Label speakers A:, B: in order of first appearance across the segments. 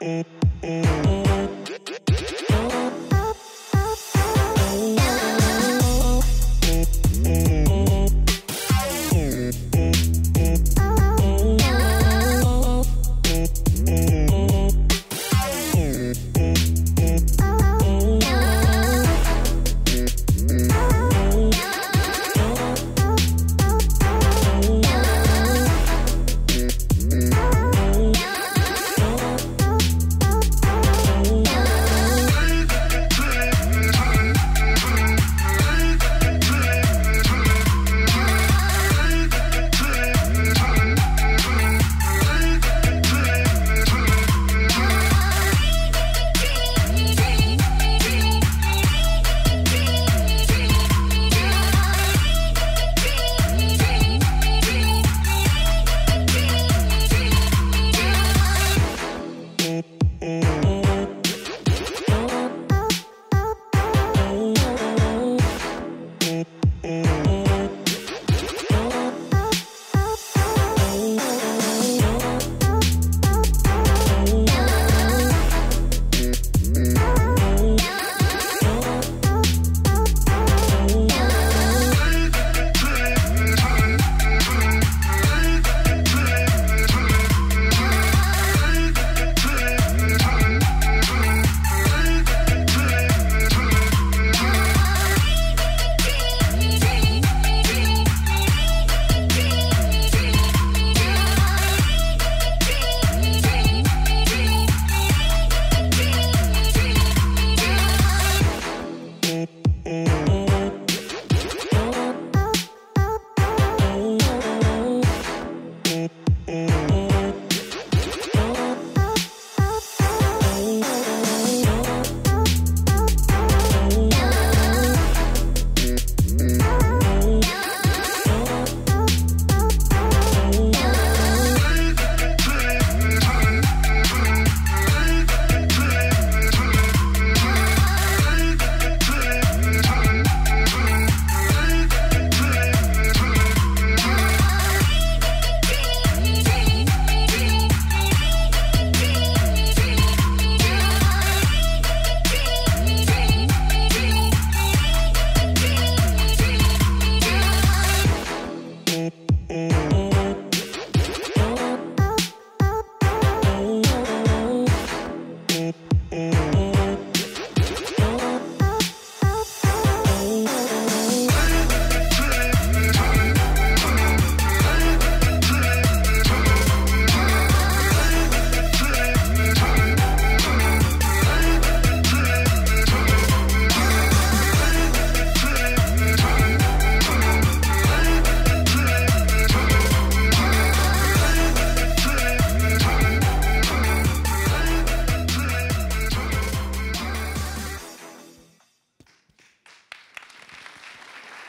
A: Mm-hmm.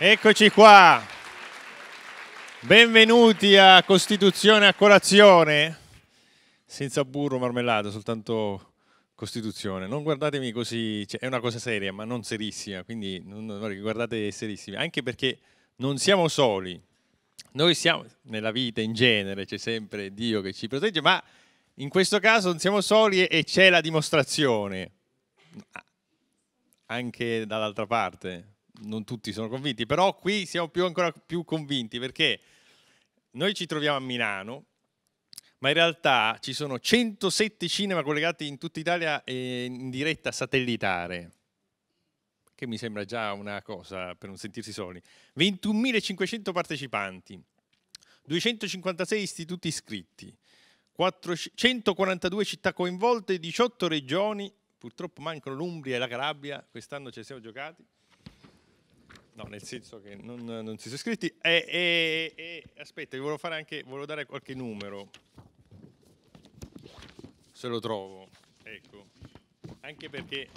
B: Eccoci qua. Benvenuti a Costituzione a colazione. Senza burro marmellata, soltanto Costituzione. Non guardatemi così, cioè, è una cosa seria, ma non serissima, quindi non, guardate serissimi, anche perché non siamo soli. Noi siamo nella vita in genere, c'è sempre Dio che ci protegge, ma in questo caso non siamo soli e c'è la dimostrazione anche dall'altra parte non tutti sono convinti, però qui siamo più, ancora più convinti perché noi ci troviamo a Milano, ma in realtà ci sono 107 cinema collegati in tutta Italia in diretta satellitare, che mi sembra già una cosa per non sentirsi soli. 21.500 partecipanti, 256 istituti iscritti, 142 città coinvolte, 18 regioni, purtroppo mancano l'Umbria e la Calabria, quest'anno ci siamo giocati, No, nel senso che non, non si sono iscritti. E, e, e, aspetta, vi volevo fare anche, volevo dare qualche numero. Se lo trovo, ecco. Anche perché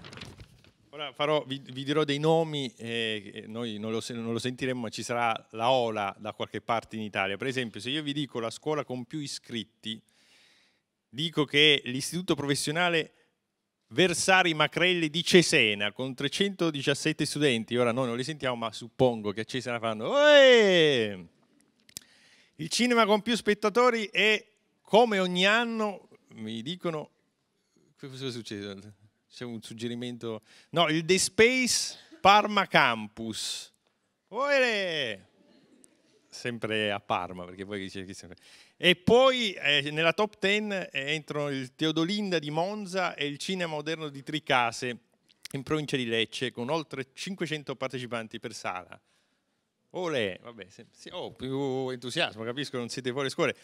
B: ora farò, vi, vi dirò dei nomi, eh, noi non lo, non lo, sentiremo, ma ci sarà la ola da qualche parte in Italia. Per esempio, se io vi dico la scuola con più iscritti, dico che l'istituto professionale Versari Macrelli di Cesena con 317 studenti. Ora noi non li sentiamo, ma suppongo che a Cesena fanno. Oe! Il cinema con più spettatori è come ogni anno, mi dicono. Cosa è successo? C'è un suggerimento. No, il The Space Parma Campus. Oe! Sempre a Parma, perché poi dice che sempre. E poi eh, nella top 10 eh, entrano il Teodolinda di Monza e il Cinema Moderno di Tricase in provincia di Lecce con oltre 500 partecipanti per sala. Ole, vabbè, se, se, oh, più entusiasmo, capisco, non siete fuori scuole.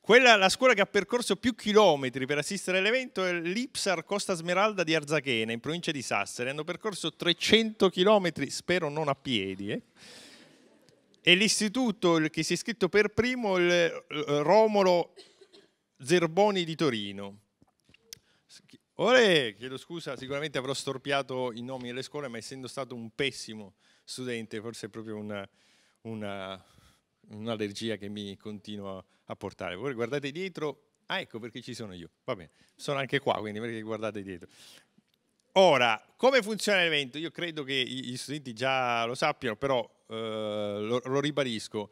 B: Quella, la scuola che ha percorso più chilometri per assistere all'evento è l'Ipsar Costa Smeralda di Arzachena, in provincia di Sassari. Hanno percorso 300 chilometri, spero non a piedi, eh e l'istituto che si è scritto per primo il eh, Romolo Zerboni di Torino. Ora chiedo scusa, sicuramente avrò storpiato i nomi delle scuole, ma essendo stato un pessimo studente, forse è proprio una, una, un'allergia che mi continua a portare. Voi guardate dietro, ah ecco perché ci sono io, va bene, sono anche qua, quindi perché guardate dietro. Ora, come funziona l'evento? Io credo che gli studenti già lo sappiano, però eh, lo, lo ribadisco.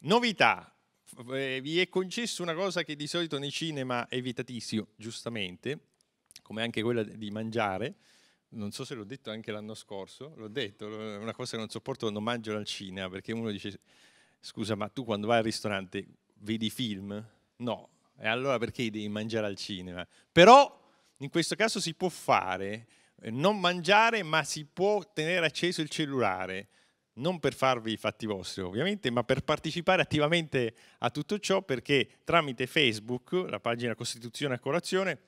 B: Novità, eh, vi è concesso una cosa che di solito nei cinema è vietatissimo, giustamente, come anche quella di mangiare. Non so se l'ho detto anche l'anno scorso, l'ho detto, è una cosa che non sopporto quando mangio al cinema, perché uno dice, scusa, ma tu quando vai al ristorante vedi film? No, e allora perché devi mangiare al cinema? Però in questo caso si può fare, eh, non mangiare, ma si può tenere acceso il cellulare non per farvi i fatti vostri ovviamente, ma per partecipare attivamente a tutto ciò perché tramite Facebook, la pagina Costituzione a colazione,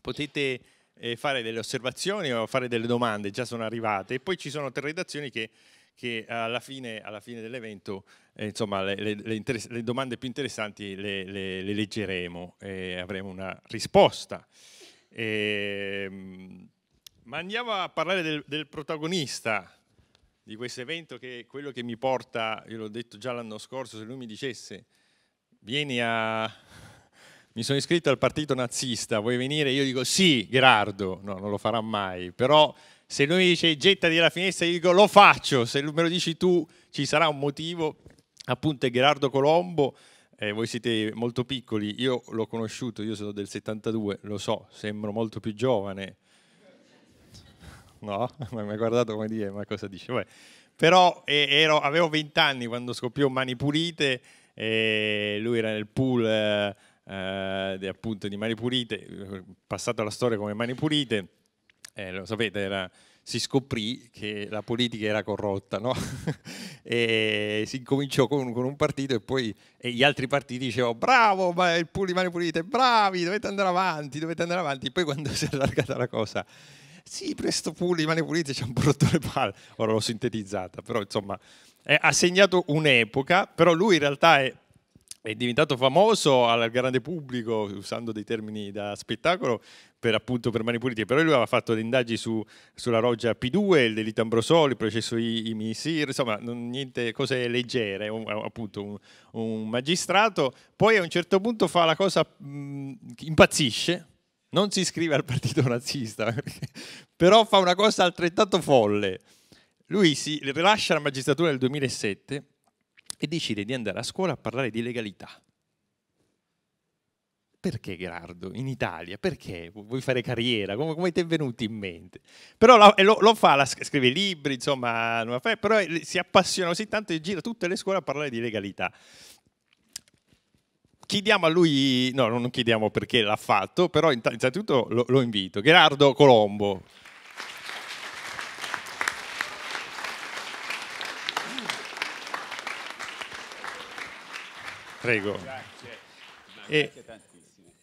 B: potete eh, fare delle osservazioni o fare delle domande, già sono arrivate, e poi ci sono tre redazioni che, che alla, fine, alla fine, dell'evento eh, insomma, le, le, le, le, domande più interessanti le, leggeremo e avremo una risposta. E, ehm, ma andiamo a parlare del, del protagonista di questo evento che è quello che mi porta, io l'ho detto già l'anno scorso, se lui mi dicesse vieni a... mi sono iscritto al partito nazista, vuoi venire? Io dico sì, Gerardo, no, non lo farà mai, però se lui mi dice getta gettati la finestra, io dico lo faccio, se me lo dici tu ci sarà un motivo, appunto è Gerardo Colombo, eh, voi siete molto piccoli, io l'ho conosciuto, io sono del 72, lo so, sembro molto più giovane, No, ma mi ha guardato come dire, ma cosa dice? Vabbè. Però eh, ero, avevo 20 anni quando scoppiò Mani Pulite e lui era nel pool eh, appunto di Mani Pulite, passato alla storia come Mani Pulite, eh, lo sapete, era si scoprì che la politica era corrotta, no? e si incominciò con, con, un partito e poi e gli altri partiti dicevano bravo, ma il pool di Mani Pulite, bravi, dovete andare avanti, dovete andare avanti. Poi quando si è allargata la cosa sì, presto puli, rimane pulite, ci hanno brutto le palle. Ora l'ho sintetizzata, però insomma, è, ha segnato un'epoca, però lui in realtà è, è diventato famoso al grande pubblico, usando dei termini da spettacolo, per appunto per mani pulite. Però lui aveva fatto le indagini su, sulla roggia P2, il delitto Ambrosoli, il processo I, insomma, non, niente cose leggere, un, appunto un, un, magistrato. Poi a un certo punto fa la cosa, mh, impazzisce, non si iscrive al partito nazista, però fa una cosa altrettanto folle. Lui si rilascia la magistratura nel 2007 e decide di andare a scuola a parlare di legalità. Perché Gerardo? In Italia? Perché? Vuoi fare carriera? Come, come ti è venuto in mente? Però lo, lo, lo fa, la, scrive libri, insomma, però eh, si appassiona così tanto e gira tutte le scuole a parlare di legalità chiediamo a lui, no, non chiediamo perché l'ha fatto, però innanzitutto lo, lo invito. Gerardo Colombo. Prego. E, e,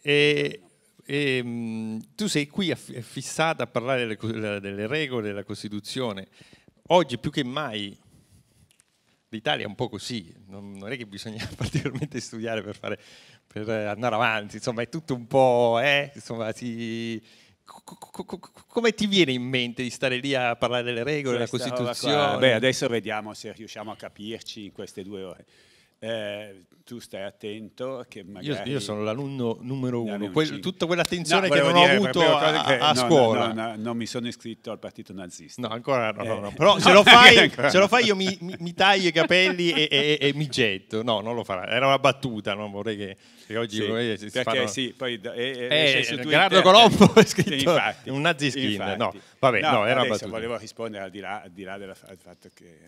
B: e, ehm, tu sei qui affissata a parlare delle, delle regole della Costituzione. Oggi più che mai l'Italia è un po' così, non, non, è che bisogna particolarmente studiare per, fare, per andare avanti, insomma è tutto un po', eh, insomma si, come ti viene in mente di stare lì a parlare delle regole,
C: della Costituzione? Beh, adesso vediamo se riusciamo a capirci in queste due ore eh, tu stai attento che magari... Io, io
B: sono l'alunno numero uno, Quell, tutta quell'attenzione no, che non ho avuto a, che, a no, scuola.
C: No, non mi sono iscritto al partito nazista. No, ancora no, eh. però se lo, fai, se, lo fai,
B: io mi, mi, mi taglio i capelli e, e, e, e, mi getto. No, non lo farà, era una battuta, non vorrei che, che oggi... Sì, vorrei, si perché fanno... sì, poi... Eh, eh, Gerardo Colombo è scritto infatti, un nazista. no, vabbè, no, era una battuta. volevo
C: rispondere al di là, al di là del fatto che...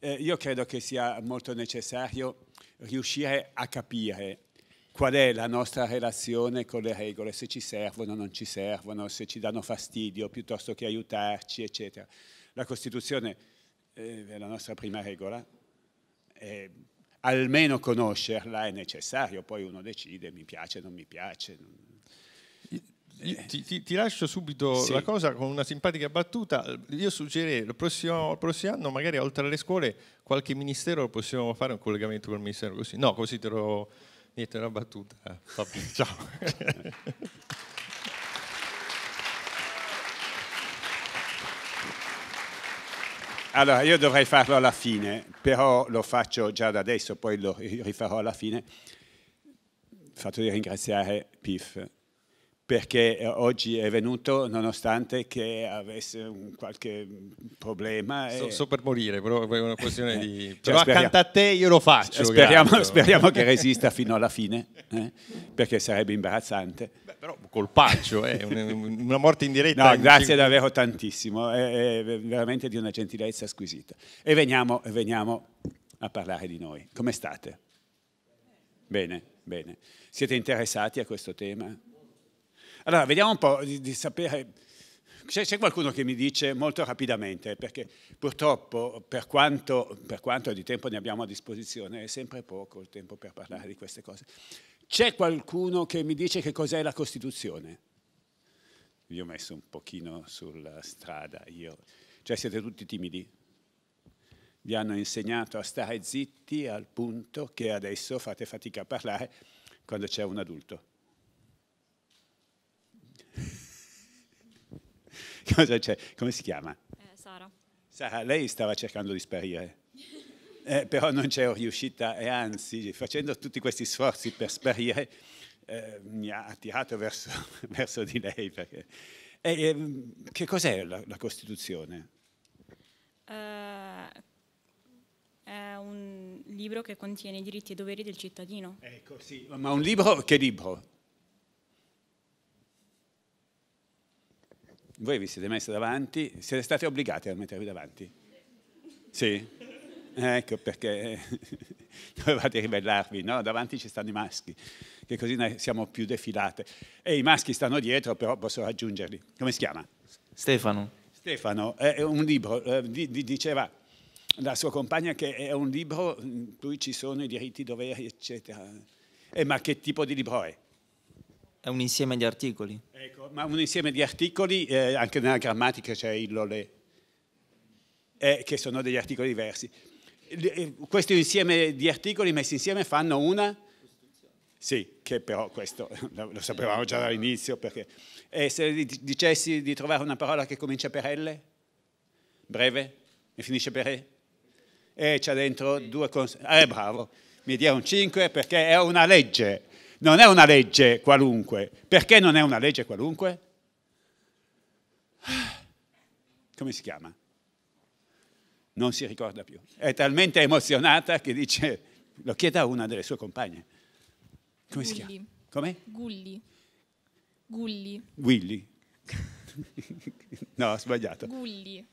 C: Eh, io credo che sia molto necessario riuscire a capire qual è la nostra relazione con le regole, se ci servono o non ci servono, se ci danno fastidio piuttosto che aiutarci, eccetera. La Costituzione eh, è la nostra prima regola, eh, almeno conoscerla è necessario, poi uno decide, mi piace, non mi piace. Non...
B: Eh. Ti, ti, ti, lascio subito sì. la cosa con una simpatica battuta. Io suggerirei il prossimo, prossimo, anno, magari oltre alle scuole, qualche ministero possiamo fare un collegamento col ministero così. No, così te lo. Niente, una battuta. Eh, Vabbè, ciao.
C: allora, io dovrei farlo alla fine, però lo faccio già da adesso, poi lo rifarò alla fine. Il Fatto di ringraziare PIF perché eh, oggi è venuto nonostante che avesse un qualche problema.
B: So, e... so per morire, però è una questione di... Eh, cioè, però speriamo... accanto a te io lo faccio. Eh, speriamo, speriamo che
C: resista fino alla fine, eh? perché sarebbe imbarazzante. Beh, però colpaccio,
B: eh? una morte in diretta. No, grazie in...
C: davvero tantissimo, è, veramente di una gentilezza squisita. E veniamo, veniamo a parlare di noi. Come state? Bene, bene. Siete interessati a questo tema? Sì. Allora, vediamo un po' di, di sapere... C'è, qualcuno che mi dice molto rapidamente, perché purtroppo per quanto, per quanto, di tempo ne abbiamo a disposizione, è sempre poco il tempo per parlare di queste cose. C'è qualcuno che mi dice che cos'è la Costituzione? Vi ho messo un pochino sulla strada, io. Cioè siete tutti timidi? Vi hanno insegnato a stare zitti al punto che adesso fate fatica a parlare quando c'è un adulto. Cosa c'è? Come si chiama? Eh, Sara. Sara, lei stava cercando di sparire. Eh, però non c'ero riuscita e anzi, facendo tutti questi sforzi per sparire, eh, mi ha attirato verso, verso di lei. Perché... E, eh, che cos'è la, la Costituzione?
D: Eh, è un libro che contiene i diritti e i doveri del cittadino. Ecco, sì, ma un
C: libro, che libro? Voi vi siete messi davanti? Siete stati obbligati a mettervi davanti? Sì? Ecco perché dovevate ribellarvi, no? Davanti ci stanno i maschi, che così siamo più defilate. E i maschi stanno dietro, però posso raggiungerli. Come si chiama? Stefano. Stefano, è un libro, eh, diceva la sua compagna che è un libro in cui ci sono i diritti, i doveri, eccetera. Eh, ma che tipo di libro è? È un insieme di articoli. Ecco, ma un insieme di articoli, eh, anche nella grammatica c'è il lole, eh, che sono degli articoli diversi. Eh, questo insieme di articoli messi insieme fanno una... Sì, che però questo lo sapevamo già dall'inizio perché... E eh, se dicessi di trovare una parola che comincia per L, breve, e finisce per E, e eh, c'è dentro due... Cons- eh, bravo, mi dia un 5 perché è una legge. Non è una legge qualunque. Perché non è una legge qualunque? Come si chiama? Non si ricorda più. È talmente emozionata che dice, lo chieda a una delle sue compagne. Come Gulli. si chiama? Come?
A: Gulli. Gulli.
C: Willy. no, ho sbagliato. Gulli.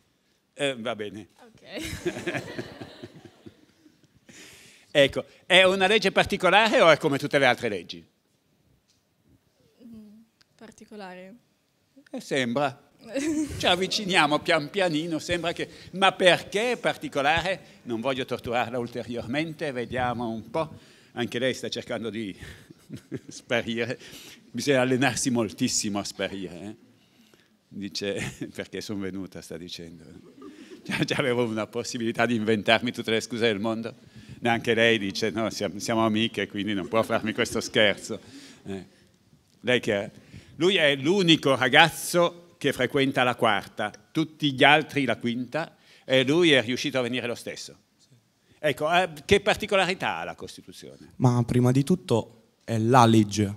C: Eh, va bene. Ok. Ecco, è una legge particolare o è come tutte le altre leggi?
D: Mm, particolare.
C: Eh, sembra. Ci avviciniamo pian pianino, sembra che... Ma perché è particolare? Non voglio torturarla ulteriormente, vediamo un po'. Anche lei sta cercando di sparire. Bisogna allenarsi moltissimo a sparire. Eh? Dice, perché sono venuta, sta dicendo. Già, già avevo una possibilità di inventarmi tutte le scuse del mondo neanche lei dice no, siamo, siamo amiche, quindi non può farmi questo scherzo. Eh. Lei che è? Lui è l'unico ragazzo che frequenta la quarta, tutti gli altri la quinta, e lui è riuscito a venire lo stesso. Ecco, eh, che particolarità ha la Costituzione?
E: Ma prima di tutto è la legge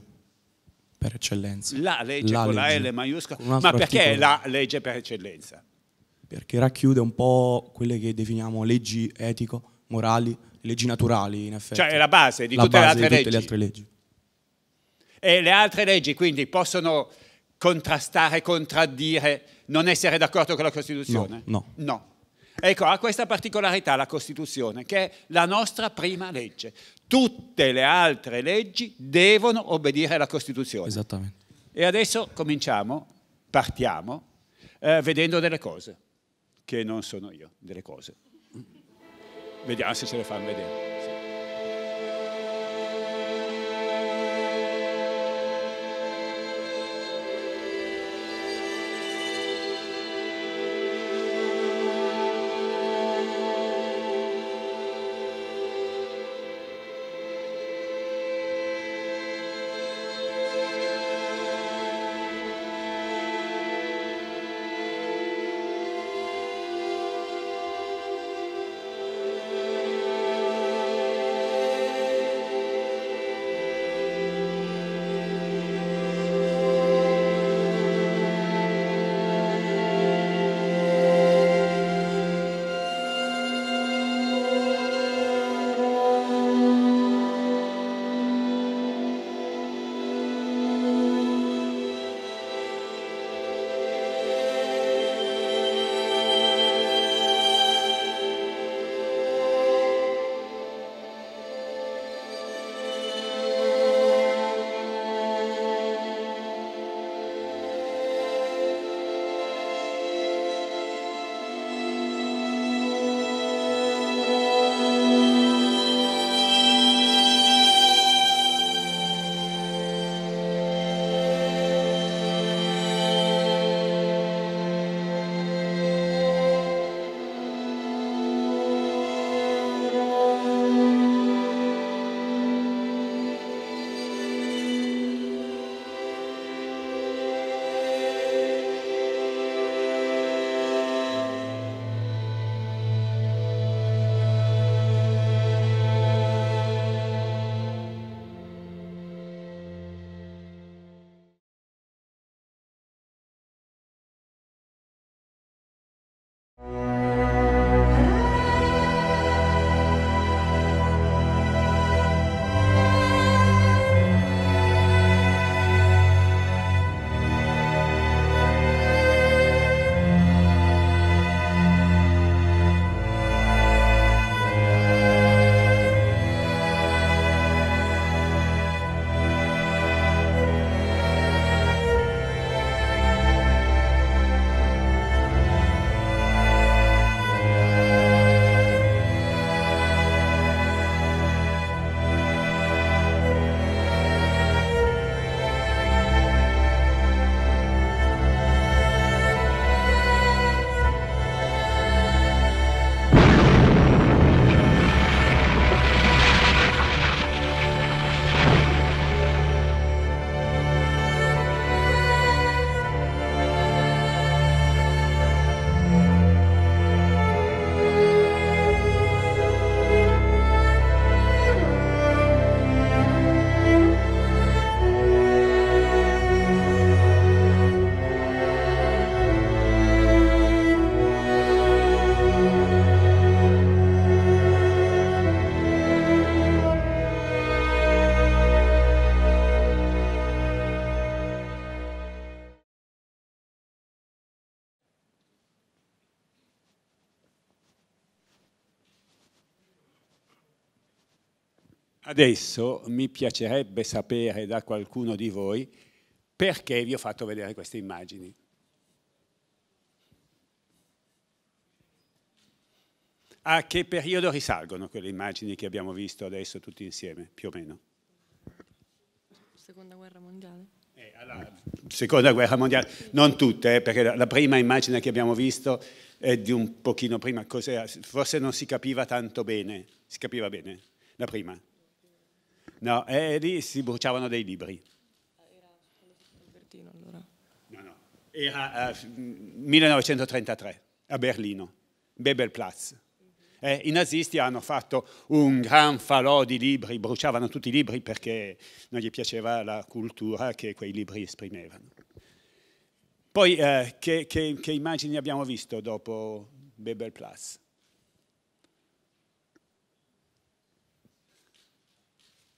E: per eccellenza. La legge la con legge. la L maiuscola. Ma perché è
C: la legge per eccellenza?
E: Perché racchiude un po' quelle che definiamo leggi etico-morali leggi naturali, in effetti. Cioè è la base di, la tutte, base le altre di tutte le altre leggi.
C: E le altre leggi quindi possono contrastare, contraddire, non essere d'accordo con la Costituzione? No, no. no. Ecco, ha questa particolarità la Costituzione, che è la nostra prima legge. Tutte le altre leggi devono obbedire alla Costituzione. Esattamente. E adesso cominciamo, partiamo, eh, vedendo delle cose, che non sono io, delle cose vediamo se ce le fanno vedere. Adesso mi piacerebbe sapere da qualcuno di voi perché vi ho fatto vedere queste immagini. A che periodo risalgono quelle immagini che abbiamo visto adesso tutti insieme, più o meno? Seconda guerra mondiale. Eh, alla seconda guerra mondiale, non tutte, eh, perché la prima immagine che abbiamo visto è di un pochino prima, forse non si capiva tanto bene, si capiva bene, la prima. No, e eh, lì si bruciavano dei libri. Era Albertino allora? No, no, era uh, eh, 1933 a Berlino, Bebelplatz. Eh, I nazisti hanno fatto un gran falò di libri, bruciavano tutti i libri perché non gli piaceva la cultura che quei libri esprimevano. Poi eh, che, che, che, immagini abbiamo visto dopo Bebelplatz?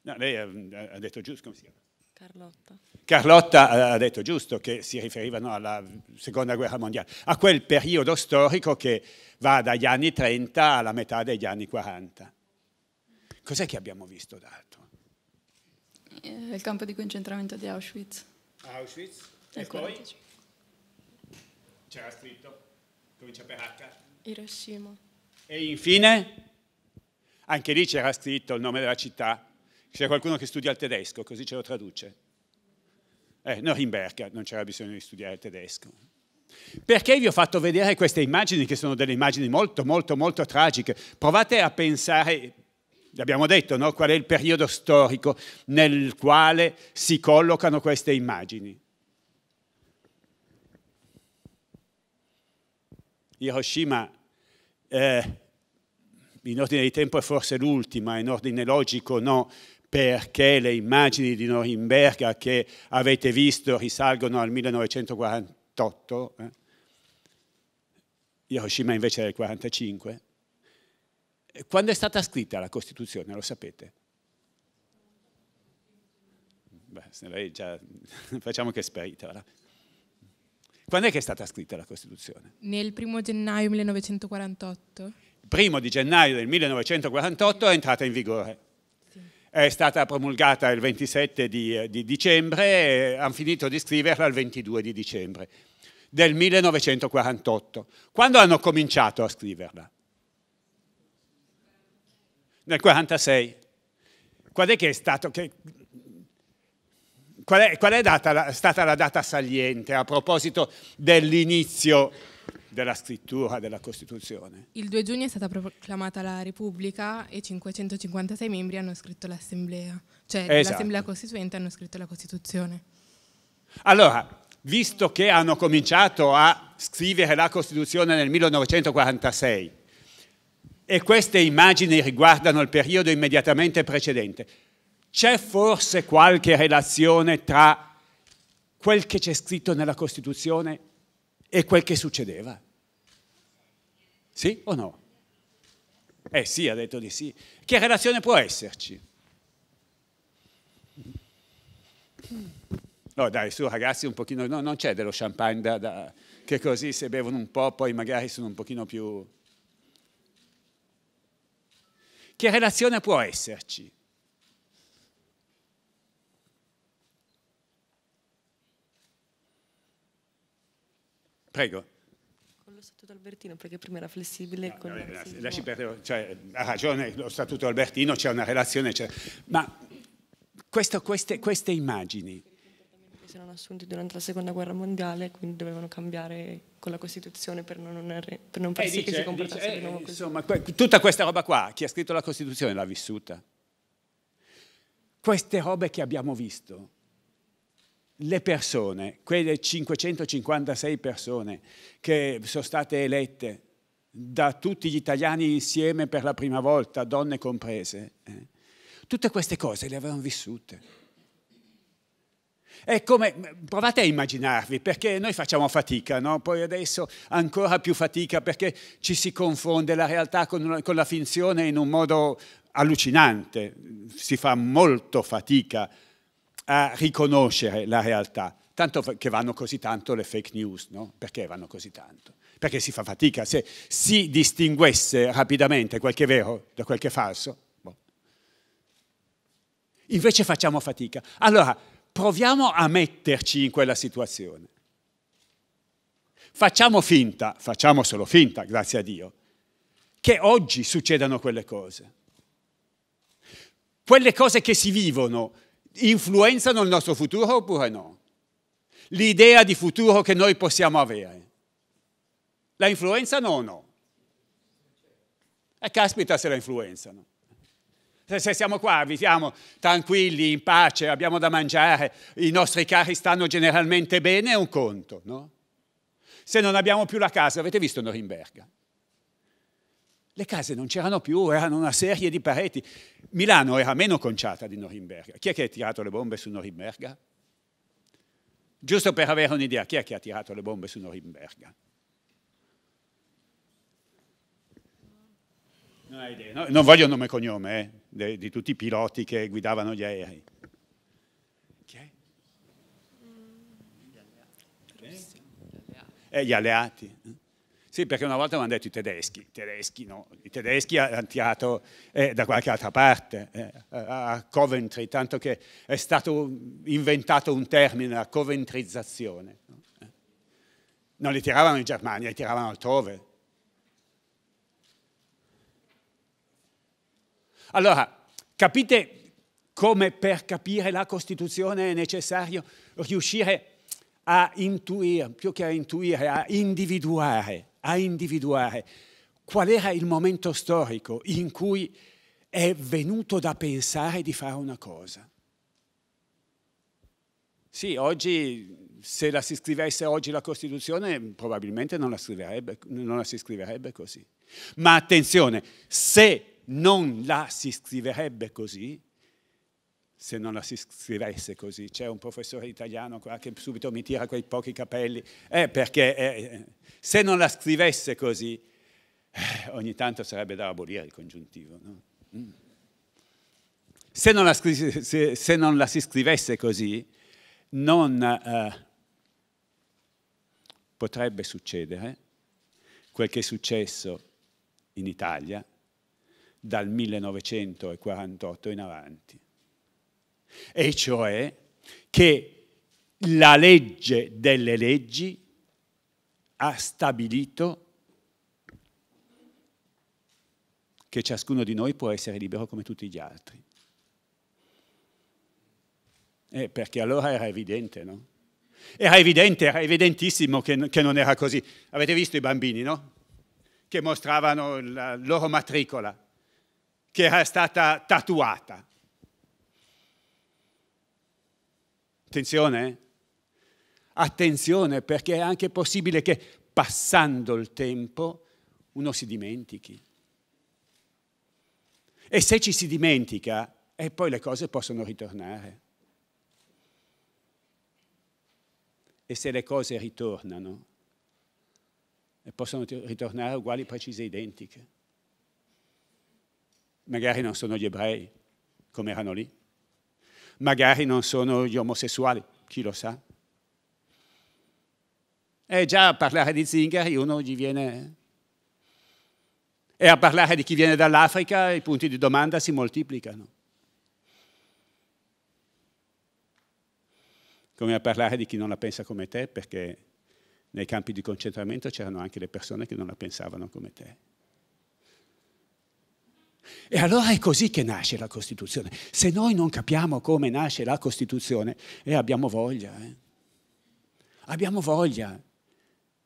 C: No, lei mm, ha, ha detto giusto, come si chiama? Carlotta. Carlotta ha detto giusto che si riferivano alla seconda guerra mondiale, a quel periodo storico che va dagli anni 30 alla metà degli anni 40. Cos'è che abbiamo visto d'altro?
D: Eh, il campo di concentramento di Auschwitz.
C: Auschwitz? E, e poi? C'era scritto, comincia per H.
F: Hiroshima. E
C: infine? Anche lì c'era scritto il nome della città c'è qualcuno che studia il tedesco, così ce lo traduce. Eh, Norimberga, non c'era bisogno di studiare il tedesco. Perché vi ho fatto vedere queste immagini, che sono delle immagini molto, molto, molto tragiche? Provate a pensare, abbiamo detto, no? qual è il periodo storico nel quale si collocano queste immagini. Hiroshima, eh, in ordine di tempo è forse l'ultima, in ordine logico no, perché le immagini di Norimberga che avete visto risalgono al 1948, eh? Hiroshima invece del 1945. Eh, quando è stata scritta la Costituzione, lo sapete? Beh, lei già... facciamo che è sparita. Là. Quando è che è stata scritta la Costituzione?
D: Nel primo gennaio 1948. Il
C: primo di gennaio del 1948 è entrata in vigore è stata promulgata il 27 di, eh, di dicembre e eh, hanno finito di scriverla il 22 di dicembre del 1948. Quando hanno cominciato a scriverla? Nel 1946. Qual è, che è, stato, che, qual è, qual è data, stata la data saliente a proposito dell'inizio della scrittura della Costituzione.
D: Il 2 giugno è stata proclamata la Repubblica e 556 membri hanno scritto l'Assemblea, cioè esatto. l'Assemblea Costituente hanno scritto la Costituzione.
C: Allora, visto che hanno cominciato a scrivere la Costituzione nel 1946 e queste immagini riguardano il periodo immediatamente precedente, c'è forse qualche relazione tra quel che c'è scritto nella Costituzione e quel che succedeva. Sì o no? Eh sì, ha detto di sì. Che relazione può esserci? No dai, su ragazzi un pochino, no, non c'è dello champagne da, da, che così se bevono un po' poi magari sono un pochino più... Che relazione può esserci? Prego.
D: Con lo Statuto Albertino, perché prima era flessibile. No, no, la, eh,
C: lasci perdere, cioè, ha ragione, lo Statuto Albertino, c'è una relazione, ma questo, queste, queste immagini
D: si erano assunti durante la seconda guerra mondiale, quindi dovevano cambiare con la Costituzione per non, per non eh, far sì dice, che si comportasse dice, di eh, nuovo così.
C: Insomma, que tutta questa roba qua, chi ha scritto la Costituzione l'ha vissuta. Queste robe che abbiamo visto le persone, quelle 556 persone che sono state elette da tutti gli italiani insieme per la prima volta, donne comprese, eh, tutte queste cose le avevano vissute. È come, provate a immaginarvi, perché noi facciamo fatica, no? poi adesso ancora più fatica perché ci si confonde la realtà con, con la finzione in un modo allucinante, si fa molto fatica a riconoscere la realtà, tanto che vanno così tanto le fake news, no? Perché vanno così tanto? Perché si fa fatica, se si distinguesse rapidamente quel che è vero da quel che è falso, boh. invece facciamo fatica. Allora, proviamo a metterci in quella situazione. Facciamo finta, facciamo solo finta, grazie a Dio, che oggi succedano quelle cose. Quelle cose che si vivono influenzano il nostro futuro oppure no? L'idea di futuro che noi possiamo avere. La influenzano o no? E eh, caspita se la influenzano. Se siamo qua, viviamo tranquilli, in pace, abbiamo da mangiare, i nostri cari stanno generalmente bene, è un conto, no? Se non abbiamo più la casa, avete visto Norimberga? le case non c'erano più, erano una serie di pareti. Milano era meno conciata di Norimberga. Chi è che ha tirato le bombe su Norimberga? Giusto per avere un'idea, chi è che ha tirato le bombe su Norimberga? Non hai idea. non voglio nome e cognome eh, di, tutti i piloti che guidavano gli aerei. Chi è?
G: Gli mm. alleati.
C: Eh, gli alleati. Sì, perché una volta mi hanno detto i tedeschi, i tedeschi, no? I tedeschi hanno tirato eh, da qualche altra parte, eh, a Coventry, tanto che è stato inventato un termine, la coventrizzazione. No? Eh. Non li tiravano in Germania, li tiravano altrove. Allora, capite come per capire la Costituzione è necessario riuscire a intuire, più che a intuire, a individuare a individuare qual era il momento storico in cui è venuto da pensare di fare una cosa. Sì, oggi, se la si scrivesse oggi la Costituzione, probabilmente non la, non la si scriverebbe così. Ma attenzione, se non la si scriverebbe così, se non la si scrivesse così. C'è un professore italiano qua che subito mi tira quei pochi capelli, eh, perché eh, eh, se non la scrivesse così, eh, ogni tanto sarebbe da abolire il congiuntivo. No? Mm. Se, non se, se, non la si scrivesse così, non eh, potrebbe succedere quel che è successo in Italia dal 1948 in avanti e cioè che la legge delle leggi ha stabilito che ciascuno di noi può essere libero come tutti gli altri. Eh, perché allora era evidente, no? Era evidente, era evidentissimo che, che, non era così. Avete visto i bambini, no? Che mostravano la loro matricola, che era stata tatuata. Attenzione, eh. attenzione perché è anche possibile che passando il tempo uno si dimentichi. E se ci si dimentica, eh, poi le cose possono ritornare. E se le cose ritornano, e eh, possono ritornare uguali, precise, identiche. Magari non sono gli ebrei come erano lì, magari non sono gli omosessuali, chi lo sa. E eh, già a parlare di zingari uno gli viene... Eh. E a parlare di chi viene dall'Africa i punti di domanda si moltiplicano. Come a parlare di chi non la pensa come te, perché nei campi di concentramento c'erano anche le persone che non la pensavano come te. E allora è così che nasce la Costituzione. Se noi non capiamo come nasce la Costituzione, eh, abbiamo voglia. Eh. Abbiamo voglia.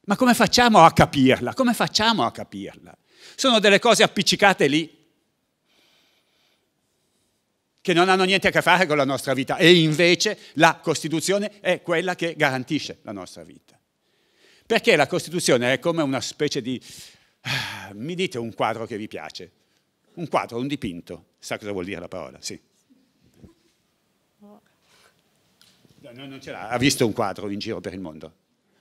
C: Ma come facciamo a capirla? Come facciamo a capirla? Sono delle cose appiccicate lì che non hanno niente a che fare con la nostra vita e invece la Costituzione è quella che garantisce la nostra vita. Perché la Costituzione è come una specie di... Ah, mi dite un quadro che vi piace. Un quadro, un dipinto. Sa cosa vuol dire la parola? Sì. No, non ce l'ha, ha visto un quadro in giro per il mondo.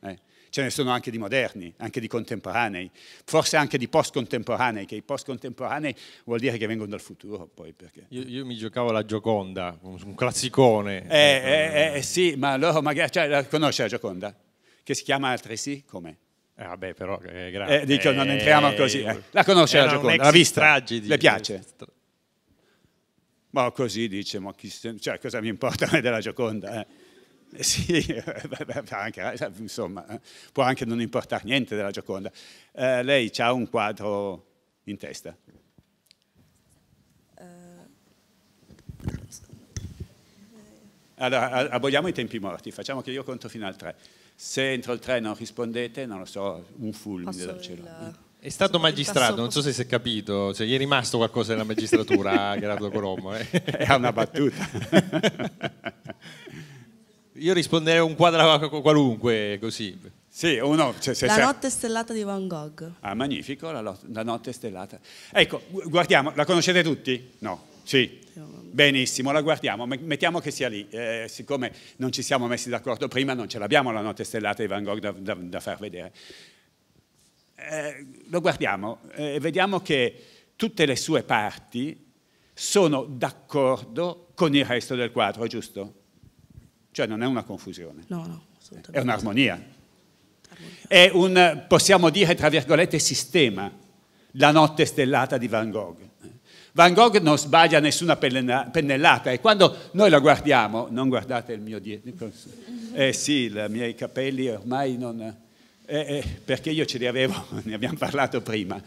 C: Eh? Ce ne sono anche di moderni, anche di contemporanei, forse anche di post-contemporanei, che i post-contemporanei vuol dire che vengono dal futuro poi. Perché...
B: Io, io, mi giocavo la Gioconda, un classicone. Eh,
C: eh, eh sì, ma loro magari cioè, conosce la Gioconda, che si chiama altresì come? Eh, vabbè, però, è eh, grande. Eh, dico, non entriamo eh, così. Eh. La conosce la Gioconda, l'ha vista, tragedy, le piace. Ma così dice, ma chi, cioè, cosa mi importa della Gioconda? Sì, anche, insomma, può anche non importare niente della Gioconda. lei ha un quadro in testa? Allora, aboliamo i tempi morti, facciamo che io conto fino al 3. Se entro il 3 non rispondete, non lo so, un fulmine dal cielo. Il... È stato magistrato, non
B: so se si è capito, cioè, gli è rimasto qualcosa della magistratura a Gerardo Colombo. Eh? È una battuta. Io risponderei un quadro qualunque
C: così. Sì, uno, cioè, se, la se... notte
D: stellata di Van Gogh.
C: Ah, magnifico, la, la notte stellata. Ecco, guardiamo, la conoscete tutti? No, sì. Benissimo, la guardiamo, mettiamo che sia lì. Eh, siccome non ci siamo messi d'accordo prima, non ce l'abbiamo la notte stellata di Van Gogh da, da, da far vedere. Eh, lo guardiamo eh, e eh, vediamo che tutte le sue parti sono d'accordo con il resto del quadro, giusto? Cioè non è una confusione. No, no, assolutamente. È un'armonia. È un, possiamo dire, tra virgolette, sistema, la notte stellata di Van Gogh Van Gogh non sbaglia nessuna pennellata e quando noi la guardiamo, non guardate il mio dietro, eh sì, i miei capelli ormai non... Eh, eh, perché io ce li avevo, ne abbiamo parlato prima,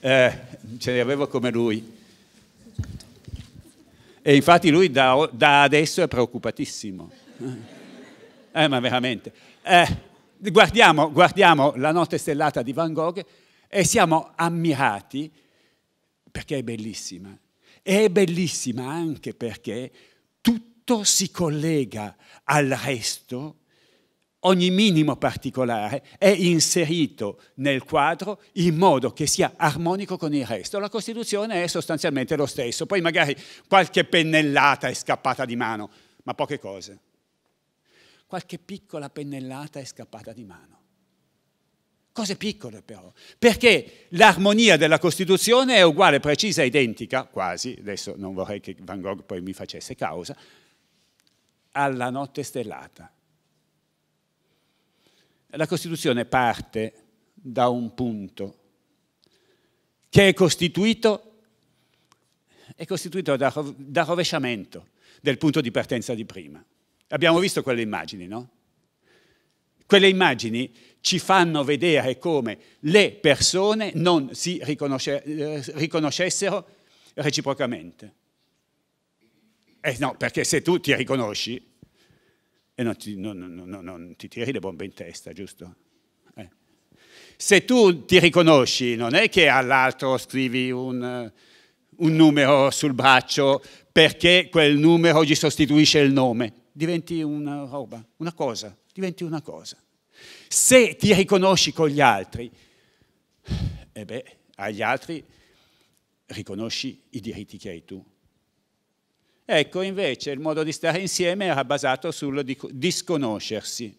C: eh, ce li avevo come lui. E infatti lui da, da adesso è preoccupatissimo. Eh, ma veramente. Eh, guardiamo, guardiamo la notte stellata di Van Gogh e siamo ammirati perché è bellissima. E è bellissima anche perché tutto si collega al resto, ogni minimo particolare è inserito nel quadro in modo che sia armonico con il resto. La Costituzione è sostanzialmente lo stesso, poi magari qualche pennellata è scappata di mano, ma poche cose. Qualche piccola pennellata è scappata di mano Cose piccole però, perché l'armonia della Costituzione è uguale, precisa, identica, quasi, adesso non vorrei che Van Gogh poi mi facesse causa, alla notte stellata. La Costituzione parte da un punto che è costituito, è costituito da, da rovesciamento del punto di partenza di prima. Abbiamo visto quelle immagini, no? Quelle immagini ci fanno vedere come le persone non si riconosce, eh, riconoscessero reciprocamente. Eh no, perché se tu ti riconosci e eh non, non, non, non ti, tiri le bombe in testa, giusto? Eh. Se tu ti riconosci, non è che all'altro scrivi un, eh, un numero sul braccio perché quel numero gli sostituisce il nome, diventi una roba, una cosa, diventi una cosa. Se ti riconosci con gli altri, e eh beh, agli altri riconosci i diritti che hai tu. Ecco, invece, il modo di stare insieme era basato sul disconoscersi,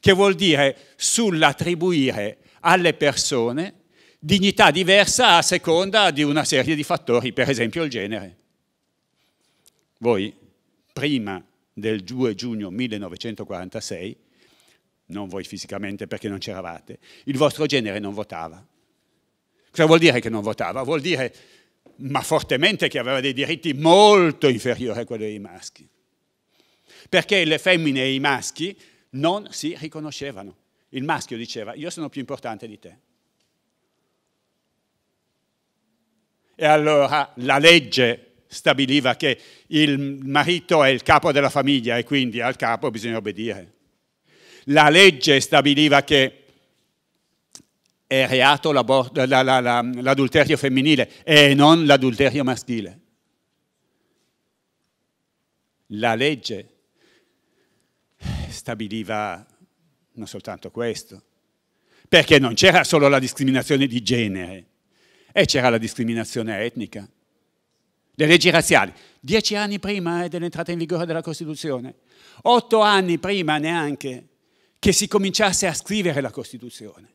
C: che vuol dire sull'attribuire alle persone dignità diversa a seconda di una serie di fattori, per esempio il genere. Voi, prima del 2 giugno 1946, non voi fisicamente perché non c'eravate, il vostro genere non votava. Cosa vuol dire che non votava? Vuol dire, ma fortemente, che aveva dei diritti molto inferiori a quelli dei maschi. Perché le femmine e i maschi non si riconoscevano. Il maschio diceva, io sono più importante di te. E allora la legge stabiliva che il marito è il capo della famiglia e quindi al capo bisogna obbedire la legge stabiliva che è reato l'adulterio femminile e non l'adulterio maschile. La legge stabiliva non soltanto questo, perché non c'era solo la discriminazione di genere, e c'era la discriminazione etnica. Le leggi razziali, dieci anni prima dell'entrata in vigore della Costituzione, otto anni prima neanche che si cominciasse a scrivere la Costituzione.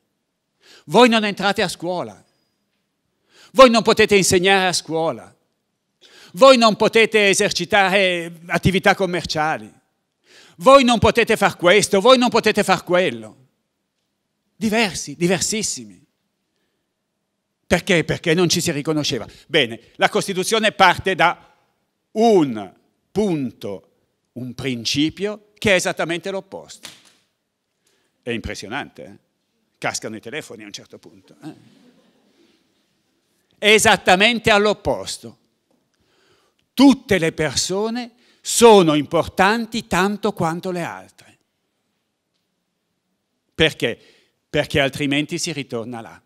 C: Voi non entrate a scuola, voi non potete insegnare a scuola, voi non potete esercitare attività commerciali, voi non potete far questo, voi non potete far quello. Diversi, diversissimi. Perché? Perché non ci si riconosceva. Bene, la Costituzione parte da un punto, un principio che è esattamente l'opposto. È impressionante. Eh? Cascano i telefoni a un certo punto. Eh? È esattamente all'opposto. Tutte le persone sono importanti tanto quanto le altre. Perché? Perché altrimenti si ritorna là.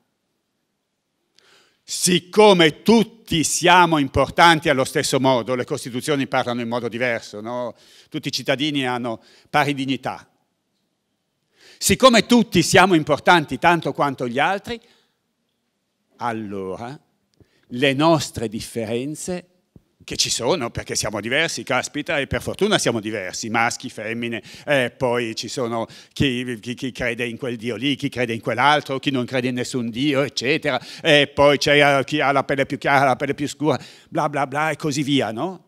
C: Siccome tutti siamo importanti allo stesso modo, le Costituzioni parlano in modo diverso, no? tutti i cittadini hanno pari dignità, siccome tutti siamo importanti tanto quanto gli altri, allora le nostre differenze che ci sono perché siamo diversi, caspita, e per fortuna siamo diversi, maschi, femmine, eh, poi ci sono chi, chi, chi, crede in quel Dio lì, chi crede in quell'altro, chi non crede in nessun Dio, eccetera, e poi c'è eh, chi ha la pelle più chiara, la pelle più scura, bla bla bla e così via, no?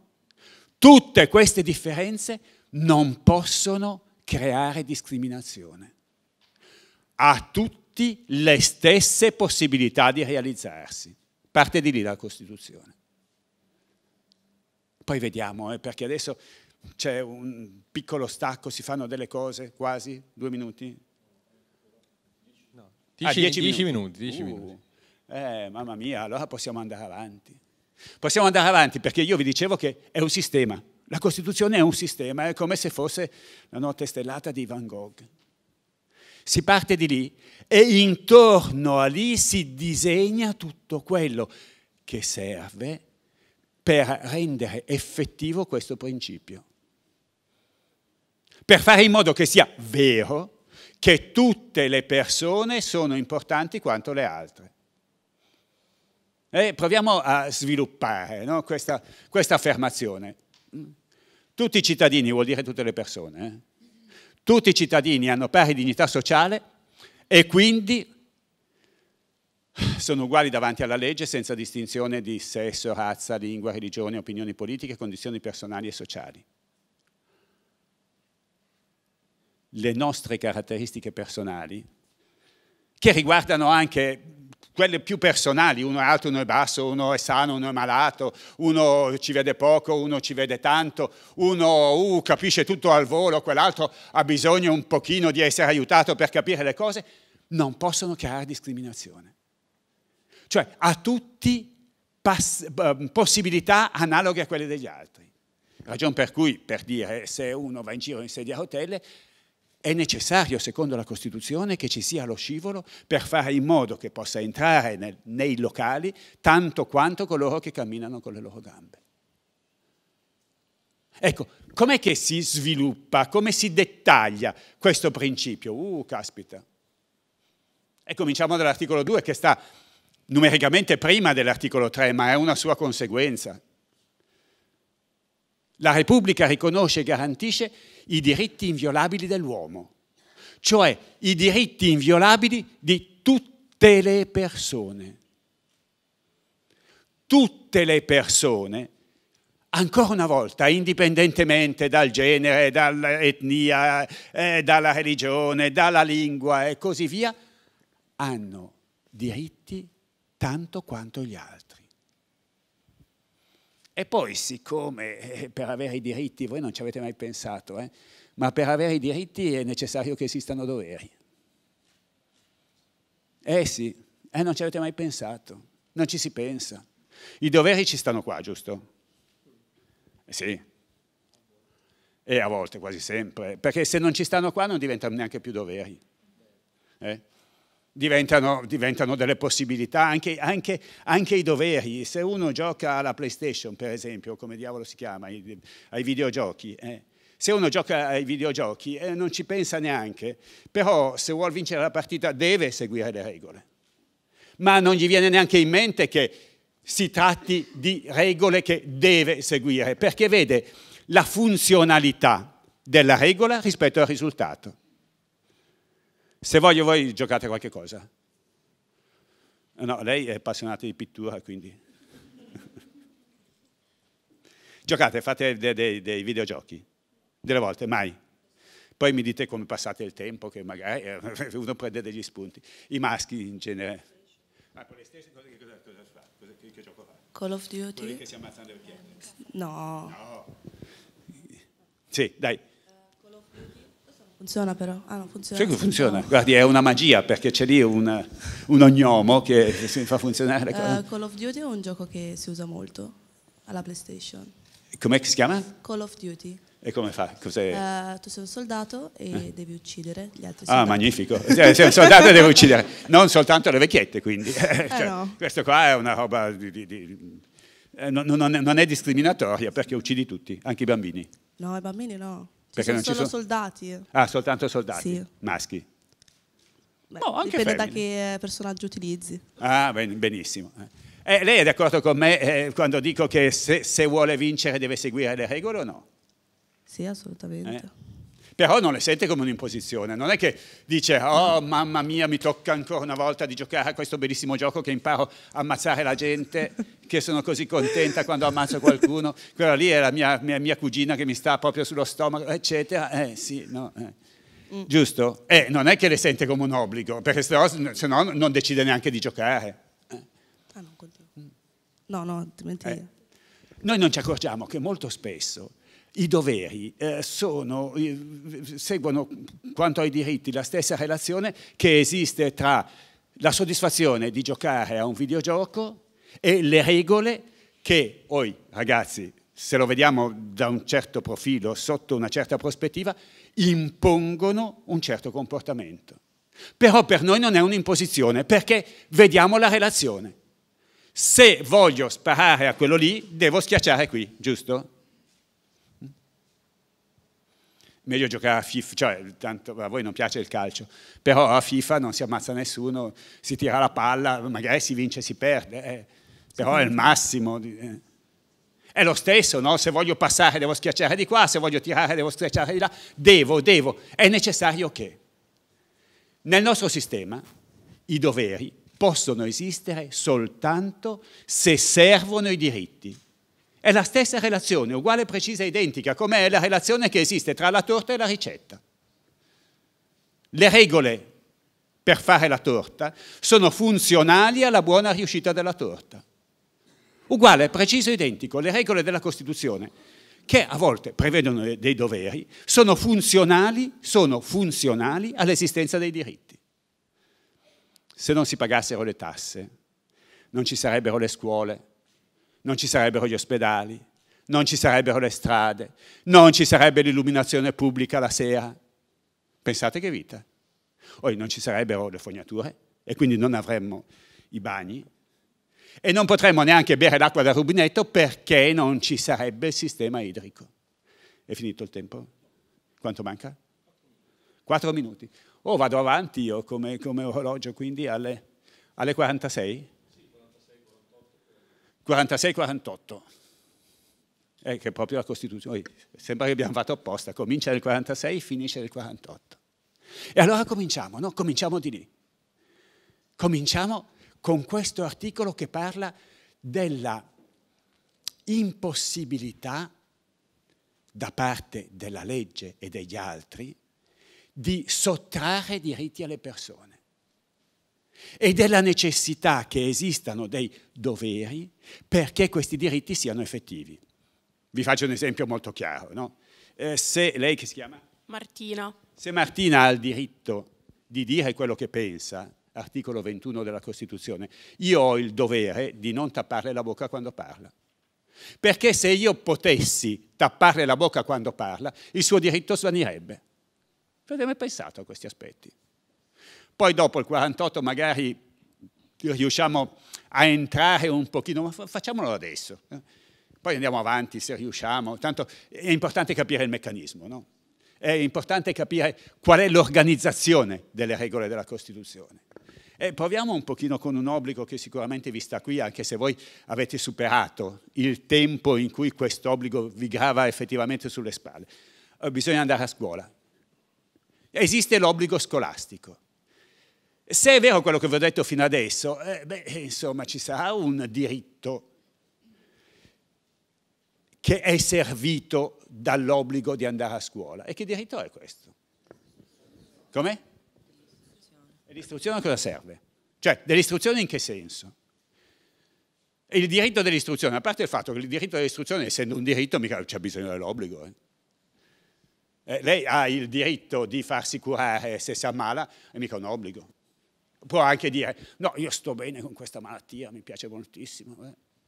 C: Tutte queste differenze non possono creare discriminazione ha tutti le stesse possibilità di realizzarsi. Parte di lì la Costituzione. Poi vediamo, eh, perché adesso c'è un piccolo stacco, si fanno delle cose, quasi, due minuti?
B: No, dieci, ah, dieci, dieci minuti. minuti, dieci uh, minuti.
C: Eh, mamma mia, allora possiamo andare avanti. Possiamo andare avanti perché io vi dicevo che è un sistema. La Costituzione è un sistema, è come se fosse la notte stellata di Van Gogh si parte di lì e intorno a lì si disegna tutto quello che serve per rendere effettivo questo principio. Per fare in modo che sia vero che tutte le persone sono importanti quanto le altre. E eh, proviamo a sviluppare no, questa, questa, affermazione. Tutti i cittadini vuol dire tutte le persone. Eh? Tutti i cittadini hanno pari dignità sociale e quindi sono uguali davanti alla legge senza distinzione di sesso, razza, lingua, religione, opinioni politiche, condizioni personali e sociali. Le nostre caratteristiche personali, che riguardano anche quelle più personali, uno è alto, uno è basso, uno è sano, uno è malato, uno ci vede poco, uno ci vede tanto, uno uh, capisce tutto al volo, quell'altro ha bisogno un pochino di essere aiutato per capire le cose, non possono creare discriminazione. Cioè a tutti ehm, possibilità analoghe a quelle degli altri. Ragione per cui, per dire, se uno va in giro in sedia a rotelle, è necessario, secondo la Costituzione, che ci sia lo scivolo per fare in modo che possa entrare nel, nei locali tanto quanto coloro che camminano con le loro gambe. Ecco, com'è che si sviluppa, come si dettaglia questo principio? Uh, caspita. E cominciamo dall'articolo 2 che sta numericamente prima dell'articolo 3, ma è una sua conseguenza. La Repubblica riconosce e garantisce i diritti inviolabili dell'uomo, cioè i diritti inviolabili di tutte le persone. Tutte le persone, ancora una volta, indipendentemente dal genere, dall'etnia, eh, dalla religione, dalla lingua e così via, hanno diritti tanto quanto gli altri. E poi, siccome eh, per avere i diritti, voi non ci avete mai pensato, eh, ma per avere i diritti è necessario che esistano doveri. Eh sì, eh, non ci avete mai pensato, non ci si pensa. I doveri ci stanno qua, giusto? Eh sì. E a volte, quasi sempre, perché se non ci stanno qua non diventano neanche più doveri. Eh? diventano, diventano delle possibilità, anche, anche, anche, i doveri. Se uno gioca alla PlayStation, per esempio, come diavolo si chiama, ai, ai videogiochi, eh, se uno gioca ai videogiochi eh, non ci pensa neanche, però se vuol vincere la partita deve seguire le regole. Ma non gli viene neanche in mente che si tratti di regole che deve seguire, perché vede la funzionalità della regola rispetto al risultato. Se voglio voi giocate qualche cosa. Eh, no, lei è appassionata di pittura, quindi... giocate, fate dei, dei, dei videogiochi. Delle volte, mai. Poi mi dite come passate il tempo, che magari eh, uno prende degli spunti. I maschi in genere. Ma ah, con le stesse cose che cosa, cosa fa? Cosa, che, che gioco fa? Call of Duty? Quelli che si ammazzano le pietre. No. No. Sì, dai.
D: Funziona però? Ah, non funziona. Cioè che funziona, no.
C: guardi, è una magia perché c'è lì un, un ognomo che si fa funzionare. Uh,
D: Call of Duty è un gioco che si usa molto alla PlayStation.
C: Com'è che si chiama?
D: Call of Duty.
C: E come fa? Uh, tu sei
D: un soldato e eh. devi uccidere gli
C: altri ah, soldati. Ah, magnifico. Cioè, sei un soldato e devi uccidere. Non soltanto le vecchiette, quindi. Eh, cioè, no. Questo qua è una roba di, di, di... Eh, non, non, non è discriminatoria perché uccidi tutti, anche i bambini.
D: No, i bambini no. Perché ci non ci sono soldati.
C: Ah, soltanto soldati. Sì. Maschi.
D: Beh, no, oh, anche dipende femmine. da che eh, personaggio utilizzi.
C: Ah, ben, benissimo. Eh, eh, lei è d'accordo con me eh, quando dico che se, se, vuole vincere deve seguire le regole o no?
D: Sì, assolutamente. Eh?
C: però non le sente come un'imposizione, non è che dice oh mamma mia mi tocca ancora una volta di giocare a questo bellissimo gioco che imparo a ammazzare la gente, che sono così contenta quando ammazzo qualcuno, quella lì è la mia, mia, mia cugina che mi sta proprio sullo stomaco, eccetera, eh sì, no. Eh. Mm. Giusto? Eh, non è che le sente come un obbligo, perché se no, se no non decide neanche di giocare. Eh. Ah,
D: mm. no, no, altrimenti... Eh.
C: Noi non ci accorgiamo che molto
D: spesso
C: i doveri eh, sono, seguono quanto ai diritti la stessa relazione che esiste tra la soddisfazione di giocare a un videogioco e le regole che noi ragazzi, se lo vediamo da un certo profilo, sotto una certa prospettiva, impongono un certo comportamento. Però per noi non è un'imposizione, perché vediamo la relazione. Se voglio sparare a quello lì, devo schiacciare qui, giusto? meglio giocare a FIFA, cioè tanto, a voi non piace il calcio, però a FIFA non si ammazza nessuno, si tira la palla, magari si vince e si perde, eh. però è il massimo. Eh. È lo stesso, no? se voglio passare devo schiacciare di qua, se voglio tirare devo schiacciare di là, devo, devo, è necessario che. Nel nostro sistema i doveri possono esistere soltanto se servono i diritti. È la stessa relazione, uguale, precisa, identica, come è la relazione che esiste tra la torta e la ricetta. Le regole per fare la torta sono funzionali alla buona riuscita della torta. Uguale, preciso, identico, le regole della Costituzione che a volte prevedono dei doveri, sono funzionali, sono funzionali all'esistenza dei diritti. Se non si pagassero le tasse, non ci sarebbero le scuole, non ci sarebbero gli ospedali, non ci sarebbero le strade, non ci sarebbe l'illuminazione pubblica la sera. Pensate che vita. Poi non ci sarebbero le fognature e quindi non avremmo i bagni e non potremmo neanche bere l'acqua dal rubinetto perché non ci sarebbe il sistema idrico. È finito il tempo? Quanto manca? Quattro minuti. O oh, vado avanti io come, come orologio, quindi alle, alle 46? 46-48. Eh, è che proprio la Costituzione, sembra che abbiamo fatto apposta, comincia nel 46 finisce nel 48. E allora cominciamo, no? Cominciamo di lì. Cominciamo con questo articolo che parla della impossibilità da parte della legge e degli altri di sottrarre diritti alle persone e della necessità che esistano dei doveri perché questi diritti siano effettivi. Vi faccio un esempio molto chiaro. No? Eh, se lei che si chiama?
A: Martina.
C: Se Martina ha il diritto di dire quello che pensa, articolo 21 della Costituzione, io ho il dovere di non tapparle la bocca quando parla. Perché se io potessi tapparle la bocca quando parla, il suo diritto svanirebbe. Avete mai pensato a questi aspetti? Poi dopo il 48 magari riusciamo a entrare un pochino, ma facciamolo adesso. Eh. Poi andiamo avanti se riusciamo. Tanto è importante capire il meccanismo, no? È importante capire qual è l'organizzazione delle regole della Costituzione. E proviamo un pochino con un obbligo che sicuramente vi sta qui, anche se voi avete superato il tempo in cui questo obbligo vi grava effettivamente sulle spalle. Eh, bisogna andare a scuola. Esiste l'obbligo scolastico. Se è vero quello che vi ho detto fino adesso, eh, beh, insomma ci sarà un diritto che è servito dall'obbligo di andare a scuola. E che diritto è questo? Com'è? E l'istruzione a cosa serve? Cioè, dell'istruzione in che senso? il diritto dell'istruzione, a parte il fatto che il diritto dell'istruzione, essendo un diritto, mica c'è bisogno dell'obbligo. Eh. Eh, lei ha il diritto di farsi curare se si ammala, è mica un obbligo può anche dire no, io sto bene con questa malattia, mi piace moltissimo.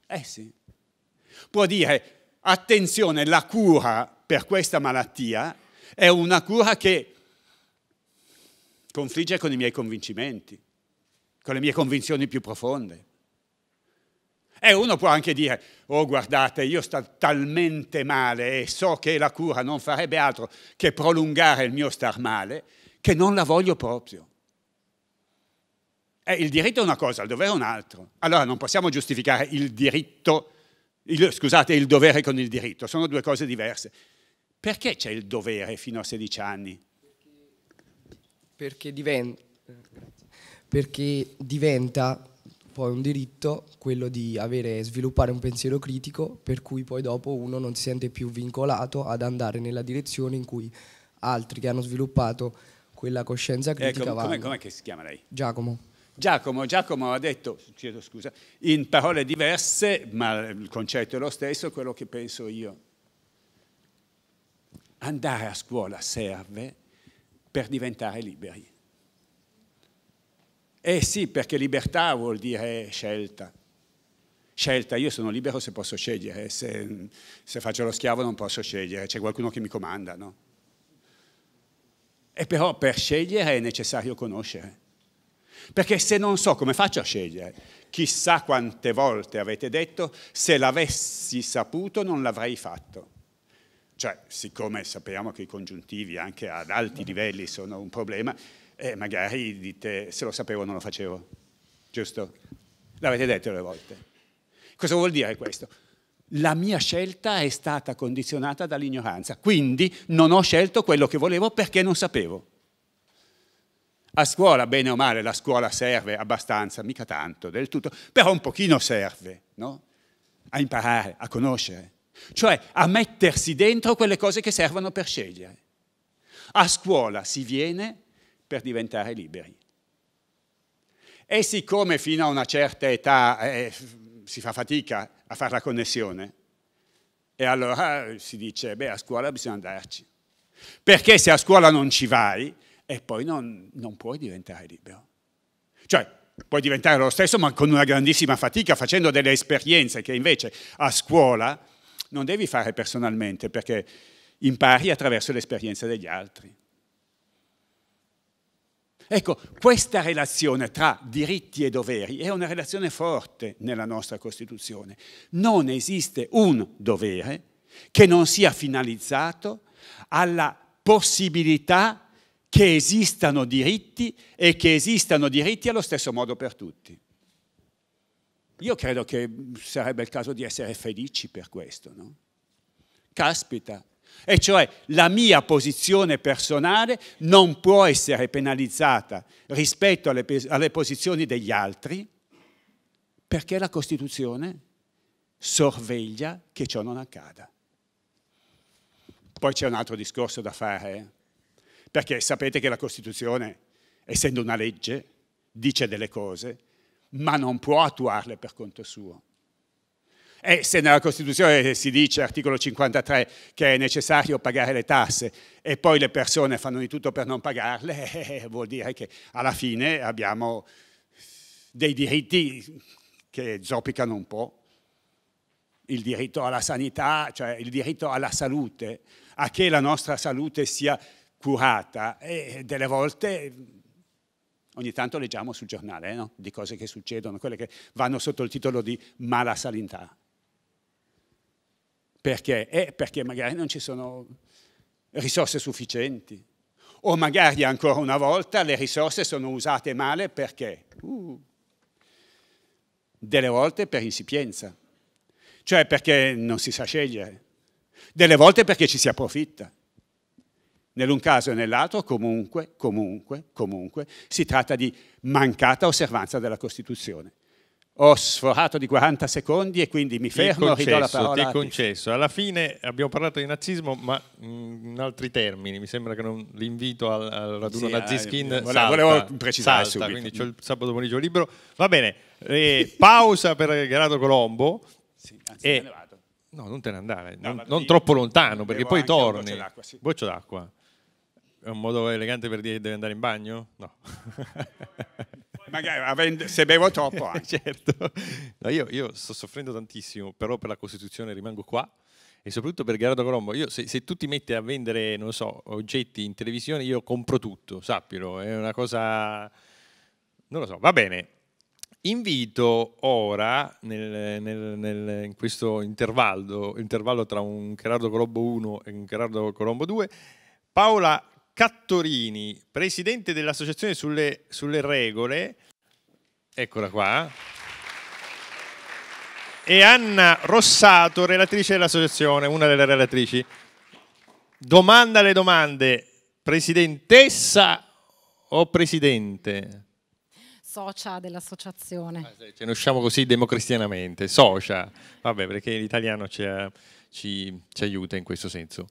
C: Eh. eh sì. Può dire attenzione, la cura per questa malattia è una cura che confligge con i miei convincimenti, con le mie convinzioni più profonde. E uno può anche dire, oh guardate, io sto talmente male e so che la cura non farebbe altro che prolungare il mio star male, che non la voglio proprio. Eh, il diritto è una cosa, il dovere è un altro. Allora non possiamo giustificare il diritto, il, scusate, il dovere con il diritto, sono due cose diverse. Perché c'è il dovere fino a 16 anni?
F: Perché diventa, perché diventa poi un diritto quello di avere, sviluppare un pensiero critico per cui poi dopo uno non si sente più vincolato ad andare nella direzione in cui altri che hanno sviluppato quella coscienza critica eh, com- vanno. Com'è, com'è che si
C: chiama lei? Giacomo. Giacomo, Giacomo, ha detto, chiedo scusa, in parole diverse, ma il concetto è lo stesso, quello che penso io. Andare a scuola serve per diventare liberi. Eh sì, perché libertà vuol dire scelta. Scelta, io sono libero se posso scegliere, se, se faccio lo schiavo non posso scegliere, c'è qualcuno che mi comanda, no? E eh, però per scegliere è necessario conoscere. Perché se non so come faccio a scegliere, chissà quante volte avete detto, se l'avessi saputo non l'avrei fatto. Cioè, siccome sappiamo che i congiuntivi anche ad alti livelli sono un problema, eh, magari dite se lo sapevo non lo facevo, giusto? L'avete detto due volte. Cosa vuol dire questo? La mia scelta è stata condizionata dall'ignoranza, quindi non ho scelto quello che volevo perché non sapevo. A scuola, bene o male, la scuola serve abbastanza, mica tanto, del tutto, però un pochino serve, no? A imparare, a conoscere, cioè a mettersi dentro quelle cose che servono per scegliere. A scuola si viene per diventare liberi. E siccome fino a una certa età eh, si fa fatica a fare la connessione, e allora si dice, beh, a scuola bisogna andarci. Perché se a scuola non ci vai, e poi non, non puoi diventare libero. Cioè, puoi diventare lo stesso ma con una grandissima fatica, facendo delle esperienze che invece a scuola non devi fare personalmente perché impari attraverso l'esperienza degli altri. Ecco, questa relazione tra diritti e doveri è una relazione forte nella nostra Costituzione. Non esiste un dovere che non sia finalizzato alla possibilità che esistano diritti e che esistano diritti allo stesso modo per tutti. Io credo che sarebbe il caso di essere felici per questo, no? Caspita. E cioè la mia posizione personale non può essere penalizzata rispetto alle, alle posizioni degli altri perché la Costituzione sorveglia che ciò non accada. Poi c'è un altro discorso da fare. Eh? perché sapete che la Costituzione, essendo una legge, dice delle cose, ma non può attuarle per conto suo. E se nella Costituzione si dice, articolo 53, che è necessario pagare le tasse e poi le persone fanno di tutto per non pagarle, eh, eh, vuol dire che alla fine abbiamo dei diritti che zoppicano un po'. Il diritto alla sanità, cioè il diritto alla salute, a che la nostra salute sia curata e delle volte ogni tanto leggiamo sul giornale eh, no? di cose che succedono, quelle che vanno sotto il titolo di mala sanità. Perché? Eh, perché magari non ci sono risorse sufficienti o magari ancora una volta le risorse sono usate male perché? Uh, delle volte per insipienza, cioè perché non si sa scegliere, delle volte perché ci si approfitta. Nell'un caso e nell'altro, comunque, comunque, comunque, si tratta di mancata osservanza della Costituzione. Ho sforato di 40 secondi e quindi mi fermo concesso, e ridò la parola. Ti
B: concesso. Alla fine abbiamo parlato di nazismo, ma mm, in altri termini. Mi sembra che non l'invito al, al raduno sì, naziskin. Eh, volevo, precisare salta, subito. Quindi ho il sabato pomeriggio libero. Va bene, eh, pausa per Gerardo Colombo. Sì, anzi, e, No, non te ne andare, no, non, non troppo lontano, perché poi torni. Boccio d'acqua. Sì. Boccio d'acqua. È un modo elegante per dire che devi andare in bagno? No. Magari avendo, se bevo troppo. Eh. certo. No, io, io, sto soffrendo tantissimo, però per la Costituzione rimango qua e soprattutto per Gerardo Colombo. Io, se, se, tu ti metti a vendere, non so, oggetti in televisione, io compro tutto, sappilo. È una cosa... Non lo so, va bene. Invito ora, nel, nel, nel, in questo intervallo, intervallo tra un Gerardo Colombo 1 e un Gerardo Colombo 2, Paola Cattorini, presidente dell'Associazione sulle, sulle regole, eccola qua, e Anna Rossato, relatrice dell'associazione, una delle relatrici. Domanda le domande, presidentessa o presidente?
G: Socia dell'associazione. Ah,
B: ce ne usciamo così democristianamente, socia. Vabbè, perché l'italiano ci, ci, ci aiuta in questo senso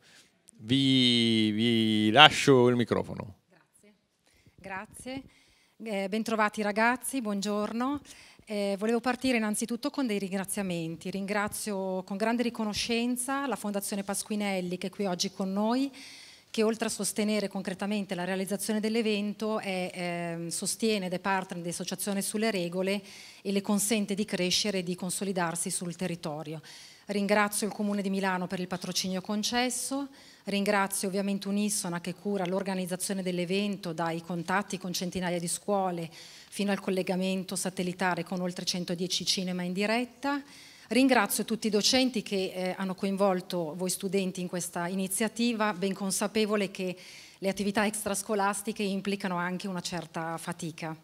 B: vi, vi lascio il microfono. Grazie.
G: Grazie. Eh, bentrovati ragazzi, buongiorno. Eh, volevo partire innanzitutto con dei ringraziamenti. Ringrazio con grande riconoscenza la Fondazione Pasquinelli che è qui oggi con noi, che oltre a sostenere concretamente la realizzazione dell'evento è, eh, sostiene ed è partner di Associazione sulle regole e le consente di crescere e di consolidarsi sul territorio. Ringrazio il Comune di Milano per il patrocinio concesso, Ringrazio ovviamente Unissona che cura l'organizzazione dell'evento dai contatti con centinaia di scuole fino al collegamento satellitare con oltre 110 cinema in diretta. Ringrazio tutti i docenti che eh, hanno coinvolto voi studenti in questa iniziativa, ben consapevole che le attività extrascolastiche implicano anche una certa fatica.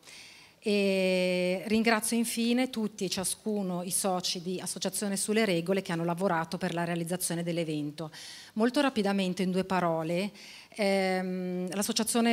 G: E ringrazio infine tutti e ciascuno i soci di Associazione sulle Regole che hanno lavorato per la realizzazione dell'evento. Molto rapidamente, in due parole, ehm,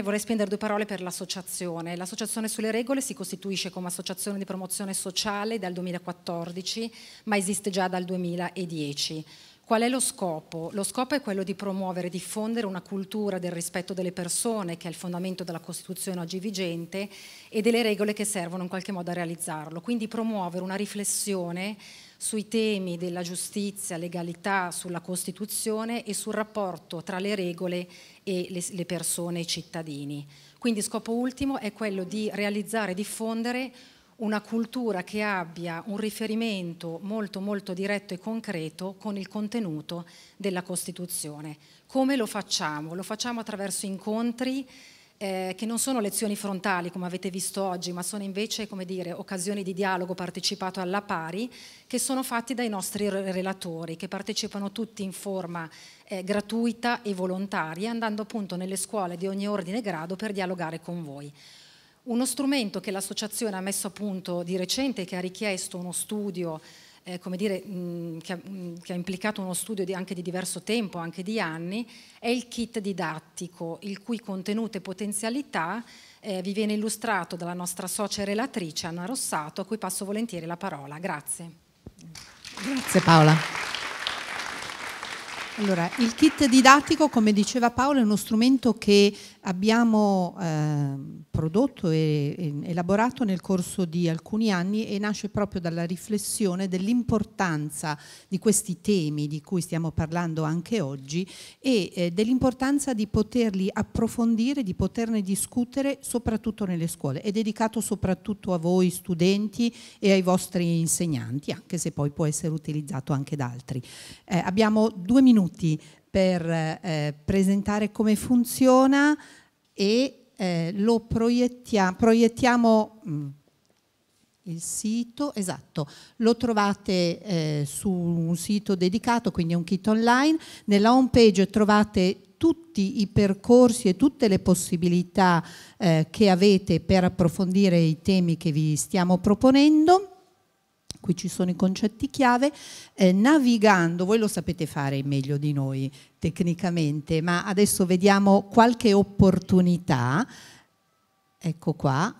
G: vorrei spendere due parole per l'associazione. L'associazione sulle regole si costituisce come associazione di promozione sociale dal 2014, ma esiste già dal 2010. Qual è lo scopo? Lo scopo è quello di promuovere e diffondere una cultura del rispetto delle persone, che è il fondamento della Costituzione oggi vigente, e delle regole che servono in qualche modo a realizzarlo. Quindi promuovere una riflessione sui temi della giustizia, legalità, sulla Costituzione e sul rapporto tra le regole e le, persone e i cittadini. Quindi scopo ultimo è quello di realizzare e diffondere una cultura che abbia un riferimento molto molto diretto e concreto con il contenuto della Costituzione. Come lo facciamo? Lo facciamo attraverso incontri eh, che non sono lezioni frontali come avete visto oggi, ma sono invece dire, occasioni di dialogo partecipato alla pari che sono fatti dai nostri relatori, che partecipano tutti in forma eh, gratuita e volontaria, andando appunto nelle scuole di ogni ordine e grado per dialogare con voi. Uno strumento che l'associazione ha messo a punto di recente, e che ha richiesto uno studio, eh, dire, mh, che, ha, mh, che, ha, implicato uno studio di, anche di diverso tempo, anche di anni, è il kit didattico, il cui contenuto e potenzialità eh, vi viene illustrato dalla nostra socia relatrice Anna Rossato, a cui passo volentieri la parola. Grazie. Grazie
A: Paola. Allora, il kit didattico, come diceva Paolo, è uno strumento che abbiamo eh, prodotto e, e, elaborato nel corso di alcuni anni e nasce proprio dalla riflessione dell'importanza di questi temi di cui stiamo parlando anche oggi e eh, dell'importanza di poterli approfondire, di poterne discutere soprattutto nelle scuole. È dedicato soprattutto a voi studenti e ai vostri insegnanti, anche se poi può essere utilizzato anche da altri. Eh, abbiamo due minuti minuti per eh, presentare come funziona e eh, lo proiettia proiettiamo mh, mm, il sito, esatto, lo trovate eh, su un sito dedicato, quindi è un kit online, nella home page trovate tutti i percorsi e tutte le possibilità eh, che avete per approfondire i temi che vi stiamo proponendo qui ci sono i concetti chiave, eh, navigando, voi lo sapete fare meglio di noi tecnicamente, ma adesso vediamo qualche opportunità, ecco qua,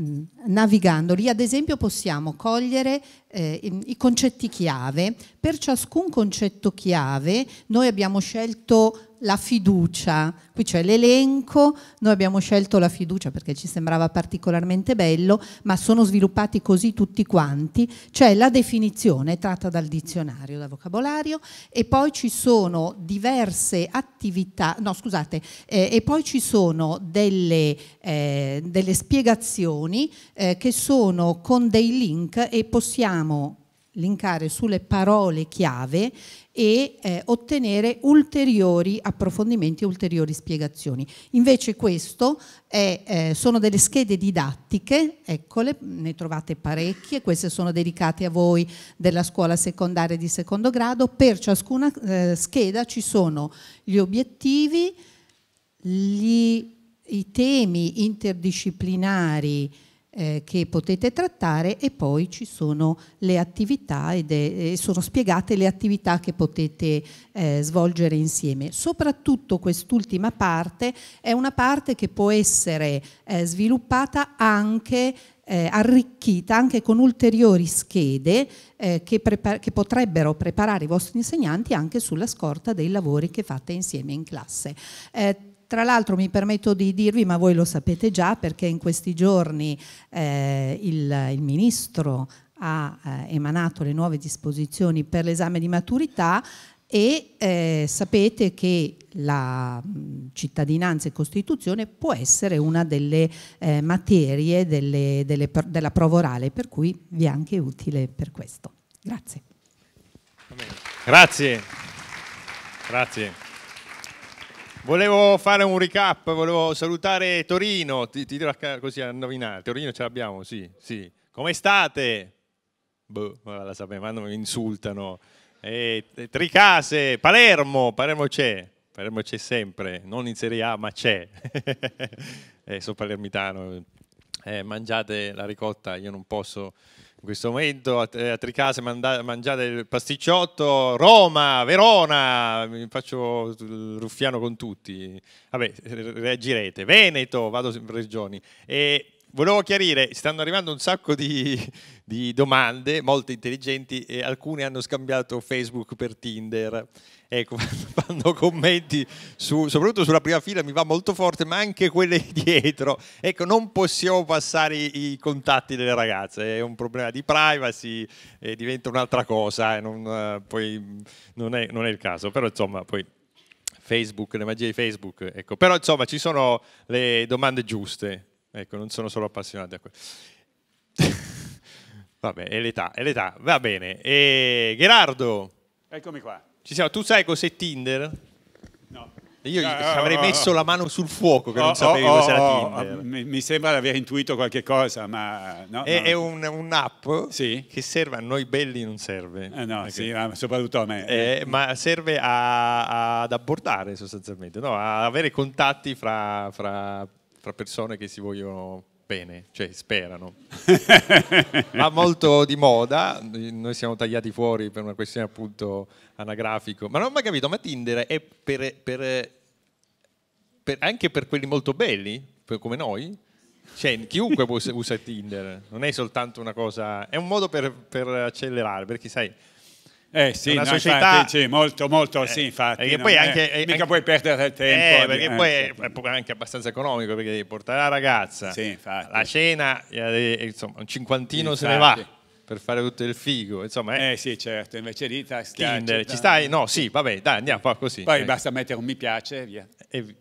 A: mm, navigando. Lì ad esempio possiamo cogliere eh, i concetti chiave. Per ciascun concetto chiave noi abbiamo scelto la fiducia. Qui c'è l'elenco, noi abbiamo scelto la fiducia perché ci sembrava particolarmente bello, ma sono sviluppati così tutti quanti. C'è la definizione tratta dal dizionario, dal vocabolario, e poi ci sono diverse attività, no scusate, eh, e poi ci sono delle, eh, delle spiegazioni eh, che sono con dei link e possiamo linkare sulle parole chiave e eh, ottenere ulteriori approfondimenti, ulteriori spiegazioni. Invece questo è, eh, sono delle schede didattiche, eccole, ne trovate parecchie, queste sono dedicate a voi della scuola secondaria di secondo grado, per ciascuna eh, scheda ci sono gli obiettivi, gli, i temi interdisciplinari eh, che potete trattare e poi ci sono le attività ed è, eh, sono spiegate le attività che potete eh, svolgere insieme. Soprattutto quest'ultima parte è una parte che può essere eh, sviluppata anche eh, arricchita anche con ulteriori schede eh, che, che, potrebbero preparare i vostri insegnanti anche sulla scorta dei lavori che fate insieme in classe. Eh, tra l'altro mi permetto di dirvi, ma voi lo sapete già, perché in questi giorni eh, il, il Ministro ha eh, emanato le nuove disposizioni per l'esame di maturità e eh, sapete che la cittadinanza e Costituzione può essere una delle eh, materie delle, delle, della prova orale, per cui vi è anche utile per questo. Grazie.
B: Grazie. Grazie. Volevo fare un recap, volevo salutare Torino, ti, ti dirò così a indovinare, Torino ce l'abbiamo, sì, sì. Come state? Boh, ma la sappiamo, mi insultano. E, e, Tricase, Palermo, Palermo c'è, Palermo c'è sempre, non in Serie A ma c'è. eh, sono palermitano, eh, mangiate la ricotta, io non posso in questo momento a, eh, Tricase mangiate il pasticciotto, Roma, Verona, mi faccio eh, ruffiano con tutti, vabbè reagirete, Veneto, vado in regioni e Volevo chiarire, stanno arrivando un sacco di, di domande, molto intelligenti, e alcune hanno scambiato Facebook per Tinder. Ecco, fanno commenti, su, soprattutto sulla prima fila mi va molto forte, ma anche quelle dietro. Ecco, non possiamo passare i, i contatti delle ragazze, è un problema di privacy, eh, diventa un'altra cosa, eh, non, eh, poi non è, non è il caso, però insomma poi... Facebook, le magie di Facebook, ecco. Però insomma ci sono le domande giuste. Ecco, non sono solo appassionato a questo. Vabbè, è l'età, è l'età, va bene. E Gerardo. Eccomi qua. Ci siamo. Tu sai cos'è Tinder? No. Io no, eh, avrei no, oh, messo no. Oh. la mano sul fuoco che oh, non oh, sapevi oh, cos'era oh, Tinder.
C: Mi, mi sembra di aver intuito qualche
B: cosa, ma è, è un, un'app sì. che serve a noi belli, non serve. Eh no, sì, ma soprattutto a me. Eh, eh, ma serve a, a, ad abbordare sostanzialmente, no? a avere contatti fra, fra fra persone che si vogliono bene, cioè sperano. Ma molto di moda, noi siamo tagliati fuori per una questione appunto anagrafico, ma non ho mai capito, ma Tinder è per, per, per anche per quelli molto belli, come noi? Cioè, chiunque usa Tinder, non è soltanto una cosa, è un modo per, per accelerare, perché sai eh sì, una no, società... Infatti, sì, molto, molto eh, sì, infatti. Perché poi anche, è, mica anche... puoi perdere tempo. Eh, eh perché eh, poi è anche abbastanza economico, perché devi portare la ragazza, sì, la cena, eh, insomma, un cinquantino infatti. se ne va per fare tutto il figo, insomma. Eh, eh sì,
C: certo, invece lì tasca, ci stai?
B: No, sì, vabbè, dai, andiamo qua così. Poi ecco. basta mettere un mi piace via. e via.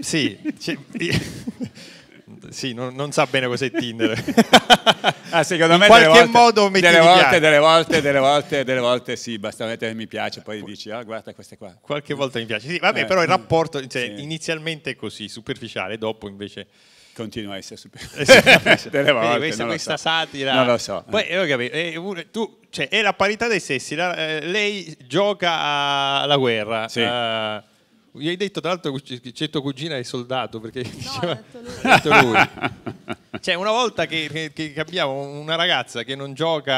B: sì, sì, non, non, sa bene cos'è Tinder. ah, secondo me in qualche volte, modo metti delle volte, delle volte, delle volte, delle volte sì, basta mettere mi piace, poi dici ah, guarda queste qua. Qualche volta mi piace. Sì, vabbè, eh, però il eh, rapporto cioè, sì. inizialmente è così, superficiale, dopo invece continua a essere superficiale. Eh, delle eh, volte, questa, questa so. satira. Non lo so. Poi eh, capito, eh, tu cioè, è la parità dei sessi, la, lei gioca alla guerra. Sì. Uh, gli hai detto tra l'altro che c'è tua certo cugina è soldato perché no, diceva, detto lui. detto lui. cioè, una volta che, che, abbiamo una ragazza che non gioca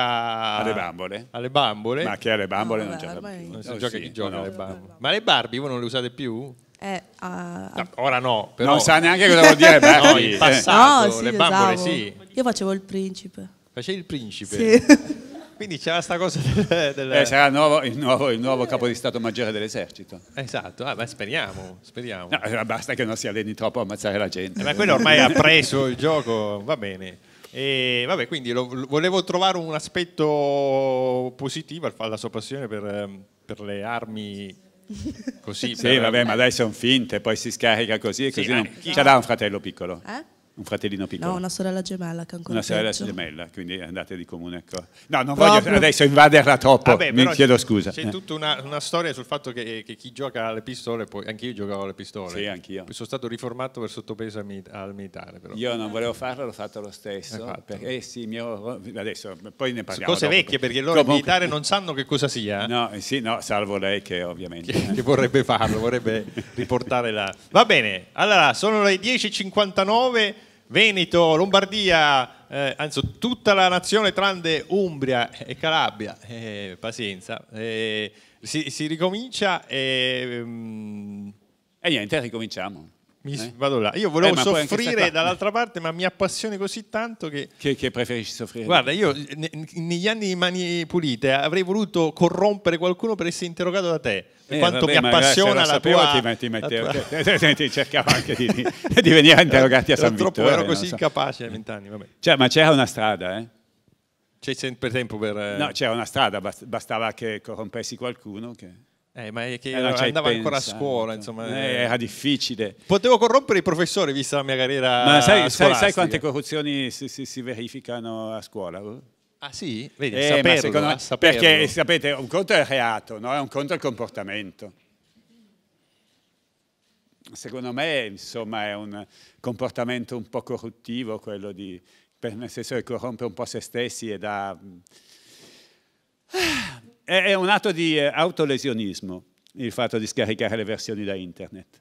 B: alle bambole, alle bambole ma che alle bambole no, non, vabbè, ormai... non si oh, gioca sì, chi gioca no. alle bambole. Ma le Barbie voi non le usate più? Eh, uh, no, ora no, però... non sa neanche cosa vuol dire Barbie. no, passato, no, sì, le bambole sì.
D: Io facevo il principe.
B: Facevi il principe? Sì. Quindi c'era sta cosa del... del... Eh,
C: sarà il nuovo, il nuovo, il nuovo capo di Stato Maggiore dell'Esercito.
B: Esatto, ah, beh, speriamo, speriamo. No, eh, basta che non si alleni troppo a ammazzare la gente. Eh, ma quello ormai ha preso il gioco, va bene. E vabbè, quindi lo, volevo trovare un aspetto positivo alla sua passione per, ehm, per le armi così. sì, vabbè, ma adesso è un finte, poi si scarica così e sì, eh, Non... Chi... Ce l'ha un fratello piccolo?
D: Eh?
C: un fratellino piccolo. No, una
D: sorella gemella che ancora Una sorella peggio.
C: gemella, quindi andate di comune accordo. No, non Proprio. voglio adesso invaderla troppo, Vabbè, ah, mi chiedo scusa. C'è
B: tutta una, una storia sul fatto che, che, chi gioca alle pistole, poi anch'io giocavo alle pistole. Sì, anch'io. Sono stato riformato per sottopeso al, militare. Però. Io non volevo farlo, l'ho fatto lo stesso. Fatto. Perché, eh sì, mio, adesso poi ne parliamo. Cose dopo, vecchie, perché loro comunque, militare non sanno che cosa sia. No, eh, sì, no, salvo lei che ovviamente... Che, eh. che vorrebbe farlo, vorrebbe riportare la... Va bene, allora sono le 10.59 Veneto, Lombardia, eh, anzi tutta la nazione tranne Umbria e Calabria, eh, pazienza, eh, si, si, ricomincia e... Mm, e niente, ricominciamo.
C: Mi, eh? Vado là. Io volevo eh, soffrire dall'altra
B: parte, ma mi appassioni così tanto che...
C: che... che preferisci soffrire? Guarda, io
B: ne, negli anni di Mani Pulite avrei voluto corrompere qualcuno per essere interrogato da te. Eh, quanto vabbè, mi appassiona la tua... Ti, ti, mettevo, la tua... ti cercavo anche di, di venire interrogati a San Vittore. Ero così so. incapace a vent'anni, cioè, ma c'era una strada, eh? C'è sempre tempo per... Eh, no, c'era
C: una strada, bastava che corrompessi qualcuno che...
B: Eh, ma è che eh, no, cioè, andava ancora a scuola,
C: cioè, insomma. Eh, eh, era
B: difficile. Potevo corrompere i professori, vista la mia carriera Ma sai, sai, sai quante
C: corruzioni si, si, si, verificano a scuola? Ah sì? Vedi, eh, saperlo, secondo eh, me, saperlo. Perché, sapete, un conto è il reato, no? un conto è il comportamento. Secondo me, insomma, è un comportamento un po' corruttivo quello di... nel senso che corrompe un po' se stessi e da è un atto di eh, autolesionismo il fatto di scaricare le versioni da internet.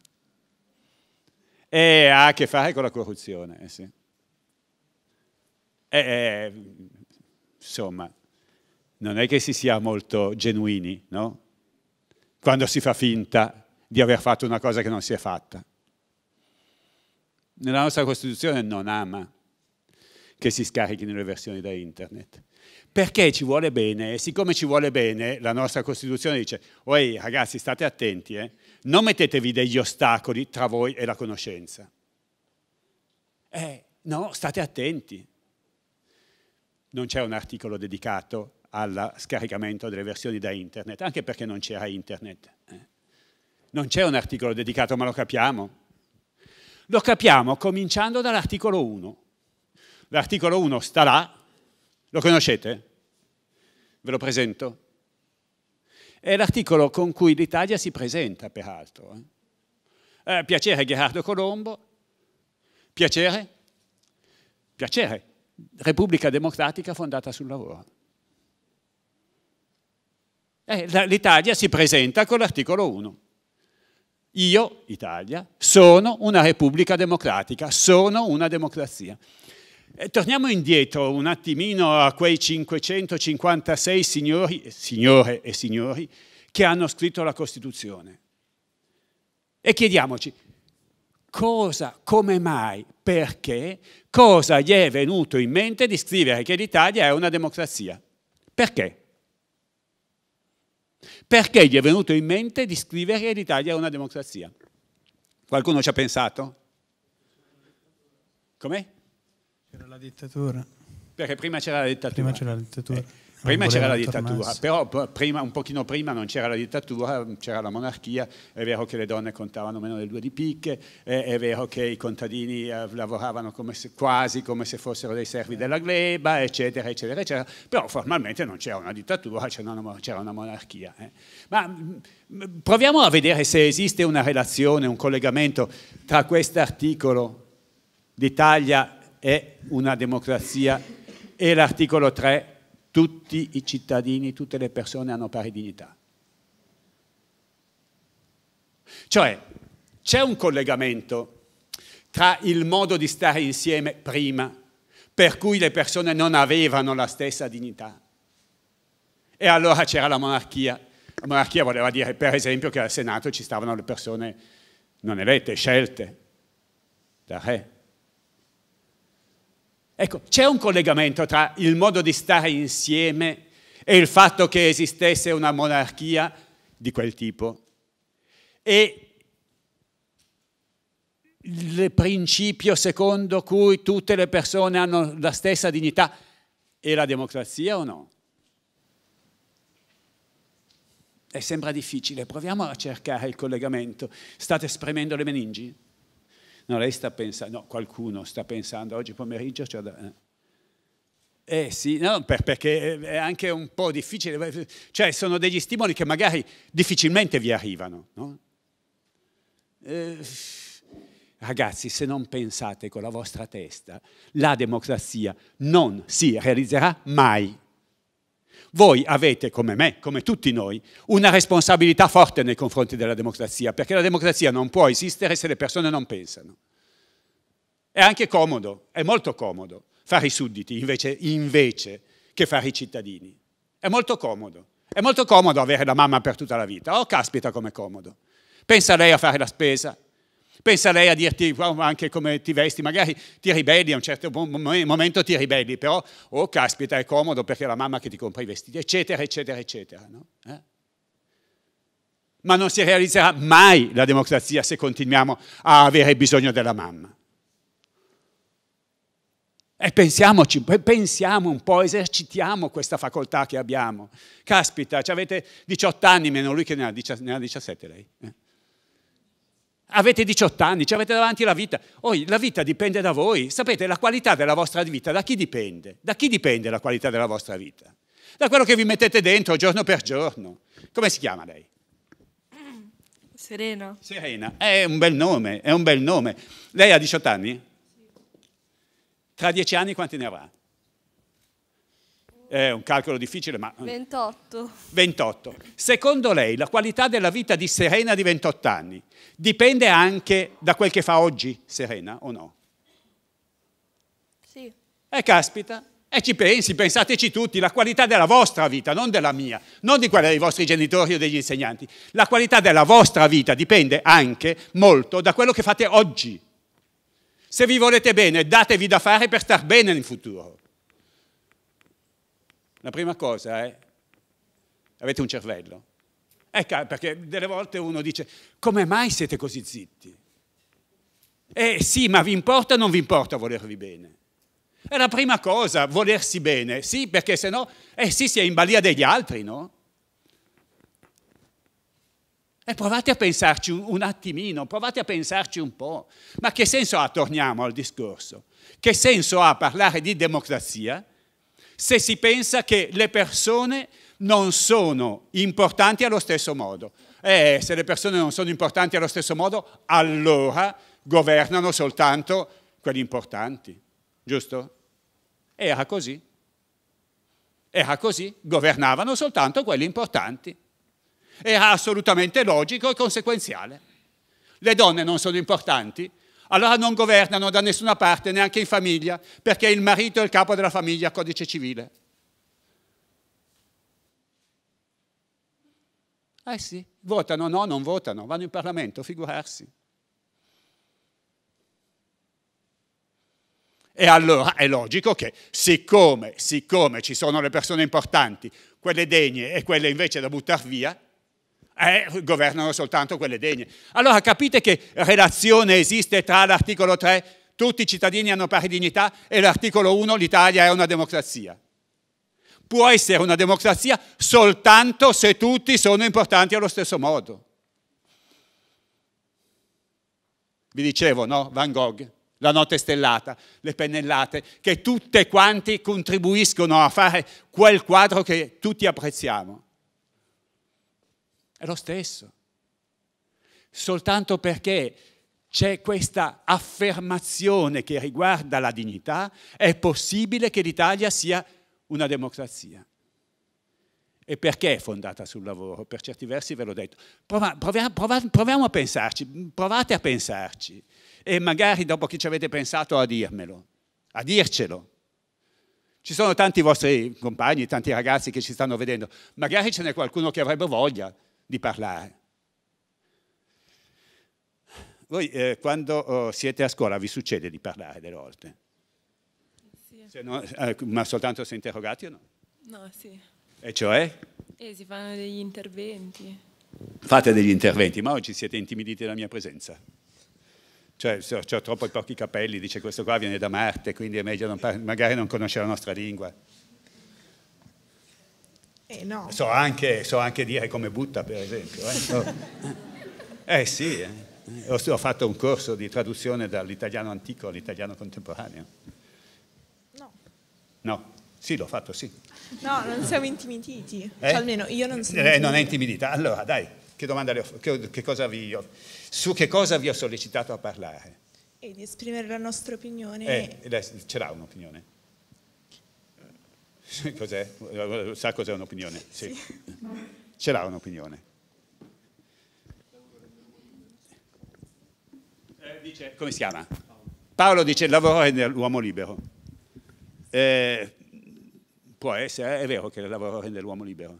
C: E ha a che fare con la corruzione, eh sì. E, insomma, non è che si sia molto genuini, no? Quando si fa finta di aver fatto una cosa che non si è fatta. Nella nostra Costituzione non ama che si scarichino le versioni da internet perché ci vuole bene, e siccome ci vuole bene, la nostra Costituzione dice, oi ragazzi state attenti, eh? non mettetevi degli ostacoli tra voi e la conoscenza. Eh, no, state attenti. Non c'è un articolo dedicato al scaricamento delle versioni da internet, anche perché non c'era internet. Eh. Non c'è un articolo dedicato, ma lo capiamo. Lo capiamo cominciando dall'articolo 1. L'articolo 1 sta là, lo conoscete? Ve lo presento? È l'articolo con cui l'Italia si presenta, peraltro. Eh, eh piacere Gerardo Colombo, piacere, piacere, Repubblica Democratica fondata sul lavoro. Eh, L'Italia si presenta con l'articolo 1. Io, Italia, sono una Repubblica Democratica, sono una democrazia. Eh, torniamo indietro un attimino a quei 556 signori, signore e signori che hanno scritto la Costituzione e chiediamoci cosa, come mai, perché, cosa gli è venuto in mente di scrivere che l'Italia è una democrazia. Perché? Perché gli è venuto in mente di scrivere che l'Italia è una democrazia? Qualcuno ci ha pensato? Com'è?
B: dittatura.
C: Perché prima c'era la dittatura. Prima c'era la dittatura. Eh, prima c'era la dittatura, però prima, un pochino prima non c'era la dittatura, c'era la monarchia, è vero che le donne contavano meno del due di picche, è, è vero che i contadini eh, lavoravano come se, quasi come se fossero dei servi della gleba, eccetera, eccetera, eccetera, però formalmente non c'era una dittatura, c'era una, c'era una monarchia. Eh. Ma proviamo a vedere se esiste una relazione, un collegamento tra quest'articolo d'Italia è una democrazia e l'articolo 3, tutti i cittadini, tutte le persone hanno pari dignità. Cioè, c'è un collegamento tra il modo di stare insieme prima, per cui le persone non avevano la stessa dignità, e allora c'era la monarchia. La monarchia voleva dire, per esempio, che al Senato ci stavano le persone non elette, scelte dal re. Ecco, c'è un collegamento tra il modo di stare insieme e il fatto che esistesse una monarchia di quel tipo e il principio secondo cui tutte le persone hanno la stessa dignità e la democrazia o no? E sembra difficile, proviamo a cercare il collegamento. State spremendo le meningi? No, lei sta pensando, no, qualcuno sta pensando, oggi pomeriggio c'è da... Eh. eh. sì, no, per, perché è anche un po' difficile, cioè sono degli stimoli che magari difficilmente vi arrivano. No? Eh, ragazzi, se non pensate con la vostra testa, la democrazia non si realizzerà mai. Voi avete, come me, come tutti noi, una responsabilità forte nei confronti della democrazia, perché la democrazia non può esistere se le persone non pensano. È anche comodo, è molto comodo fare i sudditi invece, invece che fare i cittadini. È molto comodo. È molto comodo avere la mamma per tutta la vita. Oh, caspita com'è comodo. Pensa lei a fare la spesa, Pensa lei a dirti anche come ti vesti, magari ti ribelli, a un certo momento ti ribelli, però, oh caspita, è comodo perché è la mamma che ti compra i vestiti, eccetera, eccetera, eccetera. No? Eh? Ma non si realizzerà mai la democrazia se continuiamo a avere bisogno della mamma. E pensiamoci, pensiamo un po', esercitiamo questa facoltà che abbiamo. Caspita, avete 18 anni meno lui che ne ha, 17 lei. Eh? Avete 18 anni, ci avete davanti la vita. Oh, la vita dipende da voi. Sapete, la qualità della vostra vita da chi dipende? Da chi dipende la qualità della vostra vita? Da quello che vi mettete dentro giorno per giorno. Come si chiama lei?
D: Serena.
C: Serena, è un bel nome, è un bel nome. Lei ha 18 anni? Tra 10 anni quanti ne avrà? È un calcolo difficile, ma...
D: 28.
C: 28. Secondo lei la qualità della vita di Serena di 28 anni dipende anche da quel che fa oggi Serena o no? Sì. Eh caspita, e eh, ci pensi, pensateci tutti, la qualità della vostra vita, non della mia, non di quella dei vostri genitori o degli insegnanti. La qualità della vostra vita dipende anche molto da quello che fate oggi. Se vi volete bene, datevi da fare per star bene in futuro. La prima cosa è, avete un cervello? Ecco, perché delle volte uno dice, come mai siete così zitti? Eh sì, ma vi importa o non vi importa volervi bene? È la prima cosa, volersi bene, sì, perché se no, eh sì, si è in balia degli altri, no? E eh, provate a pensarci un attimino, provate a pensarci un po'. Ma che senso ha, torniamo al discorso, che senso ha parlare di democrazia se si pensa che le persone non sono importanti allo stesso modo. Eh, se le persone non sono importanti allo stesso modo, allora governano soltanto quelli importanti, giusto? Era così. Era così, governavano soltanto quelli importanti. Era assolutamente logico e conseguenziale. Le donne non sono importanti, allora non governano da nessuna parte, neanche in famiglia, perché il marito è il capo della famiglia, codice civile. Eh sì, votano, no, non votano, vanno in Parlamento, figurarsi. E allora è logico che siccome, siccome ci sono le persone importanti, quelle degne e quelle invece da buttare via, eh, governano soltanto quelle degne. Allora capite che relazione esiste tra l'articolo 3, tutti i cittadini hanno pari dignità, e l'articolo 1, l'Italia è una democrazia. Può essere una democrazia soltanto se tutti sono importanti allo stesso modo. Vi dicevo, no? Van Gogh, la notte stellata, le pennellate, che tutte quanti contribuiscono a fare quel quadro che tutti apprezziamo. È lo stesso. Soltanto perché c'è questa affermazione che riguarda la dignità, è possibile che l'Italia sia una democrazia. E perché è fondata sul lavoro? Per certi versi ve l'ho detto. Prova, proviamo, prova, proviamo a pensarci, provate a pensarci e magari dopo che ci avete pensato a dirmelo, a dircelo. Ci sono tanti vostri compagni, tanti ragazzi che ci stanno vedendo, magari ce n'è qualcuno che avrebbe voglia di parlare. Voi eh, quando oh, siete a scuola vi succede di parlare delle volte? Sì. No, eh, ma soltanto se interrogati o no? No, sì. E cioè?
D: E si fanno degli interventi.
C: Fate degli interventi, ma oggi siete intimiditi dalla mia presenza cioè ho troppo pochi capelli, dice questo qua viene da Marte, quindi è meglio non magari non conosce la nostra lingua. Eh no. so, anche, so anche dire eh, come butta, per esempio. Eh, eh sì, eh. ho fatto un corso di traduzione dall'italiano antico all'italiano contemporaneo. No. No, sì, l'ho fatto, sì.
D: No, non siamo intimiditi. Eh? Cioè, almeno io non sono. Lei eh, non è intimidita.
C: Allora, dai, che domanda le ho, che, che cosa vi ho, su che cosa vi ho sollecitato a parlare?
D: E di esprimere la nostra opinione.
C: Eh, ce l'ha un'opinione. Cos'è? Sa cos'è un'opinione? Sì. Ce l'ha un'opinione. Eh, dice, come si chiama? Paolo dice il lavoro è dell'uomo libero. Eh, può essere, eh? è vero che il lavoro è dell'uomo libero.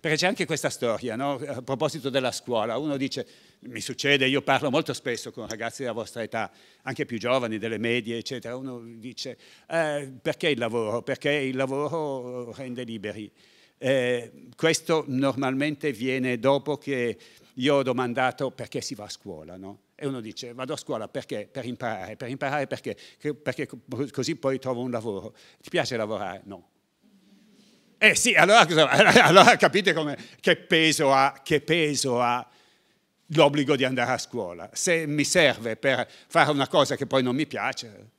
C: Perché c'è anche questa storia, no? a proposito della scuola, uno dice mi succede, io parlo molto spesso con ragazzi della vostra età, anche più giovani, delle medie, eccetera, uno dice eh, perché il lavoro? Perché il lavoro rende liberi. Eh, questo normalmente viene dopo che io ho domandato perché si va a scuola, no? E uno dice vado a scuola perché? Per imparare, per imparare perché? Perché così poi trovo un lavoro. Ti piace lavorare? No. Eh sì, allora, allora capite come, che peso ha, che peso ha l'obbligo di andare a scuola, se mi serve per fare una cosa che poi non mi piace.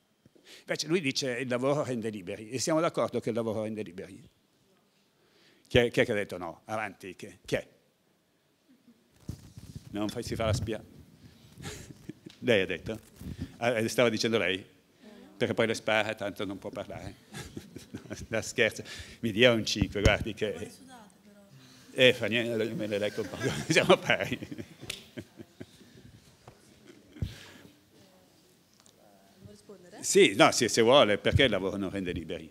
C: Invece lui dice il lavoro rende liberi e siamo d'accordo che il lavoro rende liberi. Chi è, chi è che ha detto no? Avanti, chi è? Chi è? Non fai, si fa la spia. lei ha detto? Ah, eh, stava dicendo lei? Perché poi le spara, tanto non può parlare. la scherzo. Mi dia un 5, guardi che... Eh, fa niente, me le leggo un po', siamo pari. Sì, no, sì, se vuole, perché il lavoro non rende liberi?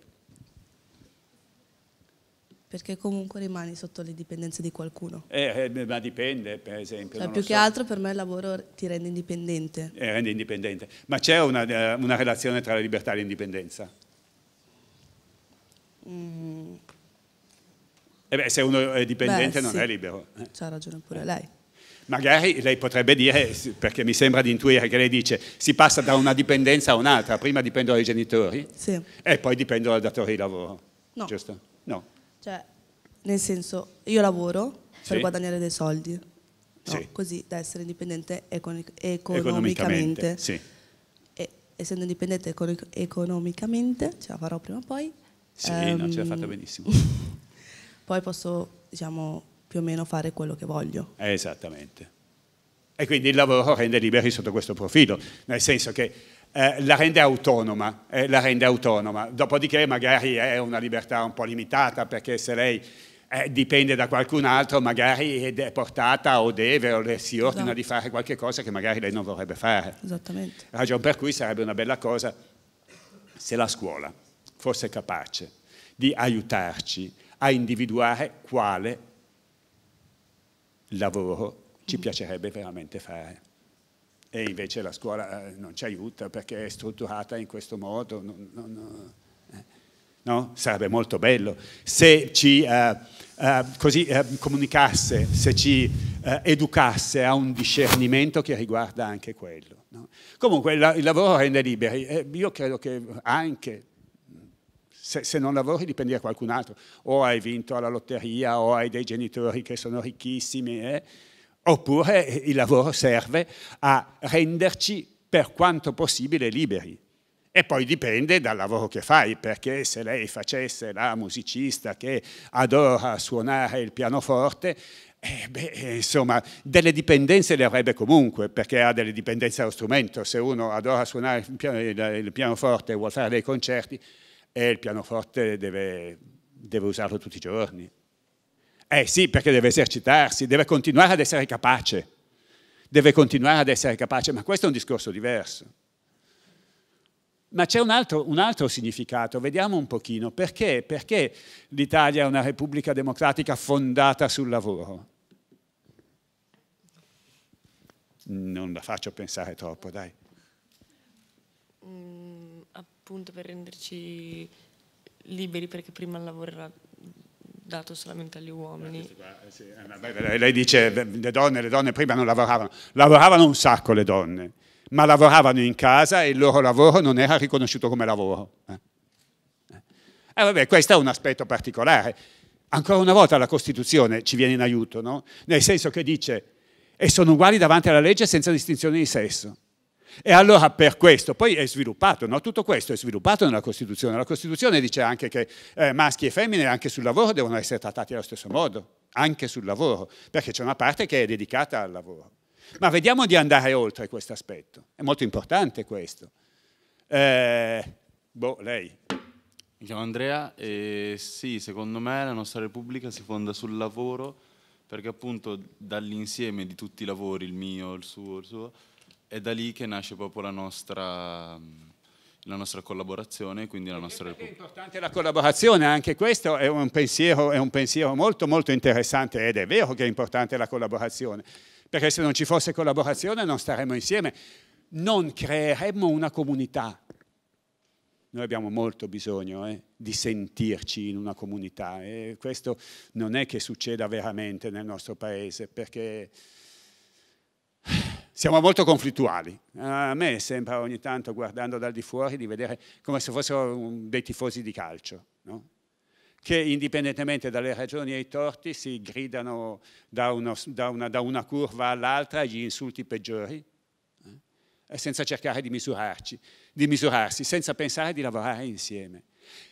D: Perché comunque rimani sotto le dipendenze di qualcuno.
C: Eh, eh, ma dipende, per esempio. Cioè, più so. che altro
D: per me il lavoro ti rende indipendente.
C: Eh, rende indipendente. Ma c'è una, eh, una, relazione tra la libertà e l'indipendenza?
D: Mm,
C: e eh beh, se uno è dipendente beh, non sì. è
D: libero. Eh. C'ha ragione pure lei.
C: Magari lei potrebbe dire, eh, perché mi sembra di intuire che lei dice, si passa da una dipendenza a un'altra, prima dipendo dai genitori sì. e poi dipendo dal datore di lavoro. No. Giusto? No.
D: Cioè, nel senso, io lavoro per sì. guadagnare dei soldi, no? sì. così da essere indipendente econ economicamente. Sì. E, essendo indipendente economicamente, ce la farò prima o poi. Sì, ehm... no, ce l'ha ehm, fatta benissimo. poi posso diciamo, più o meno fare quello che voglio.
C: Esattamente. E quindi il lavoro rende liberi sotto questo profilo, nel senso che eh, la, rende autonoma, eh, la rende autonoma, dopodiché magari è una libertà un po' limitata perché se lei eh, dipende da qualcun altro, magari è portata o deve o le si ordina esatto. di fare qualche cosa che magari lei non vorrebbe fare.
D: Esattamente.
C: Ragion per cui sarebbe una bella cosa se la scuola fosse capace di aiutarci a individuare quale lavoro ci mm. piacerebbe veramente fare. E invece la scuola eh, non ci aiuta perché è strutturata in questo modo. Non, non, eh, no? Sarebbe molto bello se ci eh, eh, così, eh, comunicasse, se ci eh, educasse a un discernimento che riguarda anche quello. No? Comunque il lavoro rende liberi. io credo che anche se, se, non lavori dipendi da qualcun altro, o hai vinto alla lotteria o hai dei genitori che sono ricchissimi, eh? oppure il lavoro serve a renderci per quanto possibile liberi. E poi dipende dal lavoro che fai, perché se lei facesse la musicista che adora suonare il pianoforte, eh beh, insomma, delle dipendenze le avrebbe comunque, perché ha delle dipendenze allo strumento. Se uno adora suonare il, pianoforte e vuole fare dei concerti, e il pianoforte deve, deve usarlo tutti i giorni. Eh sì, perché deve esercitarsi, deve continuare ad essere capace, deve continuare ad essere capace, ma questo è un discorso diverso. Ma c'è un altro, un altro, significato, vediamo un pochino, perché, perché l'Italia è una repubblica democratica fondata sul lavoro? Non la faccio pensare troppo, dai.
D: Mm appunto per renderci liberi perché prima il lavoro era dato solamente agli uomini. Eh, eh, lei
C: dice eh, le donne, le donne prima non lavoravano, lavoravano un sacco le donne, ma lavoravano in casa e il loro lavoro non era riconosciuto come lavoro. Eh, vabbè, questo è un aspetto particolare. Ancora una volta la Costituzione ci viene in aiuto, no? nel senso che dice e sono uguali davanti alla legge senza distinzione di sesso. E allora per questo, poi è sviluppato, no? tutto questo è sviluppato nella Costituzione. La Costituzione dice anche che eh, maschi e femmine anche sul lavoro devono essere trattati allo stesso modo, anche sul lavoro, perché c'è una parte che è dedicata al lavoro. Ma vediamo di andare oltre questo aspetto, è molto importante questo. Eh,
H: boh, lei. Mi chiamo Andrea e sì, secondo me la nostra Repubblica si fonda sul lavoro perché appunto dall'insieme di tutti i lavori, il mio, il suo, il suo, è da lì che nasce proprio la nostra, la nostra collaborazione, quindi la nostra Repubblica. È importante
C: la collaborazione, anche questo è un, pensiero, è un pensiero molto molto interessante ed è vero che è importante la collaborazione, perché se non ci fosse collaborazione non staremmo insieme, non creeremmo una comunità. Noi abbiamo molto bisogno eh, di sentirci in una comunità e questo non è che succeda veramente nel nostro paese perché siamo molto conflittuali. Eh, a me sembra ogni tanto, guardando dal di fuori, di vedere come se fossero mm, dei tifosi di calcio, no? che indipendentemente dalle ragioni e i torti si gridano da, uno, da, una, da una, curva all'altra gli insulti peggiori, eh? senza cercare di, misurarci, di misurarsi, senza pensare di lavorare insieme.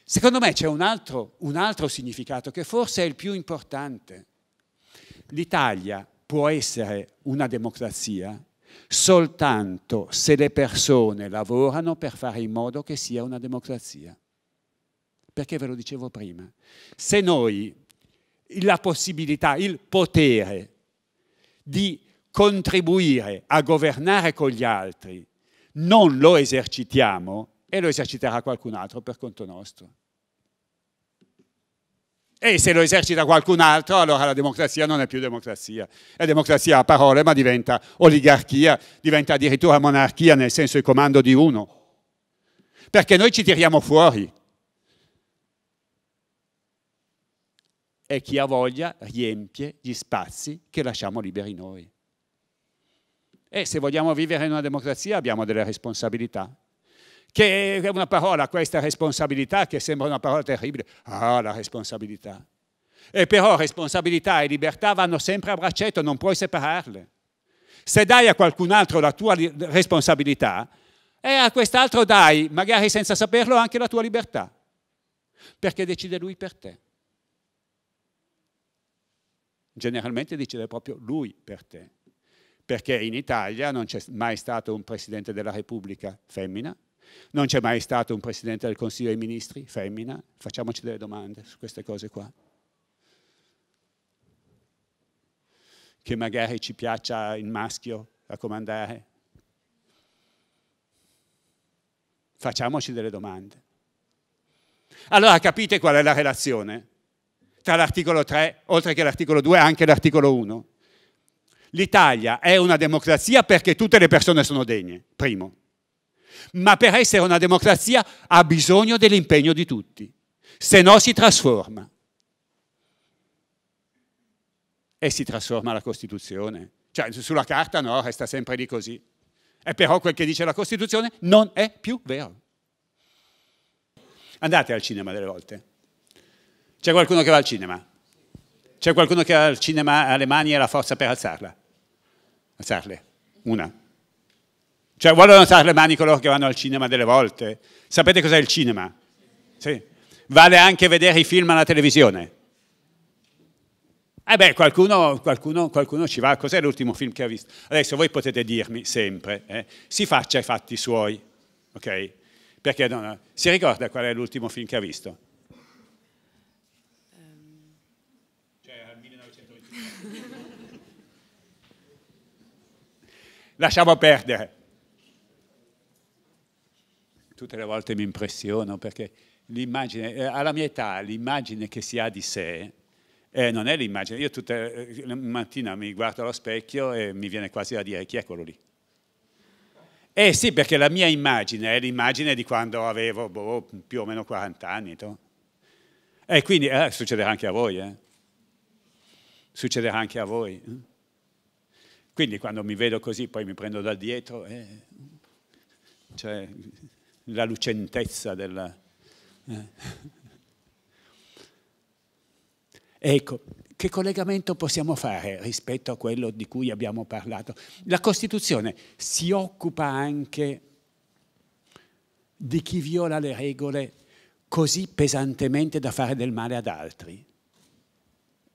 C: Secondo me c'è un altro, un altro significato che forse è il più importante. L'Italia può essere una democrazia soltanto se le persone lavorano per fare in modo che sia una democrazia. Perché ve lo dicevo prima, se noi la possibilità, il potere di contribuire a governare con gli altri non lo esercitiamo e lo eserciterà qualcun altro per conto nostro. E se lo esercita qualcun altro, allora la democrazia non è più democrazia. È democrazia a parole, ma diventa oligarchia, diventa addirittura monarchia, nel senso il comando di uno. Perché noi ci tiriamo fuori. E chi ha voglia riempie gli spazi che lasciamo liberi noi. E se vogliamo vivere in una democrazia abbiamo delle responsabilità che è una parola, questa responsabilità, che sembra una parola terribile. Ah, la responsabilità. E però responsabilità e libertà vanno sempre a braccetto, non puoi separarle. Se dai a qualcun altro la tua responsabilità, e a quest'altro dai, magari senza saperlo, anche la tua libertà, perché decide lui per te. Generalmente decide proprio lui per te, perché in Italia non c'è mai stato un Presidente della Repubblica femmina, non c'è mai stato un Presidente del Consiglio dei Ministri, femmina, facciamoci delle domande su queste cose qua. Che magari ci piaccia il maschio a comandare. Facciamoci delle domande. Allora capite qual è la relazione tra l'articolo 3, oltre che l'articolo 2, anche l'articolo 1. L'Italia è una democrazia perché tutte le persone sono degne, primo ma per essere una democrazia ha bisogno dell'impegno di tutti, se no si trasforma. E si trasforma la Costituzione. Cioè, sulla carta no, resta sempre lì così. E però quel che dice la Costituzione non è più vero. Andate al cinema delle volte. C'è qualcuno che va al cinema? C'è qualcuno che ha al cinema alle mani e la forza per alzarla? Alzarle? Una. Cioè, vogliono stare le mani coloro che vanno al cinema delle volte. Sapete cos'è il cinema? Sì. Vale anche vedere i film alla televisione. Eh beh, qualcuno, qualcuno, qualcuno, ci va. Cos'è l'ultimo film che ha visto? Adesso voi potete dirmi sempre, eh, si faccia i fatti suoi, ok? Perché no, si ricorda qual è l'ultimo film che ha visto? Um. Cioè, 1925. Lasciamo perdere tutte le volte mi impressiono perché l'immagine, eh, alla mia età l'immagine che si ha di sé eh, non è l'immagine. Io tutta eh, la mattina mi guardo allo specchio e mi viene quasi da dire eh, chi è quello lì. Eh sì, perché la mia immagine è l'immagine di quando avevo boh, più o meno 40 anni. To. E quindi eh, succederà anche a voi. Eh. Succederà anche a voi. Quindi quando mi vedo così, poi mi prendo da dietro. Eh. Cioè, la lucentezza della... Eh. Ecco, che collegamento possiamo fare rispetto a quello di cui abbiamo parlato? La Costituzione si occupa anche di chi viola le regole così pesantemente da fare del male ad altri.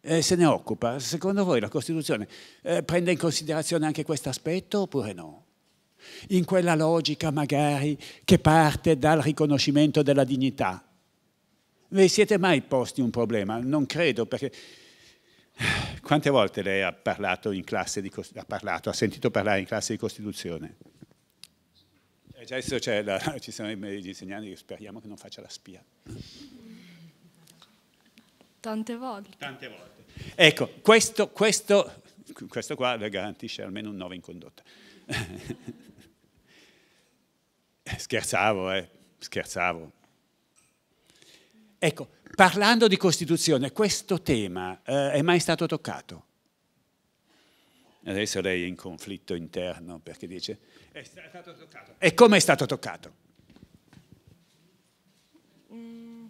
C: Eh, se ne occupa. Secondo voi la Costituzione eh, prende in considerazione anche questo aspetto oppure no? in quella logica magari che parte dal riconoscimento della dignità. Vi siete mai posti un problema? Non credo perché... Quante volte lei ha parlato in classe di, ha, parlato, ha sentito parlare in classe di Costituzione? Eh, adesso la, ci sono gli insegnanti che speriamo che non faccia la spia.
D: Tante volte. Tante volte.
C: Ecco, questo, questo, questo qua le garantisce almeno un 9 in condotta. Eh, scherzavo, eh, scherzavo. Ecco, parlando di Costituzione, questo tema eh, è mai stato toccato? Adesso lei è in conflitto interno perché dice, è stato toccato. E come è stato toccato? Mm.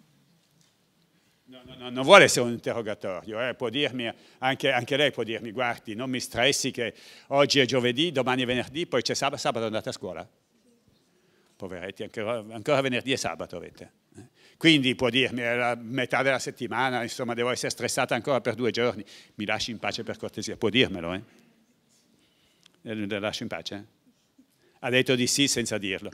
C: No, non vuole essere un interrogatorio, eh. dirmi, anche, anche, lei può dirmi, guardi, non mi stressi che oggi è giovedì, domani è venerdì, poi c'è sabato, sabato andate a scuola poveretti, ancora, ancora venerdì e sabato avete. Eh. Quindi può dirmi, è la metà della settimana, insomma, devo essere stressata ancora per due giorni. Mi lasci in pace per cortesia, può dirmelo, eh? eh la lascio in pace? Eh? Ha detto di sì senza dirlo.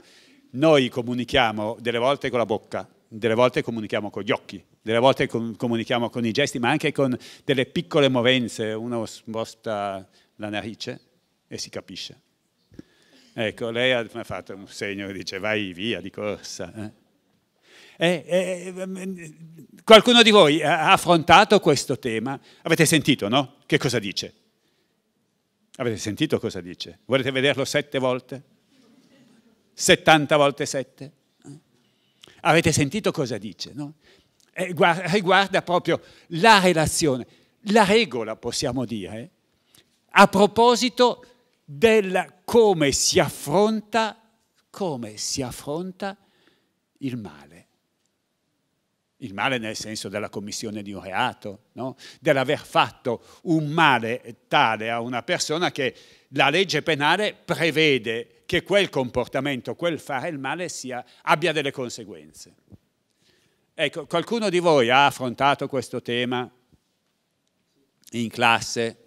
C: Noi comunichiamo delle volte con la bocca, delle volte comunichiamo con gli occhi, delle volte comunichiamo con i gesti, ma anche con delle piccole movenze. Uno sposta la narice e si capisce. Ecco, lei ha fatto un segno che dice vai via di corsa. Eh, eh, qualcuno di voi ha affrontato questo tema? Avete sentito, no? Che cosa dice? Avete sentito cosa dice? Volete vederlo sette volte? 70 volte sette? Eh? Avete sentito cosa dice? No? Eh, riguarda proprio la relazione, la regola, possiamo dire, a proposito del come si affronta, come si affronta il male. Il male nel senso della commissione di un reato, no? dell'aver fatto un male tale a una persona che la legge penale prevede che quel comportamento, quel fare il male sia, abbia delle conseguenze. Ecco, qualcuno di voi ha affrontato questo tema in classe?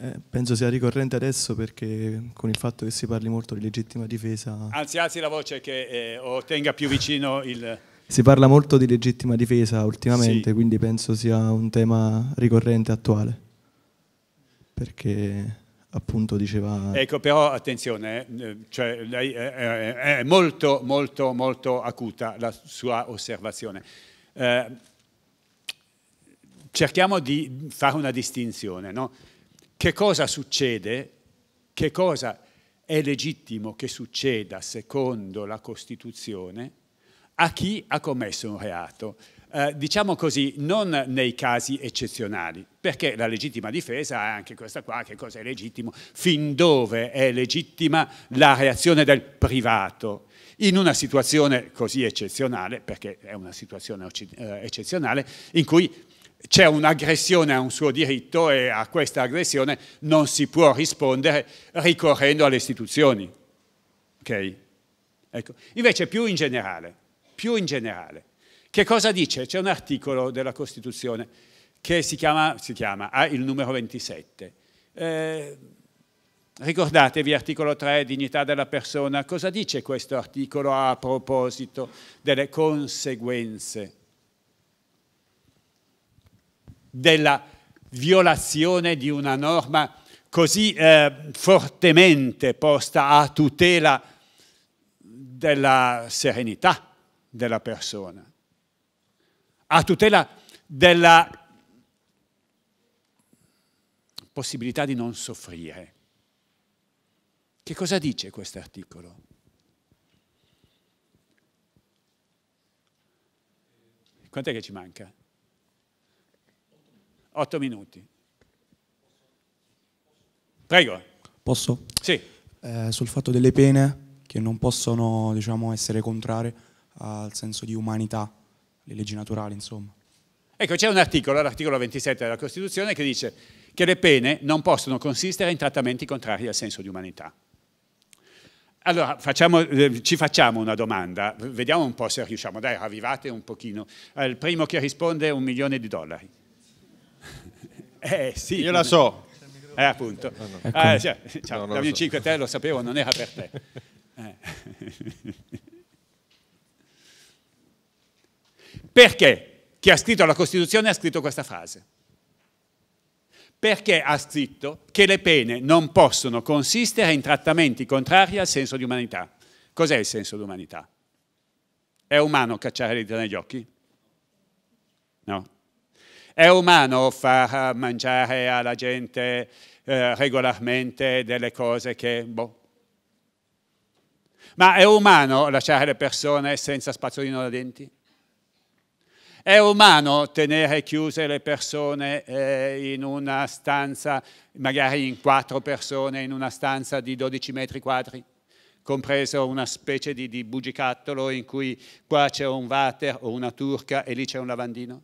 E: Eh, penso sia ricorrente adesso perché con il fatto che si parli molto di legittima difesa...
C: Anzi, alzi la voce che eh, o più vicino il...
E: Si parla molto di legittima difesa ultimamente, sì. quindi penso sia un tema ricorrente attuale. Perché appunto
F: diceva... Ecco,
C: però attenzione, eh, cioè, lei è, molto, molto, molto acuta la sua osservazione. Eh, cerchiamo di fare una distinzione, no? Che cosa succede? Che cosa è legittimo che succeda secondo la Costituzione a chi ha commesso un reato? Eh, diciamo così, non nei casi eccezionali, perché la legittima difesa è anche questa qua, che cosa è legittimo, fin dove è legittima la reazione del privato. In una situazione così eccezionale, perché è una situazione eh, eccezionale, in cui c'è un'aggressione a un suo diritto e a questa aggressione non si può rispondere ricorrendo alle istituzioni. Okay? Ecco. Invece più in generale, più in generale, che cosa dice? C'è un articolo della Costituzione che si chiama, si chiama ha il numero 27. Eh, ricordatevi articolo 3, dignità della persona, cosa dice questo articolo a proposito delle conseguenze della violazione di una norma così eh, fortemente posta a tutela della serenità della persona, a tutela della possibilità di non soffrire. Che cosa dice questo articolo? Quanto è che ci manca? 8 minuti. Prego. Posso? Sì.
E: Eh, sul fatto delle pene che non possono diciamo, essere contrarie al senso di umanità, le leggi naturali insomma.
C: Ecco, c'è un articolo, l'articolo 27 della Costituzione, che dice che le pene non possono consistere in trattamenti contrari al senso di umanità. Allora, facciamo, eh, ci facciamo una domanda, vediamo un po' se riusciamo. Dai, ravvivate un pochino. Eh, il primo che risponde è un milione di dollari. Eh sì. Io la so. Eh appunto. Ah, no, eh, ecco. Cioè, no. Ecco. Eh, cioè, ciao, no, Davide so. 5 te lo sapevo, non era per te. Eh. Perché chi ha scritto la Costituzione ha scritto questa frase? Perché ha scritto che le pene non possono consistere in trattamenti contrari al senso di umanità. Cos'è il senso di umanità? È umano cacciare le dita negli occhi? No, è umano far mangiare alla gente eh, regolarmente delle cose che... Boh. Ma è umano lasciare le persone senza spazzolino da denti? È umano tenere chiuse le persone eh, in una stanza, magari in quattro persone, in una stanza di 12 metri quadri, compreso una specie di, di bugicattolo in cui qua c'è un water o una turca e lì c'è un lavandino?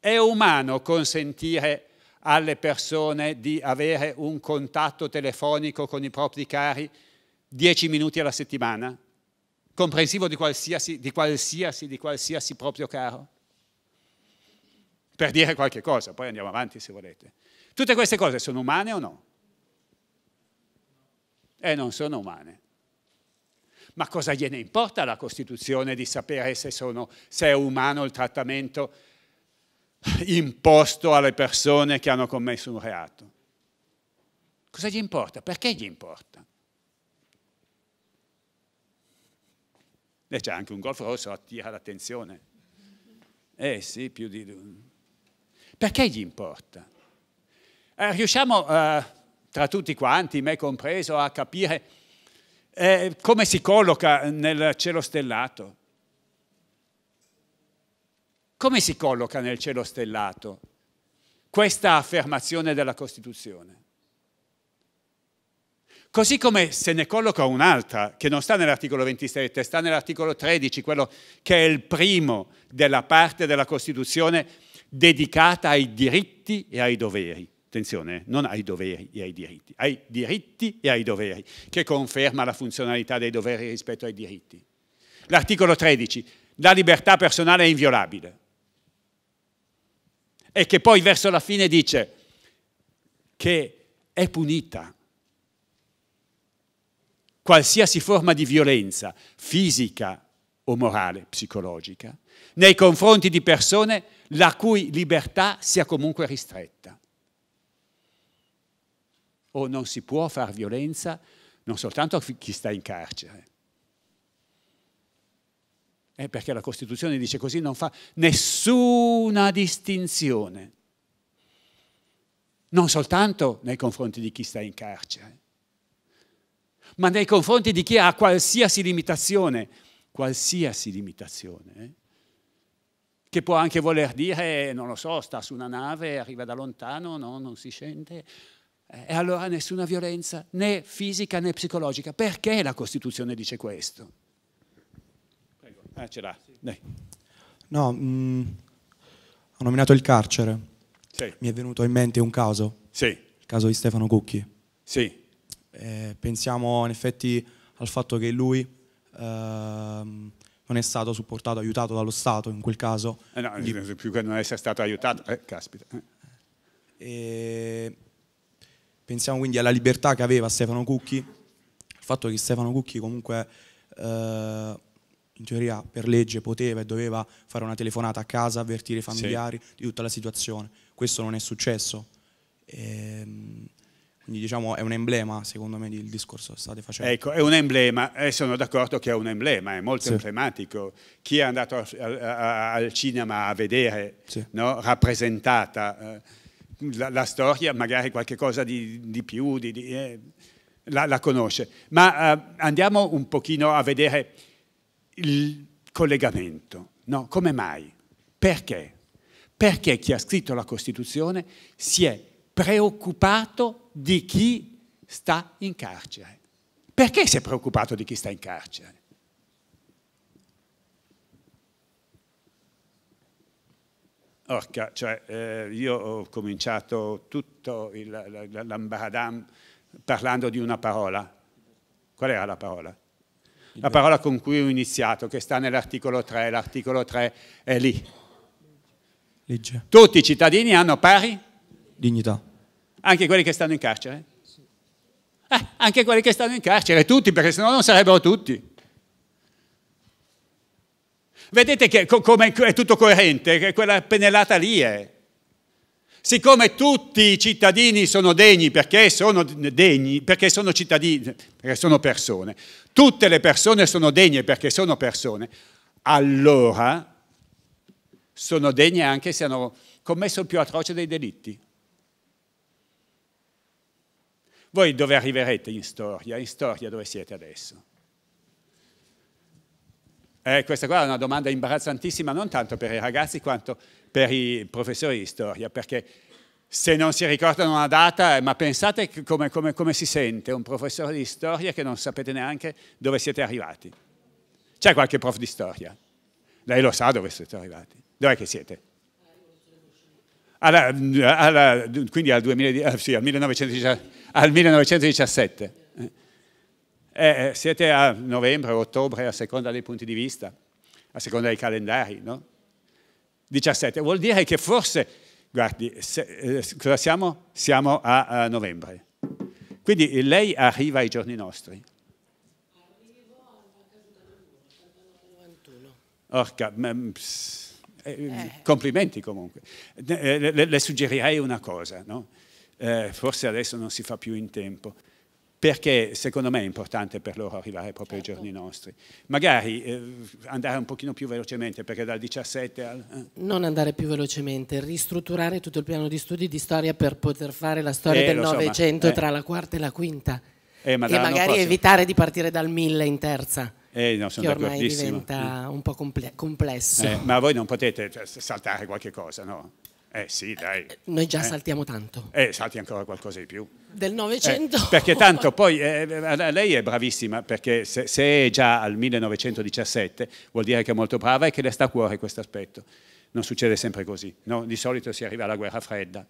C: È umano consentire alle persone di avere un contatto telefonico con i propri cari dieci minuti alla settimana, comprensivo di qualsiasi, di qualsiasi, di qualsiasi proprio caro? Per dire qualche cosa, poi andiamo avanti se volete. Tutte queste cose sono umane o no? Eh, non sono umane. Ma cosa gliene importa alla Costituzione di sapere se, sono, se è umano il trattamento imposto alle persone che hanno commesso un reato. Cosa gli importa? Perché gli importa? E c'è anche un golf rosso, attira l'attenzione. Eh sì, più di... Perché gli importa? Eh, riusciamo, eh, tra tutti quanti, me compreso, a capire eh, come si colloca nel cielo stellato. Come si colloca nel cielo stellato questa affermazione della Costituzione? Così come se ne colloca un'altra, che non sta nell'articolo 27, sta nell'articolo 13, quello che è il primo della parte della Costituzione dedicata ai diritti e ai doveri. Attenzione, eh, non ai doveri e ai diritti, ai diritti e ai doveri, che conferma la funzionalità dei doveri rispetto ai diritti. L'articolo 13, la libertà personale è inviolabile e che poi verso la fine dice che è punita. Qualsiasi forma di violenza fisica o morale, psicologica, nei confronti di persone la cui libertà sia comunque ristretta. O non si può fare violenza non soltanto a chi sta in carcere, eh, perché la Costituzione dice così, non fa nessuna distinzione, non soltanto nei confronti di chi sta in carcere, ma nei confronti di chi ha qualsiasi limitazione, qualsiasi limitazione, eh? che può anche voler dire, eh, non lo so, sta su una nave, arriva da lontano, no, non si scende, eh, e allora nessuna violenza, né fisica né psicologica. Perché la Costituzione dice questo? Ah, ce l'ha.
E: No, mh, mm, ho nominato il carcere. Sì. Mi è venuto in mente un caso. Sì. Il caso di Stefano Cucchi. Sì. Eh, pensiamo in effetti al fatto che lui ehm, non è stato supportato, aiutato dallo Stato in quel caso.
C: Eh no, quindi... più che non essere stato aiutato, eh, caspita. Eh,
E: pensiamo quindi alla libertà che aveva Stefano Cucchi, il fatto che Stefano Cucchi comunque eh, in teoria per legge poteva e doveva fare una telefonata a casa, avvertire i familiari sì. di tutta la situazione. Questo non è successo. Ehm, quindi diciamo è un emblema, secondo me, del discorso che state facendo. Ecco, è un
C: emblema, e eh, sono d'accordo che è un emblema, è molto sì. emblematico. Chi è andato a, a, al cinema a vedere sì. no, rappresentata eh, la, la, storia, magari qualcosa di, di più, di, di, eh, la, la, conosce. Ma eh, andiamo un pochino a vedere il collegamento. No? Come mai? Perché? Perché chi ha scritto la Costituzione si è preoccupato di chi sta in carcere. Perché si è preoccupato di chi sta in carcere? Orca, cioè, eh, io ho cominciato tutto l'ambaradam parlando di una parola. Qual era la parola? la parola con cui ho iniziato, che sta nell'articolo 3, l'articolo 3 è lì. Legge. Tutti i cittadini hanno pari? Dignità. Anche quelli che stanno in carcere? Eh, anche quelli che stanno in carcere, tutti, perché sennò non sarebbero tutti. Vedete che, come è tutto coerente, che quella pennellata lì è. Siccome tutti i cittadini sono degni perché sono, degni, perché sono cittadini, perché sono persone, tutte le persone sono degne perché sono persone, allora sono degne anche se hanno commesso il più atroce dei delitti. Voi dove arriverete in storia? In storia dove siete adesso? Eh, questa qua è una domanda imbarazzantissima non tanto per i ragazzi quanto per i professori di storia, perché se non si ricordano una data, eh, ma pensate come, come, come si sente un professore di storia che non sapete neanche dove siete arrivati. C'è qualche prof di storia? Lei lo sa dove siete arrivati. Dov'è che siete? Alla, alla, quindi al, 2000, eh, sì, al, 1917, eh, eh, siete a novembre, o ottobre, a seconda dei punti di vista, a seconda dei calendari, no? 17. Vuol dire che forse, guardi, se, eh, cosa siamo? Siamo a, a, novembre. Quindi lei arriva ai giorni nostri. Orca, ma, mm, pss, eh, eh. complimenti comunque. Le, eh, le, le, suggerirei una cosa, no? Eh, forse adesso non si fa più in tempo perché secondo me è importante per loro arrivare proprio certo. ai giorni nostri. Magari eh, andare un pochino più velocemente, perché dal 17 al... Eh.
A: Non andare più velocemente, ristrutturare tutto il piano di studi di storia per poter fare la storia eh, del Novecento so, eh. tra la quarta e la quinta. Eh, e magari evitare di partire dal 1000 in terza.
C: Eh, no, sono che ormai diventa
A: mm. un po' complesso. Eh, ma
C: voi non potete cioè, saltare qualche cosa, no? Eh sì, eh, dai. Eh, noi già eh. saltiamo tanto. Eh, salti ancora qualcosa di più. Del Novecento. Eh, perché tanto poi eh, lei è bravissima, perché se, se, è già al 1917 vuol dire che è molto brava e che le sta a cuore questo aspetto. Non succede sempre così, no? Di solito si arriva alla guerra fredda.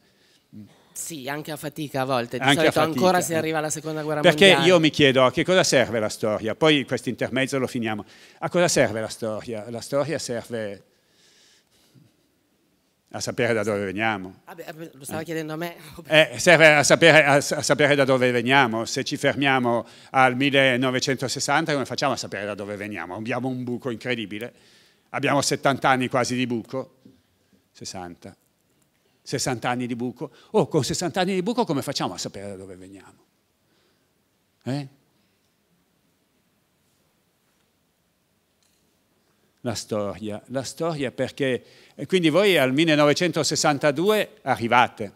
A: Sì, anche a fatica
C: a volte, di anche solito ancora si arriva alla seconda guerra perché mondiale. Perché io mi chiedo a che cosa serve la storia, poi questo intermezzo lo finiamo. A cosa serve la storia? La storia serve a sapere da dove veniamo. Ah
A: beh, lo stava eh. chiedendo a me.
C: Eh, serve a sapere, a, a sapere, da dove veniamo. Se ci fermiamo al 1960, come facciamo a sapere da dove veniamo? Abbiamo un buco incredibile. Abbiamo 70 anni quasi di buco. 60. 60 anni di buco. Oh, con 60 anni di buco come facciamo a sapere da dove veniamo? Eh? La storia, la storia perché e quindi voi al 1962 arrivate.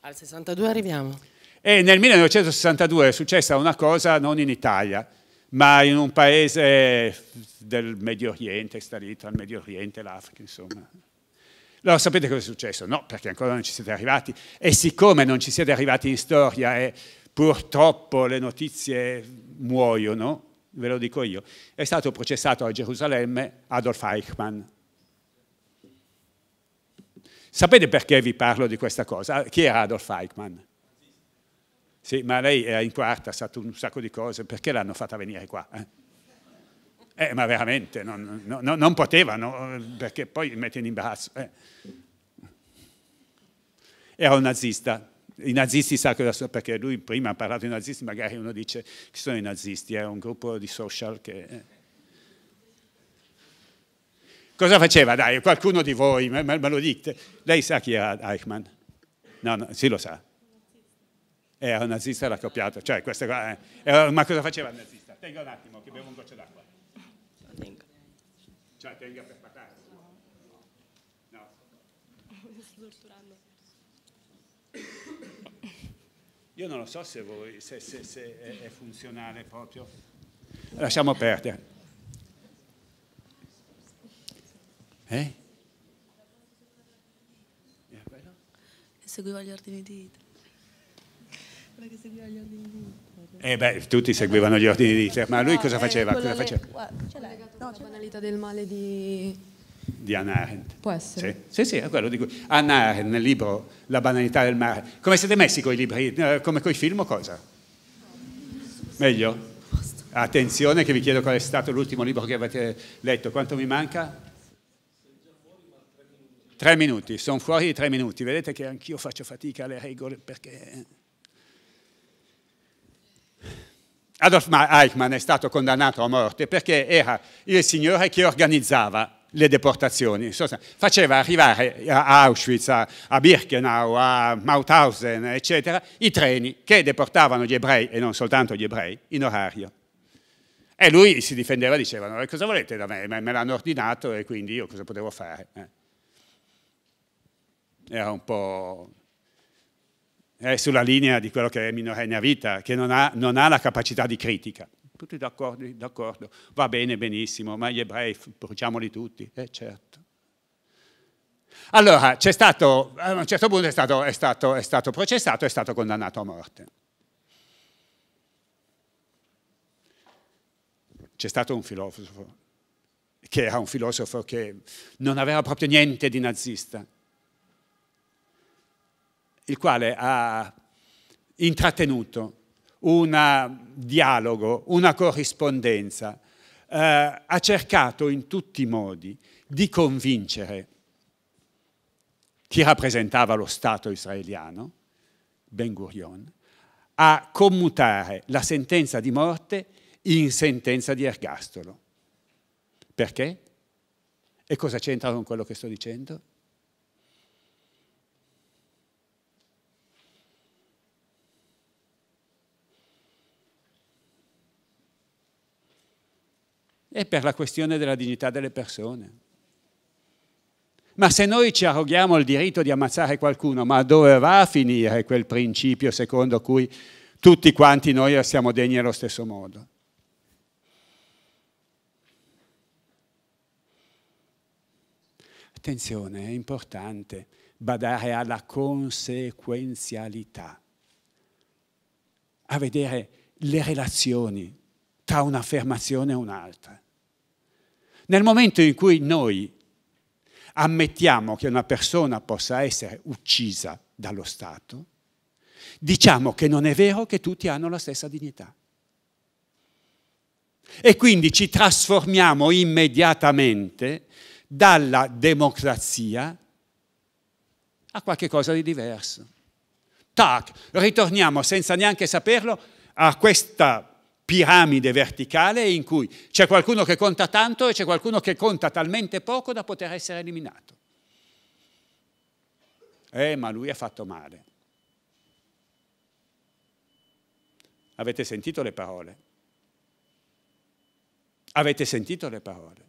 A: Al 62
C: arriviamo. E nel 1962 è successa una cosa non in Italia, ma in un paese del Medio Oriente, sta lì tra il Medio Oriente e l'Africa, insomma. Allora, sapete cosa è successo? No, perché ancora non ci siete arrivati. E siccome non ci siete arrivati in storia e eh, purtroppo le notizie muoiono, ve lo dico io, è stato processato a Gerusalemme Adolf Eichmann, Sapete perché vi parlo di questa cosa? Chi era Adolf Eichmann? Sì, ma lei era in quarta, ha fatto un sacco di cose, perché l'hanno fatta venire qua? Eh? eh ma veramente, non, no, non potevano, eh, perché poi mette in imbarazzo. Eh. Era un nazista, i nazisti sa cosa sono, perché lui prima ha parlato di nazisti, magari uno dice che sono i nazisti, è un gruppo di social che... Eh, Cosa faceva? Dai, qualcuno di voi me, me, lo dite. Lei sa chi era Eichmann? No, no, sì lo sa. Era un nazista raccoppiato, cioè questa qua, eh, ma cosa faceva il nazista? Tenga un attimo che bevo un goccio d'acqua. Cioè, tenga per patata. No. Io non lo so se, voi, se, se, se è funzionale proprio. Lasciamo perdere. Eh?
D: Seguiva gli ordini di Hitler.
C: Eh beh, tutti seguivano gli ordini di Hitler, ma lui cosa eh, faceva? cosa faceva? C'è
D: la, no, c'è la banalità del male di...
C: Di Anna Arendt. Può essere. Sì, sì, sì è quello di cui... Anna Arendt nel libro La banalità del male. Come siete messi con i libri? Come coi film o cosa? Meglio? Attenzione che vi chiedo qual è stato l'ultimo libro che avete letto. Quanto mi manca? Tre minuti, sono fuori di tre minuti. Vedete che anch'io faccio fatica alle regole perché... Eh. Adolf Eichmann è stato condannato a morte perché era il signore che organizzava le deportazioni. Faceva arrivare a Auschwitz, a Birkenau, a Mauthausen, eccetera, i treni che deportavano gli ebrei, e non soltanto gli ebrei, in orario. E lui si difendeva, diceva, eh, cosa volete da me? Me l'hanno ordinato e quindi io cosa potevo fare? Eh era un po' è sulla linea di quello che è minorenne a vita, che non ha, non ha la capacità di critica. Tutti d'accordo, d'accordo, va bene, benissimo, ma gli ebrei bruciamoli tutti, eh certo. Allora, c'è stato, a un certo punto è stato, è stato, è stato processato, è stato condannato a morte. C'è stato un filosofo, che era un filosofo che non aveva proprio niente di nazista, il quale ha intrattenuto un dialogo, una corrispondenza, eh, ha cercato in tutti i modi di convincere chi rappresentava lo Stato israeliano, Ben Gurion, a commutare la sentenza di morte in sentenza di ergastolo. Perché? E cosa c'entra con quello che sto dicendo? e per la questione della dignità delle persone. Ma se noi ci arroghiamo il diritto di ammazzare qualcuno, ma dove va a finire quel principio secondo cui tutti quanti noi siamo degni allo stesso modo? Attenzione, è importante badare alla conseguenzialità, a vedere le relazioni tra un'affermazione e un'altra. Nel momento in cui noi ammettiamo che una persona possa essere uccisa dallo Stato, diciamo che non è vero che tutti hanno la stessa dignità. E quindi ci trasformiamo immediatamente dalla democrazia a qualcosa di diverso. Tac, ritorniamo senza neanche saperlo a questa piramide verticale in cui c'è qualcuno che conta tanto e c'è qualcuno che conta talmente poco da poter essere eliminato. Eh, ma lui ha fatto male. Avete sentito le parole? Avete sentito le parole?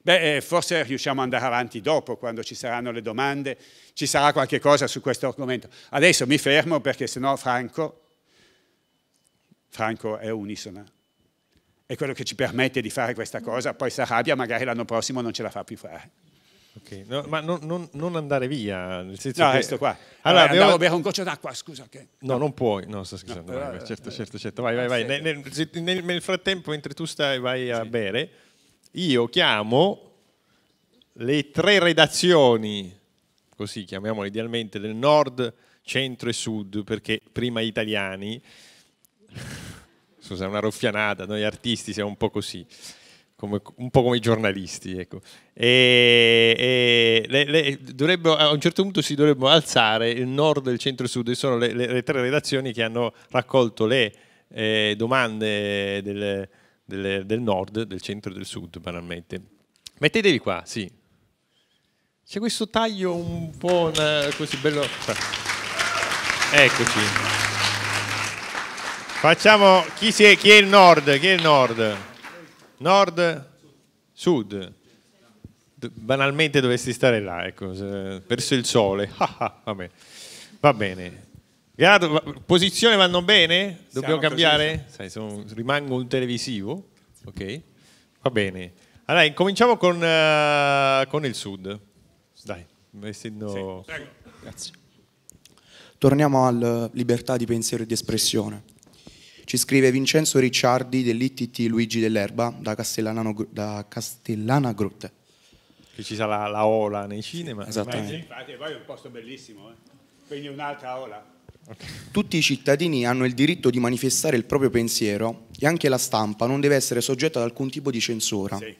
C: Beh, eh, forse riusciamo ad andare avanti dopo, quando ci saranno le domande, ci sarà qualche cosa su questo argomento. Adesso mi fermo perché sennò Franco... Franco è unisona. È quello che ci permette di fare questa cosa, poi si arrabbia, magari l'anno prossimo non ce la fa più fare.
B: Okay. No, ma non, non, non, andare via, nel senso no, che... resto qua. Allora, allora abbiamo... bere
C: un goccio d'acqua, scusa.
B: Che... No, no, non puoi. No, sto scherzando. No, però... certo, eh, certo, certo. Vai, vai, eh, vai. Nel, nel, nel, frattempo, mentre tu stai vai a sì. bere, io chiamo le tre redazioni, così chiamiamole idealmente, del nord, centro e sud, perché prima italiani, Scusa, è una ruffianata, noi artisti siamo un po' così. Come, un po' come i giornalisti, ecco. E, e le, le, dovrebbe, a un certo punto si dovrebbero alzare il nord e il centro-sud, e sono le, le, tre redazioni che hanno raccolto le eh, domande del, del, del, nord, del centro e del sud, banalmente. Mettetevi qua, sì. C'è questo taglio un po' così bello. Eccoci. Facciamo chi, è, chi è il nord? Chi è il nord? Nord? Sud? Banalmente dovresti stare là, ecco, verso il sole. Va bene. Va bene. posizione vanno bene? Dobbiamo cambiare? Sai, sono, rimango un televisivo. Ok, va bene. Allora, incominciamo con, uh, con il sud. Dai, essendo... Sì, Torniamo
E: alla eh, libertà di pensiero e di espressione ci scrive Vincenzo Ricciardi dell'ITT Luigi dell'Erba da, Castellana, da Castellana Grotte.
B: Che ci sarà la, la ola nei cinema.
C: Esattamente. infatti, poi è un posto bellissimo, eh? quindi un'altra ola.
E: Tutti i cittadini hanno il diritto di manifestare il proprio pensiero e anche la stampa non deve essere soggetta ad alcun tipo di censura. Sì.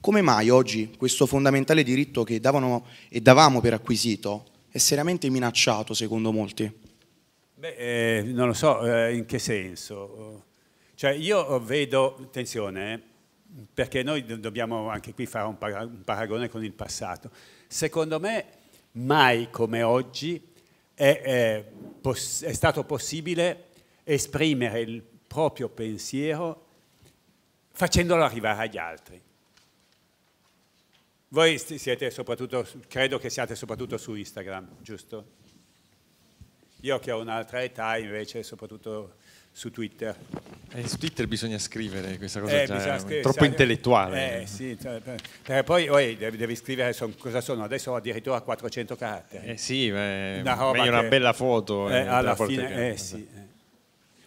E: Come mai oggi questo fondamentale diritto che davano e davamo per acquisito è seriamente minacciato secondo molti?
C: Beh, eh, non lo so eh, in che senso. Cioè io vedo, attenzione, eh, perché noi dobbiamo anche qui fare un, para un paragone con il passato. Secondo me mai come oggi è, è, è, stato possibile esprimere il proprio pensiero facendolo arrivare agli altri. Voi siete soprattutto, credo che siate soprattutto su Instagram, giusto? Io che ho un'altra età invece, soprattutto su Twitter.
B: Eh, su Twitter bisogna scrivere questa cosa, eh, già, eh, scrivere, troppo sai, intellettuale.
C: Eh, sì, cioè, perché poi oi, devi, devi, scrivere son, cosa sono, adesso ho addirittura 400 caratteri.
B: Eh sì, beh, una roba che, una bella foto. Eh, eh alla fine, eh, sì. Eh.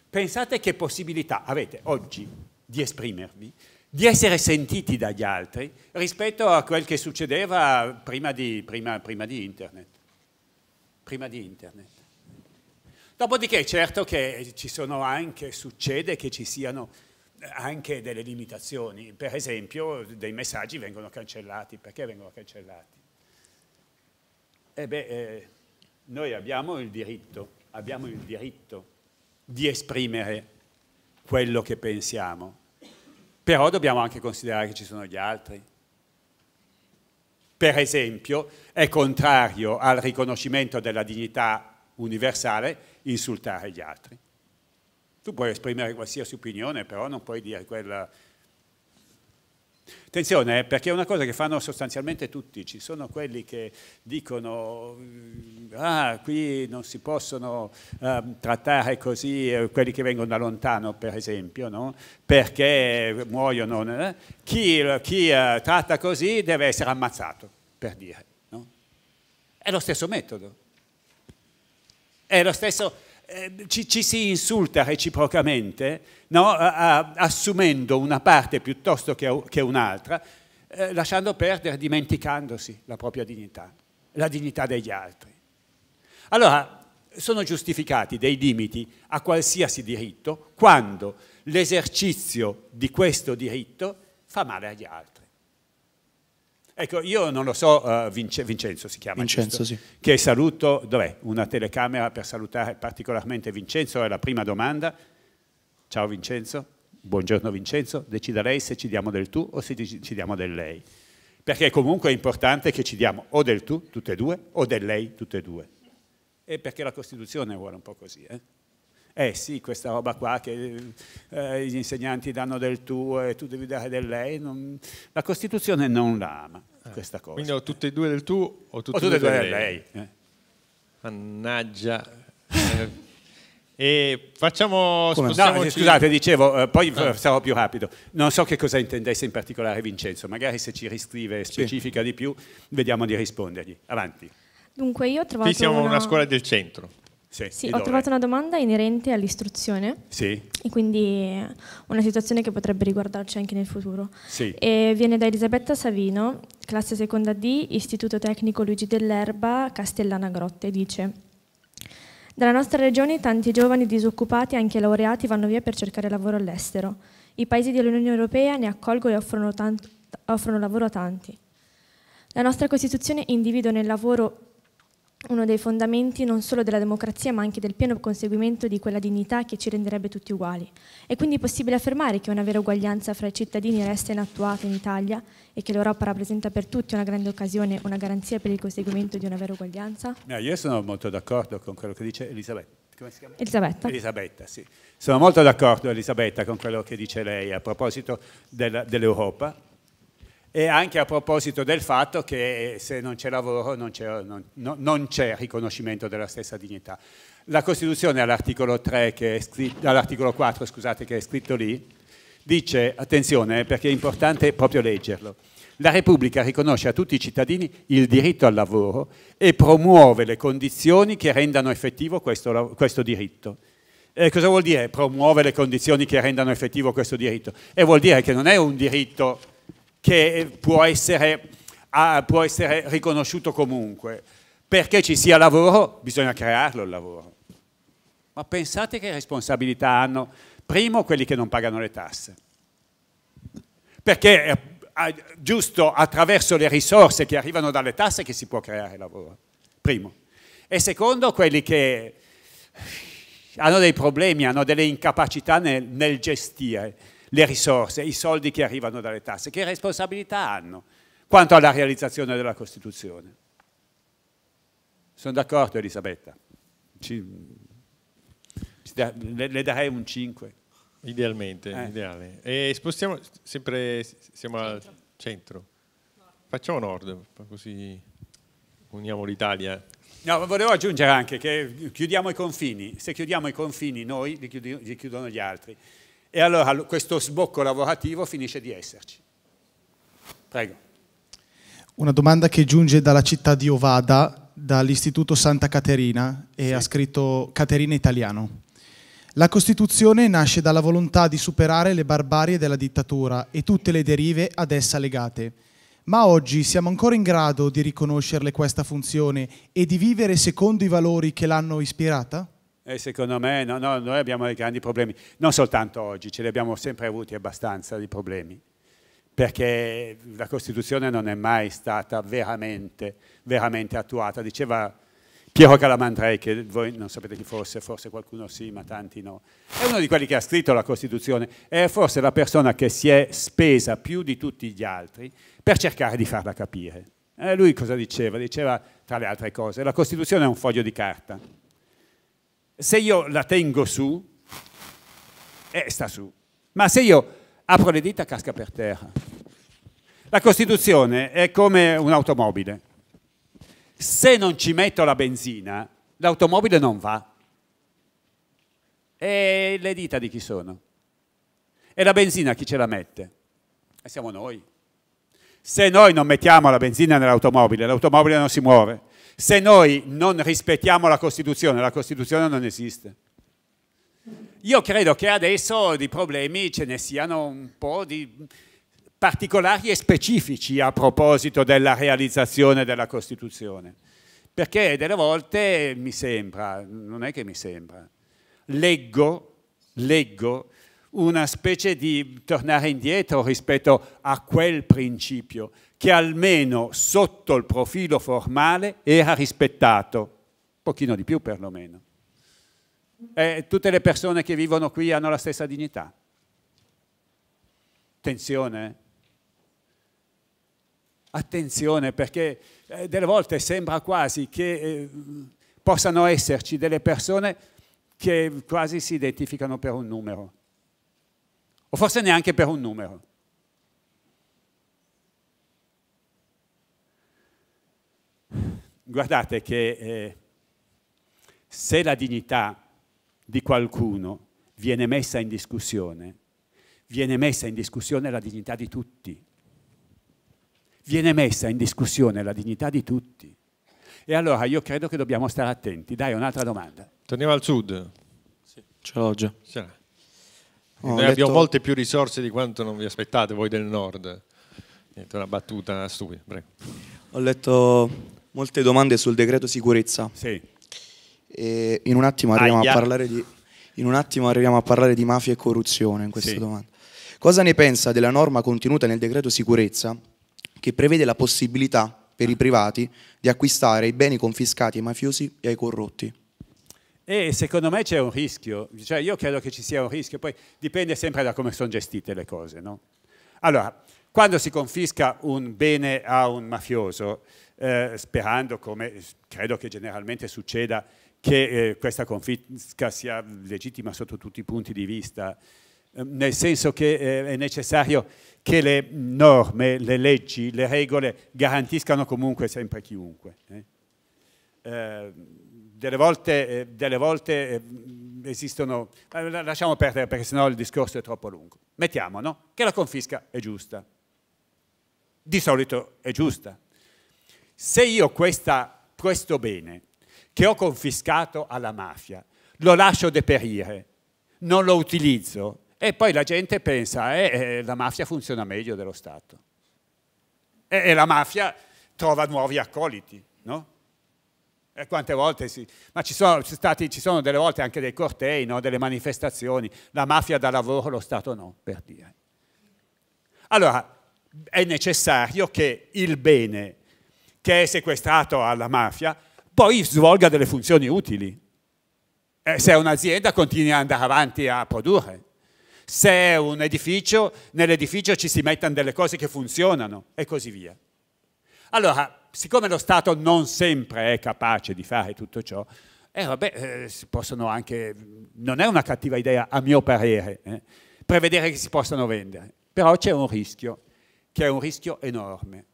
C: Pensate che possibilità avete oggi di esprimervi, di essere sentiti dagli altri rispetto a quel che succedeva prima di, prima, prima di internet. Prima di internet. Dopodiché certo che ci sono anche, succede che ci siano eh, anche delle limitazioni, per esempio dei messaggi vengono cancellati, perché vengono cancellati? E eh beh, eh, noi abbiamo il diritto, abbiamo il diritto di esprimere quello che pensiamo, però dobbiamo anche considerare che ci sono gli altri. Per esempio, è contrario al riconoscimento della dignità universale insultare gli altri. Tu puoi esprimere qualsiasi opinione, però non puoi dire quella... Attenzione, eh, perché è una cosa che fanno sostanzialmente tutti, ci sono quelli che dicono mm, ah, qui non si possono eh, trattare così eh, quelli che vengono da lontano, per esempio, no? perché muoiono. Eh? Chi, chi eh, tratta così deve essere ammazzato, per dire. No? È lo stesso metodo. È lo stesso, eh, ci, ci, si insulta reciprocamente, no? a, a, assumendo una parte piuttosto che, che un'altra, eh, lasciando perdere, dimenticandosi la propria dignità, la dignità degli altri. Allora, sono giustificati dei limiti a qualsiasi diritto quando l'esercizio di questo diritto fa male agli altri. Ecco, io non lo so, uh, Vince, Vincenzo si chiama. Vincenzo, giusto? sì. Che saluto, dov'è? Una telecamera per salutare particolarmente Vincenzo, è la prima domanda. Ciao Vincenzo, buongiorno Vincenzo, decida lei se ci diamo del tu o se ci diamo del lei. Perché comunque è importante che ci diamo o del tu, tutte e due, o del lei, tutte e due. E perché la Costituzione vuole un po' così, eh? eh sì, questa roba qua che eh, gli insegnanti danno del tuo e tu devi dare del lei, non... la Costituzione non l'ama. Eh. questa cosa. Quindi ho
B: tutte e due del
C: tu o tutte, e due del lei.
B: lei. Eh. Mannaggia. Eh, e facciamo Come, no, eh, scusate,
C: dicevo, poi ah. sarò più rapido. Non so che cosa intendesse in particolare Vincenzo, magari se ci riscrive specifica sì. di più, vediamo di rispondergli. Avanti.
B: Dunque, io ho trovato. Qui siamo una, una scuola
C: del centro. Sì, sì ho dovrei. trovato
D: una domanda inerente all'istruzione sì. e quindi una situazione che potrebbe riguardarci anche nel futuro. Sì. E viene da Elisabetta Savino, classe seconda D, Istituto Tecnico Luigi dell'Erba, Castellana Grotte, dice Dalla nostra regione tanti giovani disoccupati, anche laureati, vanno via per cercare lavoro all'estero. I paesi dell'Unione Europea ne accolgono e offrono, offrono lavoro a tanti. La nostra Costituzione individua nel lavoro uno dei fondamenti non solo della democrazia ma anche del pieno conseguimento di quella dignità che ci renderebbe tutti uguali. È quindi possibile affermare che una vera uguaglianza fra i cittadini resta inattuata in Italia e che l'Europa rappresenta per tutti una grande occasione, una garanzia per il conseguimento di una vera uguaglianza?
C: No, io sono molto d'accordo con quello che dice Elisabetta. Elisabetta. Elisabetta, sì. Sono molto d'accordo Elisabetta con quello che dice lei a proposito dell'Europa e anche a proposito del fatto che eh, se non c'è lavoro non c'è, non, non c'è riconoscimento della stessa dignità. La Costituzione all'articolo, 3 che è scritto, all'articolo 4 scusate, che è scritto lì dice, attenzione eh, perché è importante proprio leggerlo, la Repubblica riconosce a tutti i cittadini il diritto al lavoro e promuove le condizioni che rendano effettivo questo, questo diritto. E cosa vuol dire promuove le condizioni che rendano effettivo questo diritto? E vuol dire che non è un diritto che eh, può essere, può essere riconosciuto comunque. Perché ci sia lavoro bisogna crearlo il lavoro. Ma pensate che responsabilità hanno, primo, quelli che non pagano le tasse. Perché è eh, giusto attraverso le risorse che arrivano dalle tasse che si può creare lavoro, primo. E secondo, quelli che hanno dei problemi, hanno delle incapacità nel, nel gestire le risorse, i soldi che arrivano dalle tasse, che responsabilità hanno quanto alla realizzazione della Costituzione. Sono d'accordo Elisabetta, Ci,
B: le, le darei un 5. Idealmente, eh. ideale. E spostiamo sempre, siamo centro. al centro. Nord. Facciamo nord, così uniamo l'Italia. No, volevo aggiungere anche che chiudiamo i confini,
C: se chiudiamo i confini noi li, chiudi, li chiudono gli altri. E allora questo sbocco lavorativo finisce di esserci. Prego.
E: Una domanda che giunge dalla città di Ovada, dall'Istituto Santa Caterina, e sì. ha scritto Caterina Italiano. La Costituzione nasce dalla volontà di superare le barbarie della dittatura e tutte le derive ad essa legate. Ma oggi siamo ancora in grado di riconoscerle questa funzione e di vivere secondo i valori che l'hanno ispirata?
C: E eh, secondo me no, no, noi abbiamo dei grandi problemi, non soltanto oggi, ce li abbiamo sempre avuti abbastanza di problemi, perché la Costituzione non è mai stata veramente, veramente attuata. Diceva Piero Calamandrei, che voi non sapete chi fosse, forse qualcuno sì, ma tanti no, è uno di quelli che ha scritto la Costituzione, è forse la persona che si è spesa più di tutti gli altri per cercare di farla capire. E eh, lui cosa diceva? Diceva, tra le altre cose, la Costituzione è un foglio di carta se io la tengo su, eh, sta su, ma se io apro le dita casca per terra. La Costituzione è come un'automobile. Se non ci metto la benzina, l'automobile non va. E le dita di chi sono? E la benzina chi ce la mette? E eh, siamo noi. Se noi non mettiamo la benzina nell'automobile, l'automobile non si muove se noi non rispettiamo la Costituzione, la Costituzione non esiste. Io credo che adesso di problemi ce ne siano un po' di particolari e specifici a proposito della realizzazione della Costituzione, perché delle volte mi sembra, non è che mi sembra, leggo, leggo una specie di tornare indietro rispetto a quel principio, che almeno sotto il profilo formale era rispettato, un pochino di più perlomeno. E tutte le persone che vivono qui hanno la stessa dignità. Attenzione, eh. attenzione perché eh, delle volte sembra quasi che eh, possano esserci delle persone che quasi si identificano per un numero, o forse neanche per un numero. Guardate che eh, se la dignità di qualcuno viene messa in discussione, viene messa in discussione la dignità di tutti. Viene messa in discussione la dignità di tutti. E allora io credo che dobbiamo stare attenti. Dai, un'altra domanda.
B: Torniamo al sud. Sì. Ce l'ho già. Sì. Eh. Noi letto... abbiamo molte più risorse di quanto non vi aspettate voi del nord. Niente, una battuta stupida, prego. Ho
E: letto molte domande sul decreto sicurezza. Sì. E in un attimo arriviamo a parlare di in un attimo arriviamo a parlare di mafia e corruzione in questa sì. domanda. Cosa ne pensa della norma contenuta nel decreto sicurezza che prevede la possibilità per i privati di acquistare i beni confiscati ai mafiosi e ai corrotti?
C: E secondo me c'è un rischio, cioè io credo che ci sia un rischio, poi dipende sempre da come sono gestite le cose. No? Allora, quando si confisca un bene a un mafioso, eh, sperando, come credo che generalmente succeda, che eh, questa confisca sia legittima sotto tutti i punti di vista, eh, nel senso che eh, è necessario che le norme, le leggi, le regole garantiscano comunque sempre chiunque. Eh. Delle volte, delle volte, esistono, lasciamo perdere perché sennò il discorso è troppo lungo. Mettiamo no? che la confisca è giusta. Di solito è giusta, se io questa, questo bene che ho confiscato alla mafia lo lascio deperire, non lo utilizzo e poi la gente pensa eh, eh la mafia funziona meglio dello Stato e, e la mafia trova nuovi accoliti, no? E quante volte si... Ma ci sono, stati, ci sono delle volte anche dei cortei, no? delle manifestazioni, la mafia dà lavoro, lo Stato no, per dire. Allora, è necessario che il bene che è sequestrato alla mafia, poi svolga delle funzioni utili. Eh, se è un'azienda continui ad andare avanti a produrre. Se è un edificio, nell'edificio ci si mettono delle cose che funzionano e così via. Allora, siccome lo Stato non sempre è capace di fare tutto ciò, eh, vabbè, eh, si possono anche, non è una cattiva idea a mio parere, eh, prevedere che si possano vendere, però c'è un rischio, che è un rischio enorme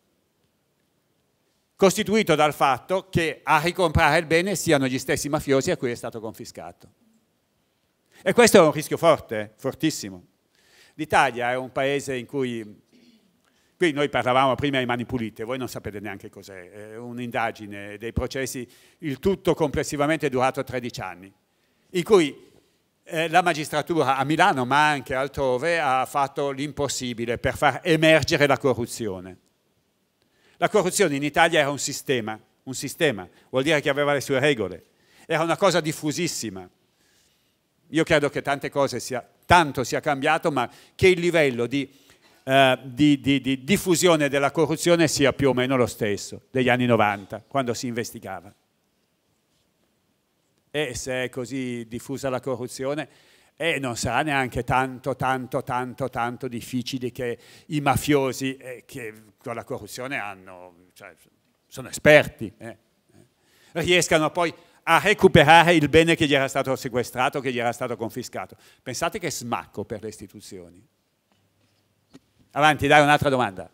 C: costituito dal fatto che a ricomprare il bene siano gli stessi mafiosi a cui è stato confiscato. E questo è un rischio forte, fortissimo. L'Italia è un paese in cui, qui noi parlavamo prima di mani pulite, voi non sapete neanche cos'è, è un'indagine dei processi, il tutto complessivamente è durato 13 anni, in cui eh, la magistratura a Milano ma anche altrove ha fatto l'impossibile per far emergere la corruzione la corruzione in Italia era un sistema, un sistema, vuol dire che aveva le sue regole, era una cosa diffusissima. Io credo che tante cose sia, tanto sia cambiato, ma che il livello di, eh, di, di, di diffusione della corruzione sia più o meno lo stesso degli anni 90, quando si investigava. E se è così diffusa la corruzione, e non sarà neanche tanto, tanto, tanto, tanto difficile che i mafiosi eh, che con la corruzione hanno, cioè, sono esperti, eh, eh, riescano poi a recuperare il bene che gli era stato sequestrato, che gli era stato confiscato. Pensate che smacco per le istituzioni. Avanti, dai un'altra domanda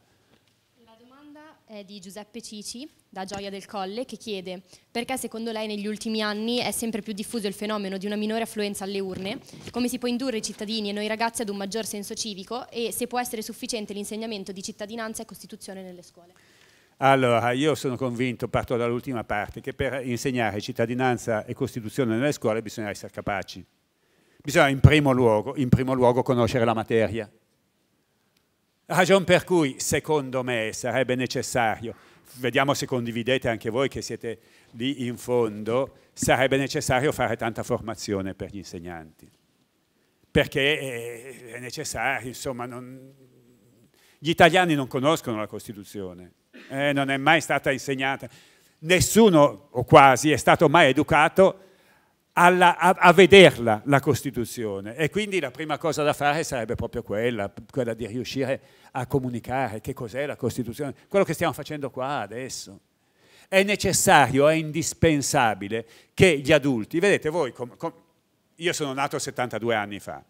F: è di Giuseppe Cici, da Gioia del Colle, che chiede perché secondo lei negli ultimi anni è sempre più diffuso il fenomeno di una minore affluenza alle urne, come si può indurre i cittadini e noi ragazzi ad un maggior senso civico e se può essere sufficiente l'insegnamento di cittadinanza e Costituzione nelle scuole.
C: Allora, io sono convinto, parto dall'ultima parte, che per insegnare cittadinanza e Costituzione nelle scuole bisogna essere capaci. Bisogna in primo luogo, in primo luogo conoscere la materia, Ragion per cui, secondo me, sarebbe necessario, vediamo se condividete anche voi che siete lì in fondo, sarebbe necessario fare tanta formazione per gli insegnanti, perché eh, è necessario, insomma, non... gli italiani non conoscono la Costituzione, eh, non è mai stata insegnata, nessuno o quasi è stato mai educato alla, a, a, vederla la Costituzione e quindi la prima cosa da fare sarebbe proprio quella, quella di riuscire a comunicare che cos'è la Costituzione, quello che stiamo facendo qua adesso. È necessario, è indispensabile che gli adulti, vedete voi, com, com, io sono nato 72 anni fa,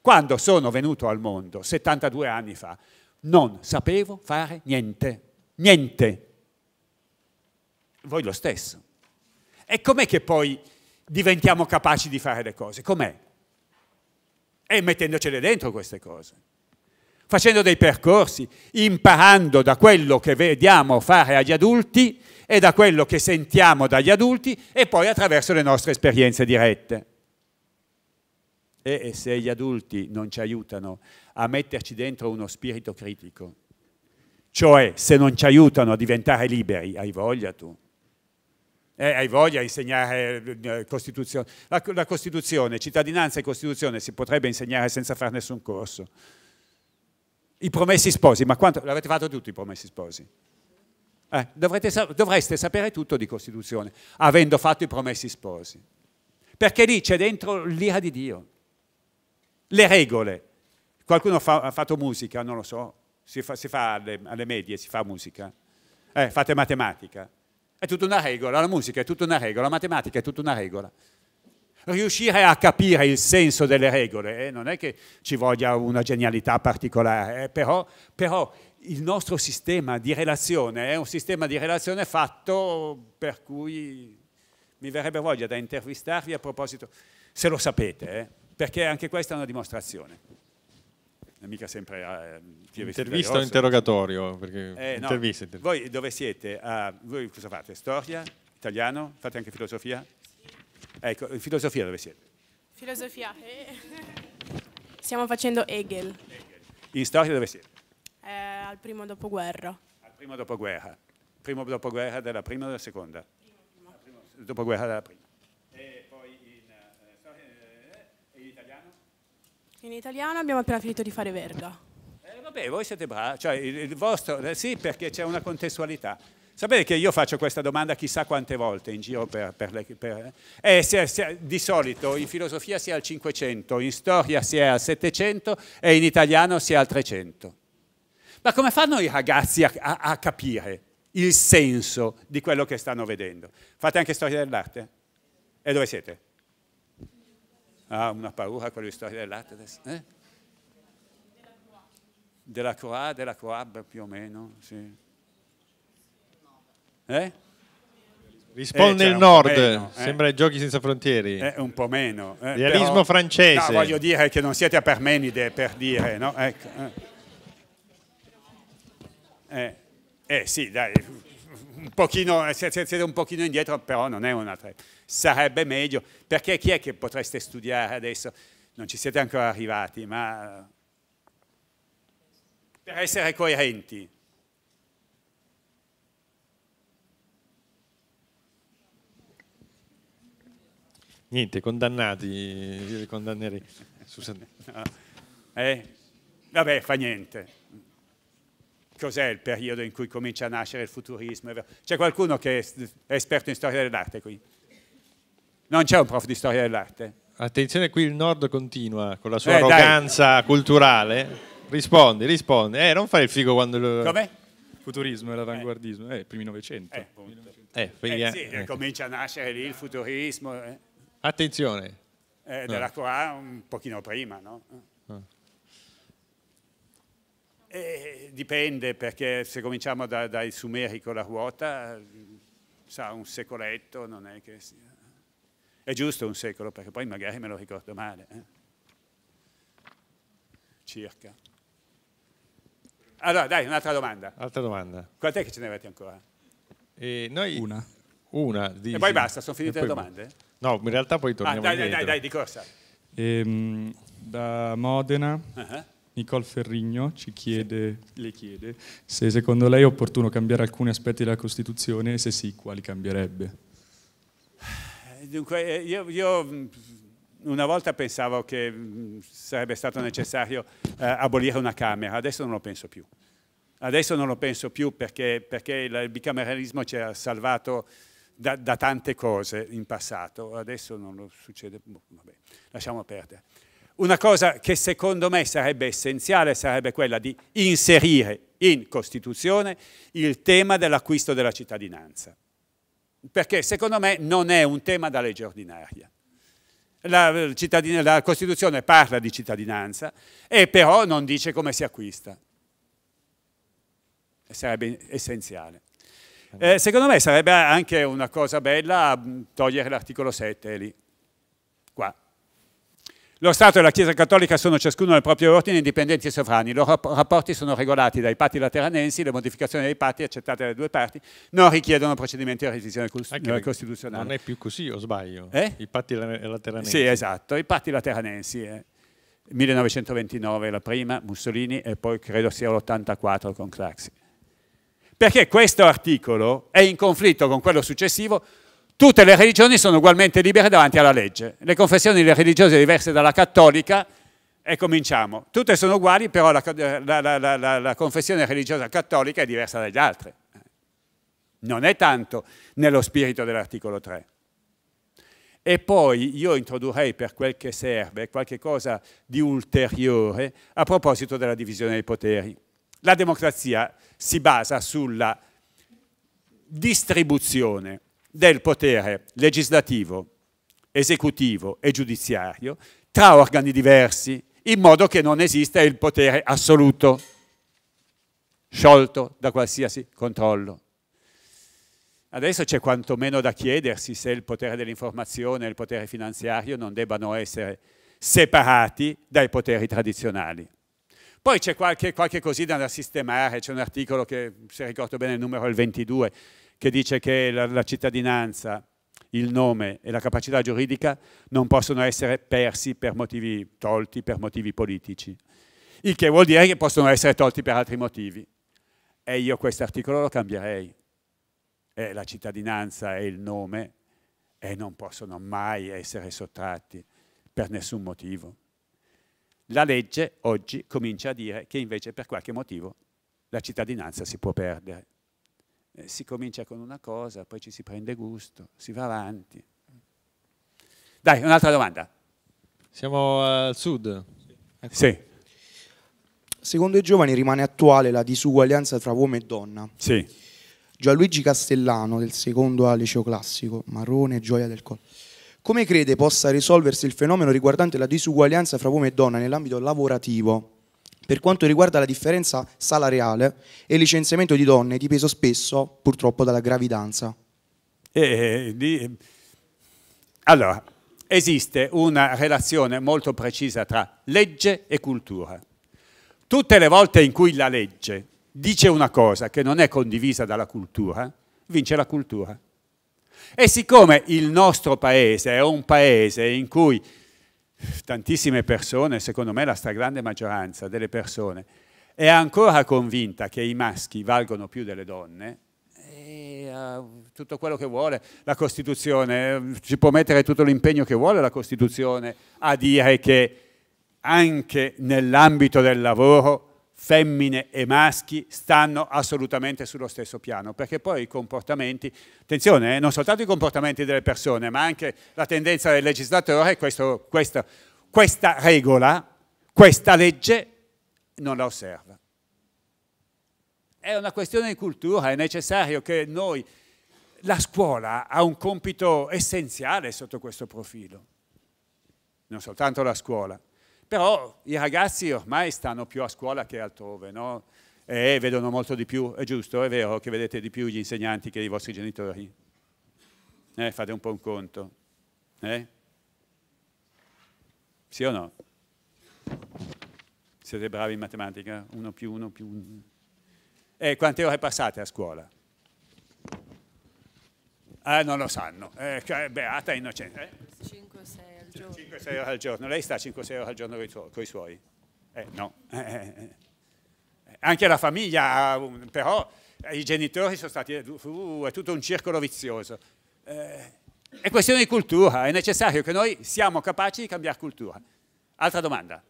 C: quando sono venuto al mondo 72 anni fa non sapevo fare niente, niente, voi lo stesso. E com'è che poi diventiamo capaci di fare le cose. Com'è? E mettendocele dentro queste cose, facendo dei percorsi, imparando da quello che vediamo fare agli adulti e da quello che sentiamo dagli adulti e poi attraverso le nostre esperienze dirette. e se gli adulti non ci aiutano a metterci dentro uno spirito critico, cioè se non ci aiutano a diventare liberi, hai voglia tu eh, hai voglia di insegnare eh, eh, Costituzione. La, la, Costituzione, cittadinanza e Costituzione si potrebbe insegnare senza fare nessun corso. I promessi sposi, ma quanto l'avete fatto tutti i promessi sposi? Eh, dovrete, dovreste sapere tutto di Costituzione, avendo fatto i promessi sposi. Perché lì c'è dentro l'ira di Dio, le regole. Qualcuno fa, ha fatto musica, non lo so, si fa, si fa alle, alle medie, si fa musica. Eh, fate matematica è tutta una regola, la musica è tutta una regola, la matematica è tutta una regola. Riuscire a capire il senso delle regole, eh, non è che ci voglia una genialità particolare, eh, però, però il nostro sistema di relazione è un sistema di relazione fatto per cui mi verrebbe voglia da intervistarvi a proposito, se lo sapete, eh, perché anche questa è una dimostrazione è mica sempre
B: eh, intervista o interrogatorio? Eh, no. intervista, intervista.
C: Voi dove siete? Uh, voi cosa fate? Storia? Italiano? Fate anche filosofia? Ecco, filosofia dove siete?
D: Filosofia. Eh, stiamo facendo Hegel. Hegel.
C: In storia dove siete?
D: Eh, al primo dopoguerra.
C: Al primo dopoguerra. Primo dopoguerra della prima o della seconda? Primo. Primo dopoguerra della prima.
D: In italiano abbiamo appena finito di fare verga.
C: Eh, vabbè, voi siete bravi, cioè il vostro, eh, sì, perché c'è una contestualità. Sapete che io faccio questa domanda chissà quante volte in giro per, per le... Per, eh, eh se, se, di solito in filosofia si è al 500, in storia si è al 700 e in italiano si è al 300. Ma come fanno i ragazzi a, a, a capire il senso di quello che stanno vedendo? Fate anche storia dell'arte? E dove siete? Ah, una paura con le storie del adesso. Eh? Della Croa, della Croa più o meno, sì. Eh? Risponde eh, il nord, meno, eh? sembra i
B: giochi senza frontieri. Eh, un po' meno. Eh, Realismo però, francese. No, voglio
C: dire che non siete a Permenide per dire, no? Ecco. Eh, eh, eh sì, dai, un pochino, eh, siete un pochino indietro, però non è una tre. Sarebbe meglio, perché chi è che potreste studiare adesso? Non ci siete ancora arrivati, ma per essere coerenti.
B: Niente, condannati, vi condannerei. Susan.
C: No. Eh? Vabbè, fa niente cos'è il periodo in cui comincia a nascere il futurismo. C'è qualcuno che è esperto in storia dell'arte qui? Non c'è un prof di storia dell'arte?
B: Attenzione, qui il Nord continua con la sua eh, arroganza dai. culturale. Rispondi, rispondi. Eh, non fai il figo quando... Lo... Come? Futurismo e eh. l'avanguardismo, eh, primi Novecento. Eh, eh, eh, sì, eh,
C: comincia a nascere lì il futurismo. Eh.
B: Attenzione.
C: Eh, della no. Qua un pochino prima, no? no. Eh, dipende perché se cominciamo da, dai sumeri con la ruota, sa, un secoletto non è che sia... È giusto un secolo perché poi magari me lo ricordo male. Eh? Circa. Allora dai, un'altra domanda. Altra domanda. Quant'è che ce ne avete ancora?
B: Eh, noi... Una. Una. Dici. E poi basta, sono finite le domande? No, in realtà poi torniamo ah, dai, dai, dai, dai, di corsa. Ehm, da Modena... Uh -huh Nicole Ferrigno chiede, le chiede
E: se secondo lei è opportuno cambiare alcuni aspetti della Costituzione e se sì, quali cambierebbe.
C: Dunque, eh, io, io mm, una volta pensavo che mm, sarebbe stato necessario eh, abolire una Camera, adesso non lo penso più. Adesso non lo penso più perché, perché il bicameralismo ci ha salvato da, da, tante cose in passato, adesso non lo succede, boh, vabbè, lasciamo perdere. Una cosa che secondo me sarebbe essenziale sarebbe quella di inserire in Costituzione il tema dell'acquisto della cittadinanza, perché secondo me non è un tema da legge ordinaria. La, eh, la, Costituzione parla di cittadinanza e però non dice come si acquista. Sarebbe essenziale. Eh, secondo me sarebbe anche una cosa bella mm, togliere l'articolo 7 lì, qua. Lo Stato e la Chiesa Cattolica sono ciascuno nel proprio ordine indipendenti e sovrani. I loro rapporti sono regolati dai patti lateranensi, le modificazioni dei patti accettate dalle due parti non richiedono procedimenti di revisione costituzionale. Non è
B: più così, o sbaglio? Eh? I patti
C: lateranensi. Sì, esatto, i patti lateranensi. Eh. 1929 la prima, Mussolini, e poi credo sia l'84 con Craxi. Perché questo articolo è in conflitto con quello successivo Tutte le religioni sono ugualmente libere davanti alla legge. Le confessioni religiose diverse dalla cattolica, e cominciamo. Tutte sono uguali, però la, eh, la, la, la confessione religiosa cattolica è diversa dagli altri. Non è tanto nello spirito dell'articolo 3. E poi io introdurrei per quel che serve qualche cosa di ulteriore a proposito della divisione dei poteri. La democrazia si basa sulla distribuzione del potere legislativo, esecutivo e giudiziario tra organi diversi, in modo che non esista il potere assoluto, sciolto da qualsiasi controllo. Adesso c'è quantomeno da chiedersi se il potere dell'informazione e il potere finanziario non debbano essere separati dai poteri tradizionali. Poi c'è qualche, qualche cosina da sistemare, c'è un articolo che, se ricordo bene il numero è il 22, che dice che la, la cittadinanza, il nome e la capacità giuridica non possono essere persi per motivi tolti, per motivi politici, il che vuol dire che possono essere tolti per altri motivi. E io questo articolo lo cambierei. E la cittadinanza e il nome e non possono mai essere sottratti per nessun motivo. La legge oggi comincia a dire che invece per qualche motivo la cittadinanza si può perdere eh, si comincia con una cosa, poi ci si prende gusto, si va avanti. Dai, un'altra domanda. Siamo
B: al sud.
C: Ecco. Sì. Secondo i giovani
E: rimane attuale la disuguaglianza tra uomo e donna. Sì. Gianluigi Castellano, del secondo A liceo classico, Marrone Gioia del Col. Come crede possa risolversi il fenomeno riguardante la disuguaglianza fra uomo e donna nell'ambito lavorativo? Per quanto riguarda la differenza salariale il licenziamento di donne, è dipeso spesso purtroppo dalla gravidanza.
C: Eh, eh, di... Allora, esiste una relazione molto precisa tra legge e cultura. Tutte le volte in cui la legge dice una cosa che non è condivisa dalla cultura, vince la cultura. E siccome il nostro paese è un paese in cui tantissime persone, secondo me la stragrande maggioranza delle persone, è ancora convinta che i maschi valgono più delle donne, e, uh, eh, tutto quello che vuole, la Costituzione, ci può mettere tutto l'impegno che vuole la Costituzione a dire che anche nell'ambito del lavoro femmine e maschi stanno assolutamente sullo stesso piano, perché poi i comportamenti, attenzione, eh, non soltanto i comportamenti delle persone, ma anche la tendenza del legislatore, questo, questa, questa regola, questa legge non la osserva. È una questione di cultura, è necessario che noi, la scuola ha un compito essenziale sotto questo profilo, non soltanto la scuola, però i ragazzi ormai stanno più a scuola che altrove, no? E vedono molto di più, è giusto, è vero che vedete di più gli insegnanti che i vostri genitori? Eh, fate un po' un conto. Eh? Sì o no? Siete bravi in matematica? Uno più uno più uno. E quante ore passate a scuola? Eh, non lo sanno. Eh, cioè, beata innocenza.
D: 5 eh? o 6 giorno. 5-6 ore al
C: giorno, lei sta 5-6 ore al giorno con i suoi? Eh, no. Eh, eh, eh. Anche la famiglia, però i genitori sono stati, uh, è tutto un circolo vizioso. Eh, è questione di cultura, è necessario che noi siamo capaci di cambiare cultura. Altra domanda.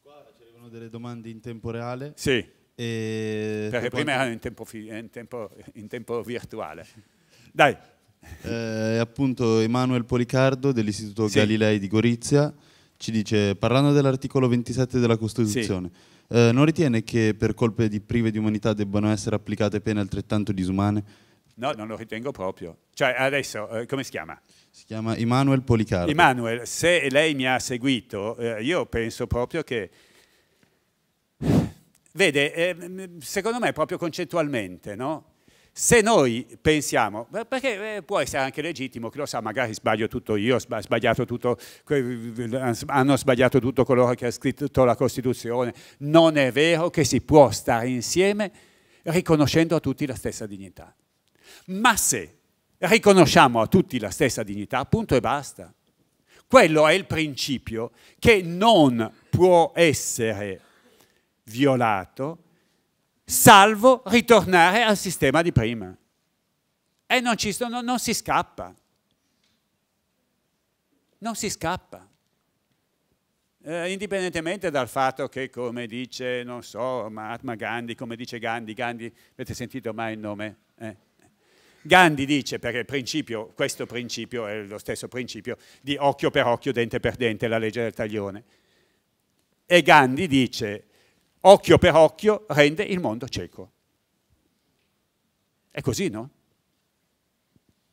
H: Qua ci arrivano delle domande in tempo reale. Sì. E... Perché prima erano in
C: tempo, in, tempo, in tempo virtuale.
H: Dai eh, appunto Emanuel Policardo dell'Istituto sì. Galilei di Gorizia ci dice, parlando dell'articolo 27 della Costituzione, sì. eh, non ritiene che per colpe di prive di umanità debbano essere applicate pene altrettanto disumane?
C: No, non lo ritengo proprio. Cioè, adesso, eh, come si chiama?
H: Si chiama Emanuel Policardo.
C: Emanuel, se lei mi ha seguito, eh, io penso proprio che Vede, eh, secondo me proprio concettualmente, no? Se noi pensiamo, perché eh, può essere anche legittimo, chi lo sa, magari sbaglio tutto io, sbagliato tutto, hanno sbagliato tutto coloro che hanno scritto la Costituzione, non è vero che si può stare insieme riconoscendo a tutti la stessa dignità. Ma se riconosciamo a tutti la stessa dignità, punto e basta. Quello è il principio che non può essere violato salvo ritornare al sistema di prima. E non, ci, non, non si scappa. Non si scappa. Eh, indipendentemente dal fatto che, come dice, non so, Mahatma Gandhi, come dice Gandhi, Gandhi, avete sentito mai il nome? Eh? Gandhi dice, perché il principio, questo principio è lo stesso principio di occhio per occhio, dente per dente, la legge del taglione. E Gandhi dice, occhio per occhio rende il mondo cieco. È così, no?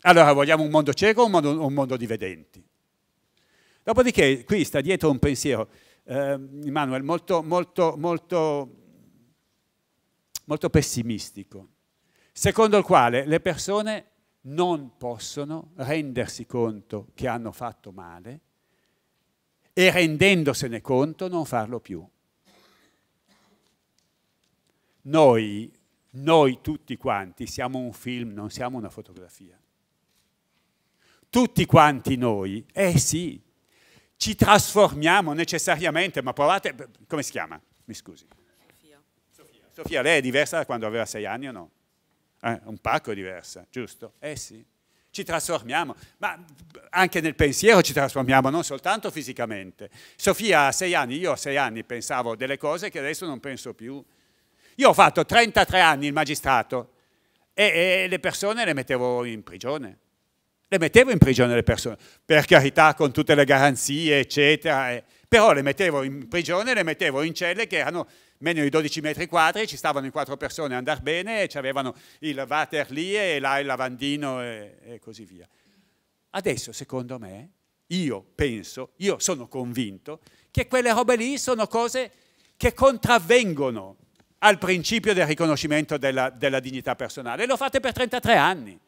C: Allora vogliamo un mondo cieco o un mondo, un mondo di vedenti? Dopodiché qui sta dietro un pensiero, eh, molto, molto, molto, molto pessimistico, secondo il quale le persone non possono rendersi conto che hanno fatto male e rendendosene conto non farlo più. Noi, noi tutti quanti siamo un film, non siamo una fotografia. Tutti quanti noi, eh sì, ci trasformiamo necessariamente, ma provate, come si chiama? Mi scusi. Sofia. Sofia, lei è diversa da quando aveva sei anni o no? Eh, un pacco è diversa, giusto? Eh sì, ci trasformiamo, ma anche nel pensiero ci trasformiamo, non soltanto fisicamente. Sofia ha sei anni, io a sei anni pensavo delle cose che adesso non penso più. Io ho fatto 33 anni il magistrato e, e le persone le mettevo in prigione. Le mettevo in prigione le persone, per carità, con tutte le garanzie, eccetera. E, però le mettevo in prigione, le mettevo in celle che erano meno di 12 metri quadri, ci stavano in quattro persone a andare bene, e avevano il water lì e là il lavandino e, e così via. Adesso, secondo me, io penso, io sono convinto, che quelle robe lì sono cose che contravvengono al principio del riconoscimento della, della dignità personale. lo fate per 33 anni.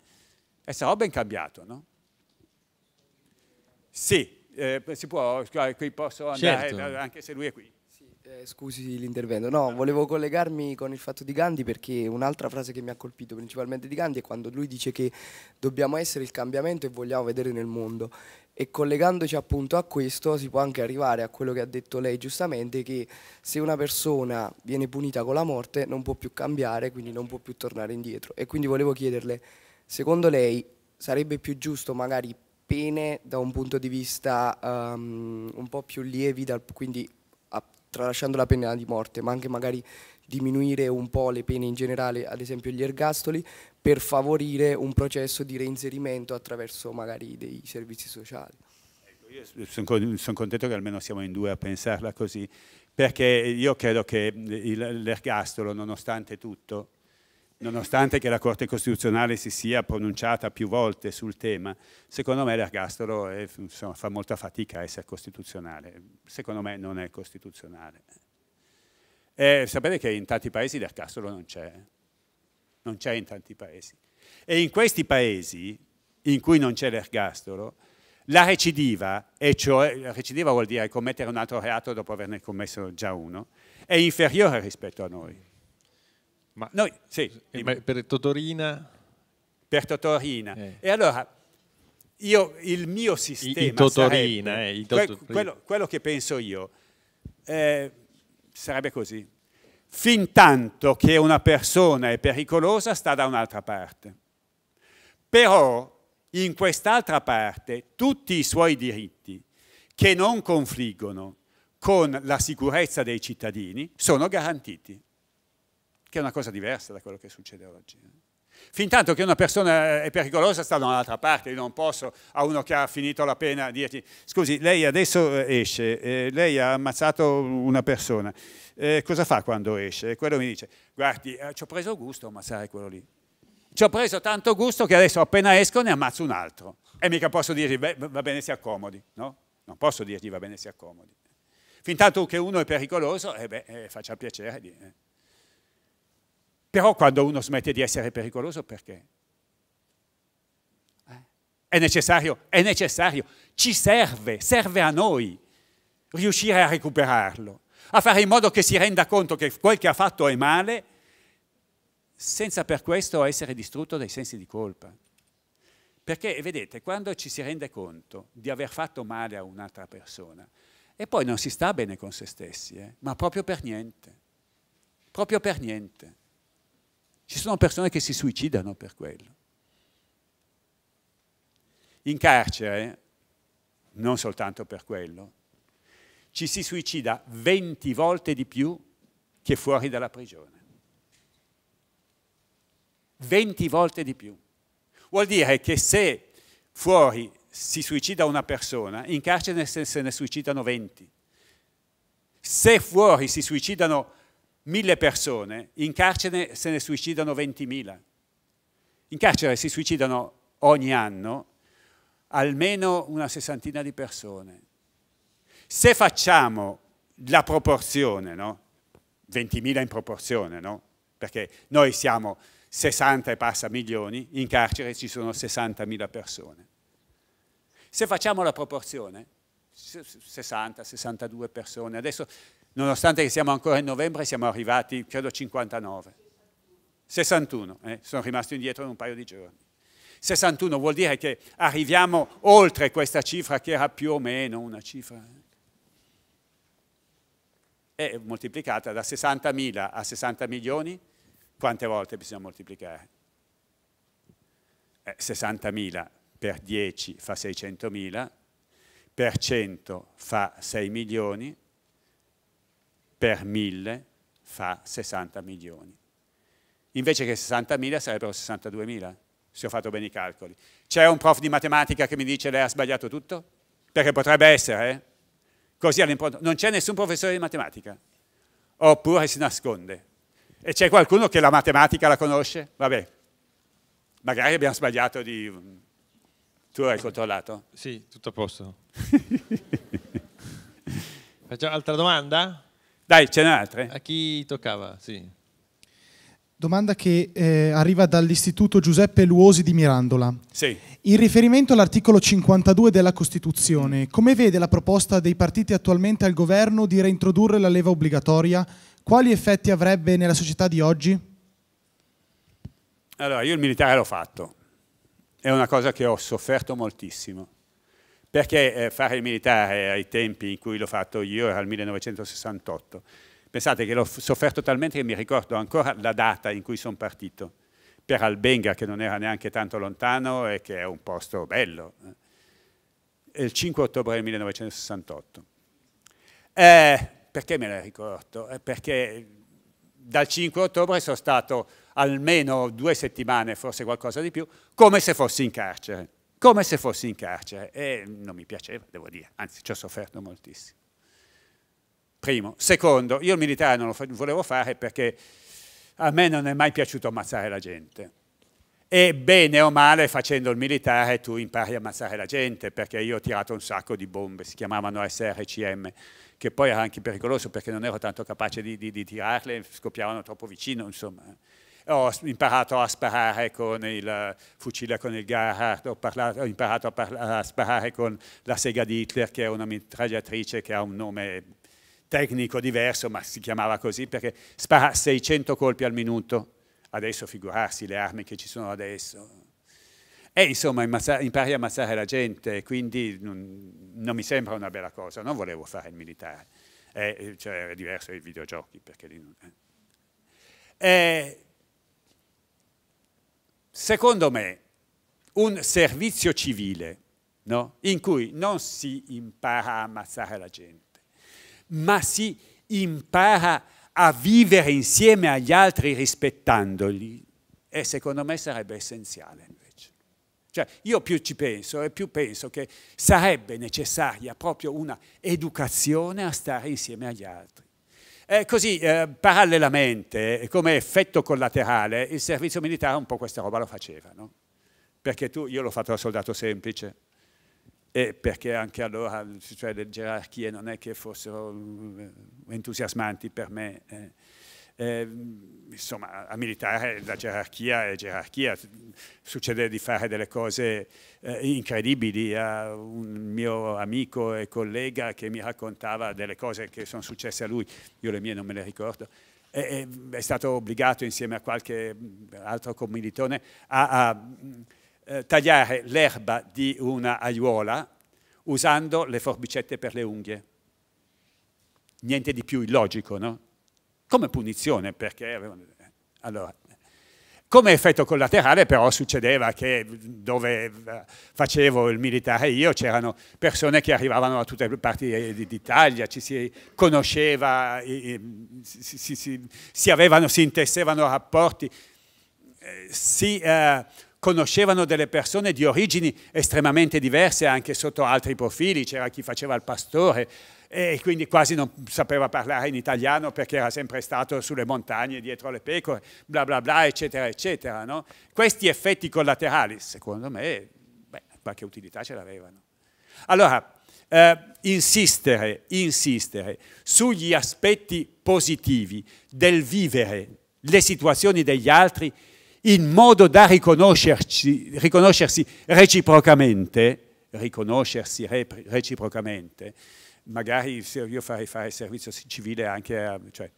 C: E
F: sarò ben cambiato, no? Sì,
C: eh, si può, cioè, qui posso andare, certo. anche se lui è qui. Sì, eh,
F: scusi l'intervento, no, volevo collegarmi con il fatto di Gandhi perché un'altra frase che mi ha colpito principalmente di Gandhi è quando lui dice che dobbiamo essere il cambiamento e vogliamo vedere nel mondo e collegandoci appunto a questo si può anche arrivare a quello che ha detto lei giustamente che se una persona viene punita con la morte non può più cambiare, quindi non può più tornare indietro e quindi volevo chiederle, secondo lei sarebbe più giusto magari pene da un punto di vista um, un po' più lievi, dal, quindi a, tralasciando la pena di morte, ma anche magari diminuire un po' le pene in generale, ad esempio gli ergastoli, per favorire un processo di reinserimento attraverso magari dei servizi sociali. Ecco, io
C: sono contento che almeno siamo in due a pensarla così, perché io credo che l'ergastolo, nonostante tutto, nonostante che la Corte Costituzionale si sia pronunciata più volte sul tema, secondo me l'ergastolo fa molta fatica a essere costituzionale, secondo me non è costituzionale. E eh, sapete che in tanti paesi l'ergastolo non c'è, non c'è in tanti paesi. E in questi paesi in cui non c'è l'ergastolo, la recidiva, e cioè la recidiva vuol dire commettere un altro reato dopo averne commesso già uno, è inferiore rispetto a noi.
B: Ma, noi, sì, eh, ma per Totorina? Per Totorina. Eh.
C: E allora, io, il mio sistema I, Totorina, sarebbe, eh, i Totorina. Quello, quello, che penso io, eh, sarebbe così. Fin tanto che una persona è pericolosa sta da un'altra parte. Però in quest'altra parte tutti i suoi diritti che non confliggono con la sicurezza dei cittadini sono garantiti, che è una cosa diversa da quello che succede oggi. Eh. Fin tanto che una persona eh, è pericolosa sta da un'altra parte, io non posso a uno che ha finito la pena dirti scusi, lei adesso eh, esce, eh, lei ha ammazzato una persona, eh, cosa fa quando esce? E quello mi dice, guardi, eh, ci ho preso gusto a ammazzare quello lì, ci ho preso tanto gusto che adesso appena esco ne ammazzo un altro. E mica posso dirgli, va bene si accomodi, no? Non posso dirgli va bene si accomodi. Fin tanto che uno è pericoloso, eh beh, eh, faccia piacere di... Però quando uno smette di essere pericoloso, perché? È necessario, è necessario, ci serve, serve a noi riuscire a recuperarlo, a fare in modo che si renda conto che quel che ha fatto è male, senza per questo essere distrutto dai sensi di colpa. Perché, vedete, quando ci si rende conto di aver fatto male a un'altra persona, e poi non si sta bene con se stessi, eh? ma proprio per niente, proprio per niente. Ci sono persone che si suicidano per quello. In carcere, non soltanto per quello, ci si suicida 20 volte di più che fuori dalla prigione. 20 volte di più. Vuol dire che se fuori si suicida una persona, in carcere se ne suicidano 20. Se fuori si suicidano 20, mille persone, in carcere se ne suicidano 20.000. In carcere si suicidano ogni anno almeno una sessantina di persone. Se facciamo la proporzione, no? 20.000 in proporzione, no? perché noi siamo 60 e passa milioni, in carcere ci sono 60.000 persone. Se facciamo la proporzione, 60, 62 persone, adesso nonostante siamo ancora in novembre, siamo arrivati, credo, 59. 61, eh? sono rimasto indietro in un paio di giorni. 61 vuol dire che arriviamo oltre questa cifra che era più o meno una cifra. E eh. moltiplicata da 60.000 a 60 milioni, quante volte bisogna moltiplicare? Eh, 60.000 per 10 fa 600.000, per 100 fa 6 milioni, per 1000 fa 60 milioni. Invece che 60.000 sarebbero 62.000, se ho fatto bene i calcoli. C'è un prof di matematica che mi dice lei ha sbagliato tutto? Perché potrebbe essere, eh? Così all'impronto. Non c'è nessun professore di matematica. Oppure si nasconde. E c'è qualcuno che la matematica la conosce? Vabbè, magari abbiamo sbagliato di... Mm,
B: tu hai controllato? Sì, tutto a posto. Faccio altra domanda? Dai, ce n'è altre? A chi toccava, sì.
E: Domanda che eh, arriva dall'Istituto Giuseppe Luosi di Mirandola. Sì. In riferimento all'articolo 52 della Costituzione, come vede la proposta dei partiti attualmente al governo di reintrodurre la leva obbligatoria? Quali effetti avrebbe nella società di oggi?
C: Allora, io il militare l'ho fatto. È una cosa che ho sofferto moltissimo. Perché eh, fare il militare ai tempi in cui l'ho fatto io era il 1968. Pensate che l'ho sofferto talmente che mi ricordo ancora la data in cui sono partito, per Albenga che non era neanche tanto lontano e che è un posto bello. Eh. È il 5 ottobre del 1968. Eh, perché me la ricordo? Eh, perché dal 5 ottobre sono stato almeno due settimane, forse qualcosa di più, come se fossi in carcere come se fossi in carcere e non mi piaceva, devo dire, anzi ci ho sofferto moltissimo. Primo. Secondo, io il militare non lo volevo fare perché a me non è mai piaciuto ammazzare la gente. E bene o male facendo il militare tu impari a ammazzare la gente, perché io ho tirato un sacco di bombe, si chiamavano SRCM, che poi era anche pericoloso perché non ero tanto capace di, di, di tirarle, scoppiavano troppo vicino, insomma ho imparato a sparare con il fucile con il Gerhardt, ho, ho imparato a, parla, a, sparare con la sega di Hitler che è una mitragliatrice che ha un nome tecnico diverso ma si chiamava così perché spara 600 colpi al minuto, adesso figurarsi le armi che ci sono adesso. E insomma impari a ammazzare la gente, quindi non, non mi sembra una bella cosa, non volevo fare il militare. Eh, cioè, è diverso dai videogiochi perché lì non è. Eh, Secondo me, un servizio civile no? in cui non si impara a ammazzare la gente, ma si impara a vivere insieme agli altri rispettandoli, e secondo me sarebbe essenziale Cioè, io più ci penso e più penso che sarebbe necessaria proprio una educazione a stare insieme agli altri. Eh, così, eh, parallelamente, come effetto collaterale, il servizio militare un po' questa roba lo faceva, no? Perché tu, io l'ho fatto da soldato semplice, e perché anche allora cioè, le gerarchie non è che fossero mm, entusiasmanti per me. Eh eh, insomma, a militare la gerarchia è gerarchia, succede di fare delle cose eh, incredibili, a un mio amico e collega che mi raccontava delle cose che sono successe a lui, io le mie non me le ricordo, e, e è stato obbligato insieme a qualche mm, altro commilitone a, a eh, tagliare l'erba di una aiuola usando le forbicette per le unghie. Niente di più illogico, no? come punizione, perché avevano... Eh, allora, come effetto collaterale però succedeva che dove eh, facevo il militare io c'erano persone che arrivavano da tutte le parti eh, d'Italia, ci si conosceva, si, si, si, si, avevano, si intessevano rapporti, si eh, conoscevano delle persone di origini estremamente diverse anche sotto altri profili, c'era chi faceva il pastore, e quindi quasi non sapeva parlare in italiano perché era sempre stato sulle montagne dietro le pecore, bla bla bla, eccetera, eccetera. No? Questi effetti collaterali, secondo me, beh, qualche utilità ce l'avevano. Allora, eh, insistere, insistere sugli aspetti positivi del vivere le situazioni degli altri in modo da riconoscersi, riconoscersi reciprocamente, riconoscersi reciprocamente, magari se io farei fare servizio civile anche a, cioè,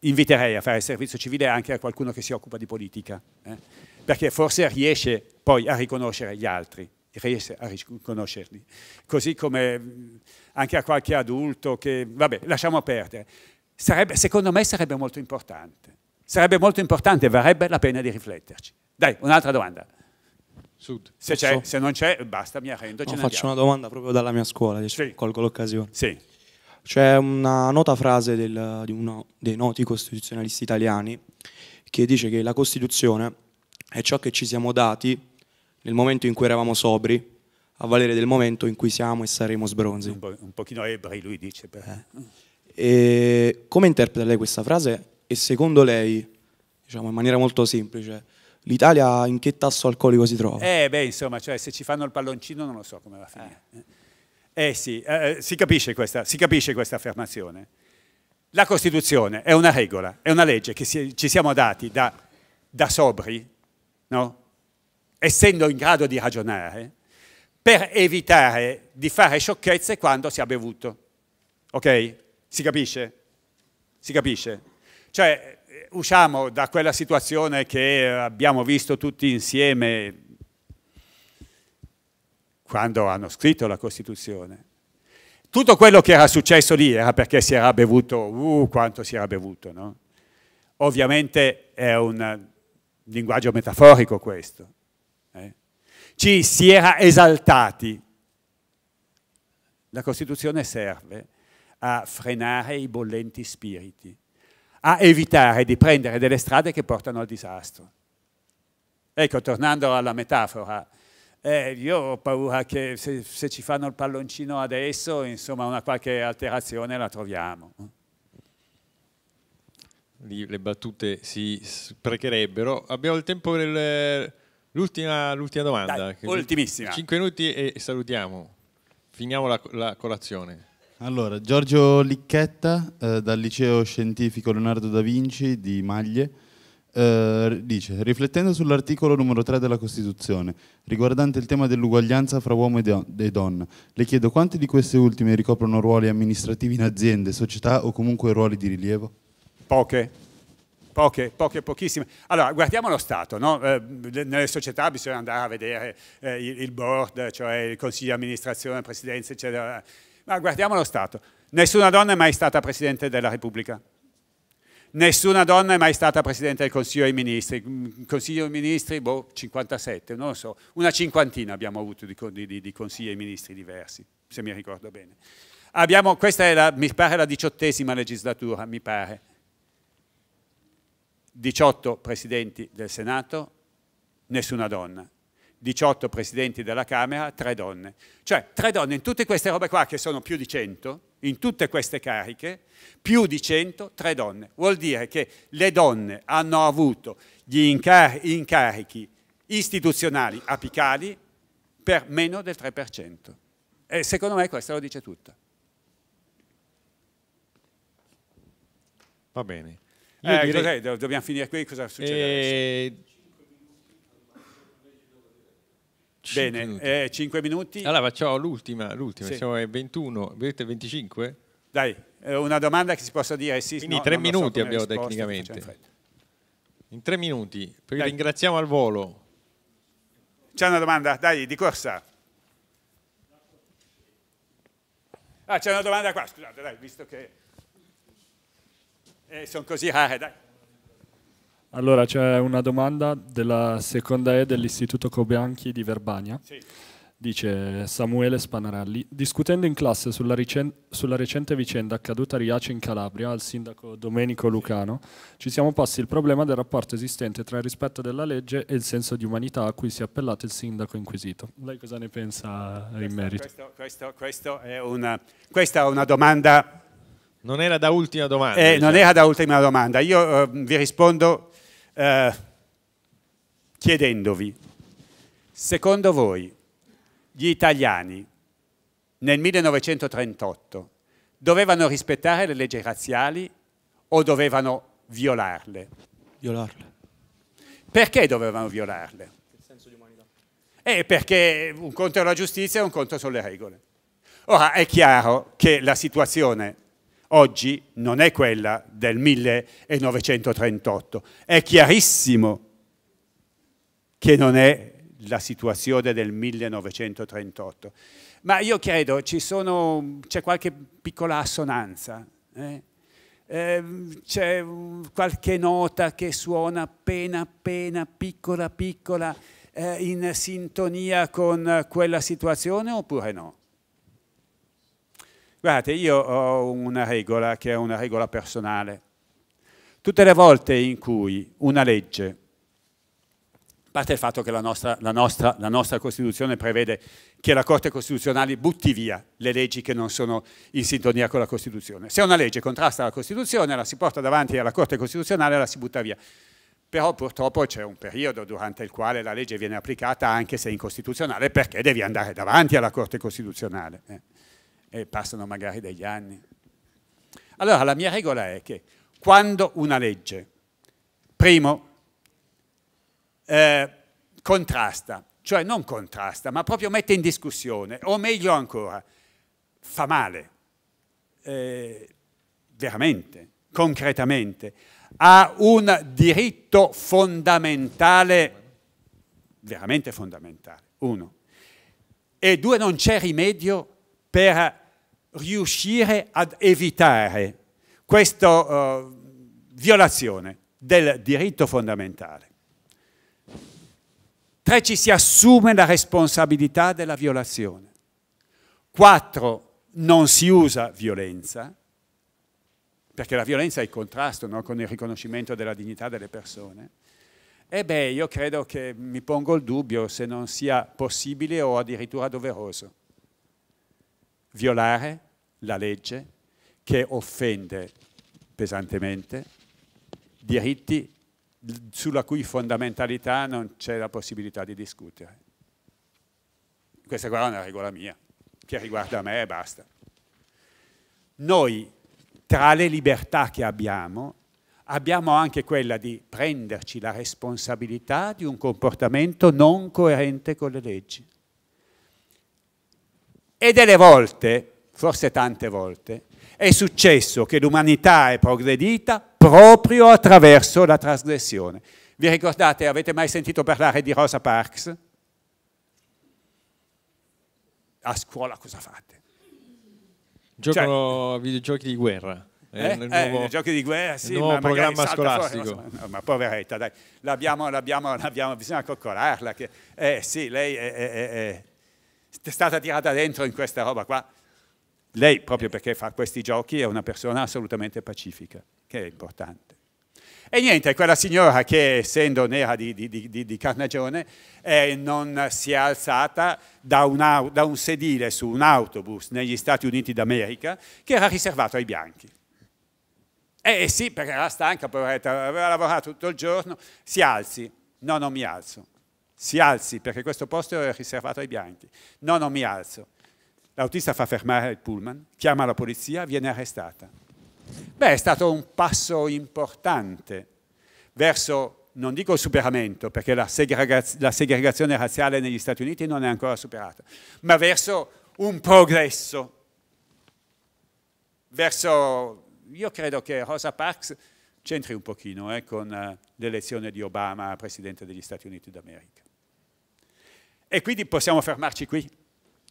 C: inviterei a fare servizio civile anche a qualcuno che si occupa di politica, eh? perché forse riesce poi a riconoscere gli altri, riesce a riconoscerli, così come mm, anche a qualche adulto che, vabbè, lasciamo perdere. Sarebbe, secondo me sarebbe molto importante, sarebbe molto importante, varrebbe la pena di rifletterci. Dai, un'altra domanda. Sud. Se, c'è, se non c'è, basta, mi arrendo. No, faccio una domanda proprio dalla mia scuola, sì. colgo l'occasione. Sì.
E: C'è una nota frase del, di uno dei noti costituzionalisti italiani che dice che la Costituzione è ciò che ci siamo dati nel momento in cui eravamo sobri, a valere del momento in cui siamo e saremo sbronzi. Un,
C: po', un pochino ebri, lui dice.
E: Eh. come interpreta lei questa frase? E secondo lei, diciamo in maniera molto semplice, l'Italia in che tasso alcolico si trova?
C: Eh beh, insomma, cioè, se ci fanno il palloncino non lo so come va a finire. Eh, eh sì, eh, eh si, capisce questa, si, capisce questa, affermazione. La Costituzione è una regola, è una legge che si, ci siamo dati da, da sobri, no? essendo in grado di ragionare, per evitare di fare sciocchezze quando si ha bevuto. Ok? Si capisce? Si capisce? Cioè, eh, usciamo da quella situazione che abbiamo visto tutti insieme quando hanno scritto la Costituzione. Tutto quello che era successo lì era perché si era bevuto, uh, quanto si era bevuto, no? Ovviamente è un linguaggio metaforico questo. Eh? Ci si era esaltati. La Costituzione serve a frenare i bollenti spiriti a evitare di prendere delle strade che portano al disastro. Ecco, tornando alla metafora, eh, io ho paura che se, se, ci fanno il palloncino adesso, insomma, una qualche
B: alterazione la troviamo. Lì le battute si sprecherebbero. Abbiamo il tempo per l'ultima domanda. Dai, ultimissima. Cinque minuti e salutiamo. Finiamo la, la colazione. Allora,
H: Giorgio Licchetta eh, dal liceo scientifico Leonardo da Vinci di Maglie eh, dice, riflettendo sull'articolo numero 3 della Costituzione, riguardante il tema dell'uguaglianza fra uomo e, don e donna, le chiedo quante di queste ultime ricoprono ruoli amministrativi in aziende, società o comunque ruoli di rilievo?
C: Poche, poche, poche, pochissime. Allora, guardiamo lo Stato, no? eh, nelle società bisogna andare a vedere eh, il board, cioè il consiglio di amministrazione, presidenza, eccetera ma guardiamo lo Stato. Nessuna donna è mai stata Presidente della Repubblica. Nessuna donna è mai stata Presidente del Consiglio dei Ministri. Mm, Consiglio dei Ministri, boh, 57, non lo so. Una cinquantina abbiamo avuto di, di, di Consigli dei Ministri diversi, se mi ricordo bene. Abbiamo, questa è la, mi pare la diciottesima legislatura, mi pare. 18 Presidenti del Senato, nessuna donna. 18 presidenti della Camera, 3 donne. Cioè 3 donne in tutte queste robe qua, che sono più di 100, in tutte queste cariche, più di 100, 3 donne. Vuol dire che le donne hanno avuto gli incar incarichi istituzionali apicali per meno del 3%. E secondo me questo lo dice tutto.
B: Va bene. Eh, direi... dobbiamo finire qui, cosa succede? Eh, adesso? Bene, 5 minuti. Eh, 5 minuti. Allora facciamo l'ultima, l'ultima, sì. siamo ai 21, vedete 25?
C: Dai, eh, una domanda che si possa dire sì, Quindi no, tre minuti so abbiamo tecnicamente.
B: In tre minuti, perché dai. ringraziamo al volo. C'è una domanda, dai, di corsa.
C: Ah, c'è una domanda qua, scusate, dai, visto che eh, sono così rare, dai.
F: Allora c'è una domanda della seconda E dell'Istituto Cobianchi di Verbania. Sì. Dice Samuele Spanarelli, discutendo in classe sulla, sulla, recente vicenda accaduta a Riace in Calabria al sindaco Domenico Lucano, ci siamo posti il
B: problema del rapporto esistente tra il rispetto della legge e il senso di umanità a cui si è appellato il sindaco inquisito. Lei cosa ne
C: pensa in questo, merito?
B: Questo, questo, è una, questa è una
C: domanda
B: non era da ultima domanda. Eh, diciamo. Non era da
C: ultima domanda. Io eh, vi rispondo eh, chiedendovi, secondo voi gli italiani nel 1938 dovevano rispettare le leggi razziali o dovevano violarle? Violarle. Perché dovevano violarle? Il senso di umanità. Eh, perché un conto è la giustizia e un conto sono le regole. Ora è chiaro che la situazione oggi non è quella del 1938. È chiarissimo che non è la situazione del 1938. Ma io credo c'è qualche piccola assonanza, eh? eh, c'è qualche nota che suona appena appena, piccola piccola, eh, in sintonia con quella situazione oppure no? Guardate, io ho una regola che è una regola personale. Tutte le volte in cui una legge, a parte il fatto che la nostra, la, nostra, la nostra, Costituzione prevede che la Corte Costituzionale butti via le leggi che non sono in sintonia con la Costituzione. Se una legge contrasta la Costituzione, la si porta davanti alla Corte Costituzionale e la si butta via. Però purtroppo c'è un periodo durante il quale la legge viene applicata anche se incostituzionale perché devi andare davanti alla Corte Costituzionale. Eh e passano magari degli anni. Allora la mia regola è che quando una legge, primo, eh, contrasta, cioè non contrasta, ma proprio mette in discussione, o meglio ancora, fa male, eh, veramente, concretamente, a un diritto fondamentale, veramente fondamentale, uno. E due, non c'è rimedio per riuscire ad evitare questa uh, violazione del diritto fondamentale. Tre, ci si assume la responsabilità della violazione. Quattro, non si usa violenza, perché la violenza è il contrasto no, con il riconoscimento della dignità delle persone. E beh, io credo che mi pongo il dubbio se non sia possibile o addirittura doveroso violare la legge che offende pesantemente diritti sulla cui fondamentalità non c'è la possibilità di discutere. Questa qua è una regola mia, che riguarda me e basta. Noi, tra le libertà che abbiamo, abbiamo anche quella di prenderci la responsabilità di un comportamento non coerente con le leggi. E delle volte, forse tante volte, è successo che l'umanità è progredita proprio attraverso la trasgressione. Vi ricordate, avete mai sentito parlare di Rosa Parks? A scuola cosa fate?
B: Giocano cioè, videogiochi di guerra. Eh, eh, nuovo, giochi di guerra, sì, ma programma scolastico. Fuori, no, ma
C: poveretta, dai, l'abbiamo, l'abbiamo, l'abbiamo, bisogna coccolarla. Che, eh sì, lei è, è, è, è stata tirata dentro in questa roba qua. Lei, proprio perché fa questi giochi, è una persona assolutamente pacifica, che è importante. E niente, quella signora che, essendo nera di, di, di, di carnagione, eh, non si è alzata da un, da un sedile su un autobus negli Stati Uniti d'America che era riservato ai bianchi. Eh, eh sì, perché era stanca, poveretta, aveva lavorato tutto il giorno, si alzi. No, non mi alzo si alzi perché questo posto è riservato ai bianchi. No, non mi alzo. L'autista fa fermare il pullman, chiama la polizia, viene arrestata. Beh, è stato un passo importante verso, non dico il superamento, perché la, segrega- la segregazione razziale negli Stati Uniti non è ancora superata, ma verso un progresso. Verso, io credo che Rosa Parks c'entri un pochino eh, con eh, l'elezione di Obama a Presidente degli Stati Uniti d'America. E quindi possiamo
B: fermarci qui.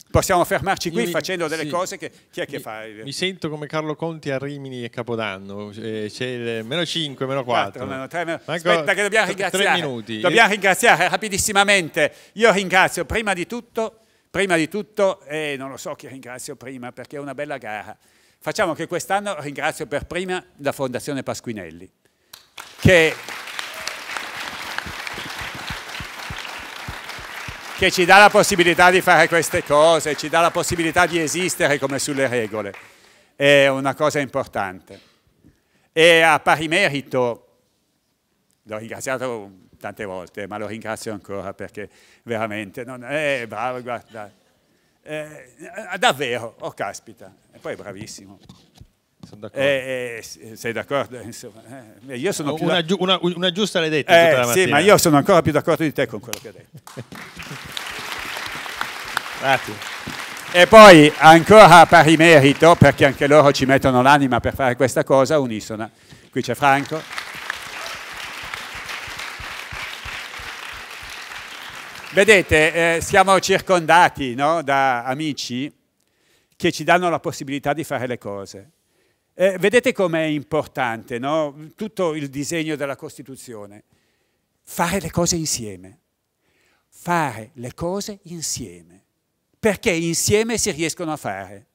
B: Possiamo fermarci qui Io facendo delle sì. cose
C: che chi è che mi, fa? Mi
B: sento come Carlo Conti a Rimini e Capodanno, eh, c'è il meno 5, meno 4. 4 meno 3, meno... Aspetta che dobbiamo ringraziare. Dobbiamo ringraziare rapidissimamente. Io ringrazio prima di
C: tutto, prima di tutto, eh, non lo so chi ringrazio prima perché è una bella gara. Facciamo che quest'anno ringrazio per prima la Fondazione Pasquinelli. Che che ci dà la possibilità di fare queste cose, ci dà la possibilità di esistere come sulle regole. È una cosa importante. E a pari merito, l'ho ringraziato tante volte, ma lo ringrazio ancora perché veramente non è bravo, guarda. Eh, davvero, oh caspita, e poi è bravissimo. D'accordo. Eh, eh, eh, sei d'accordo? Eh, eh io sono più una,
B: una, una, giusta l'hai detta. Eh, sì, ma io sono
C: ancora più d'accordo di te con quello che hai detto.
B: Grazie.
C: E poi ancora a pari merito, perché anche loro ci mettono l'anima per fare questa cosa, Unisona. Qui c'è Franco. Vedete, siamo circondati no, da amici che ci danno la possibilità di fare le cose eh, vedete com'è importante no? tutto il disegno della Costituzione. Fare le cose insieme. Fare le cose insieme. Perché insieme si riescono a fare.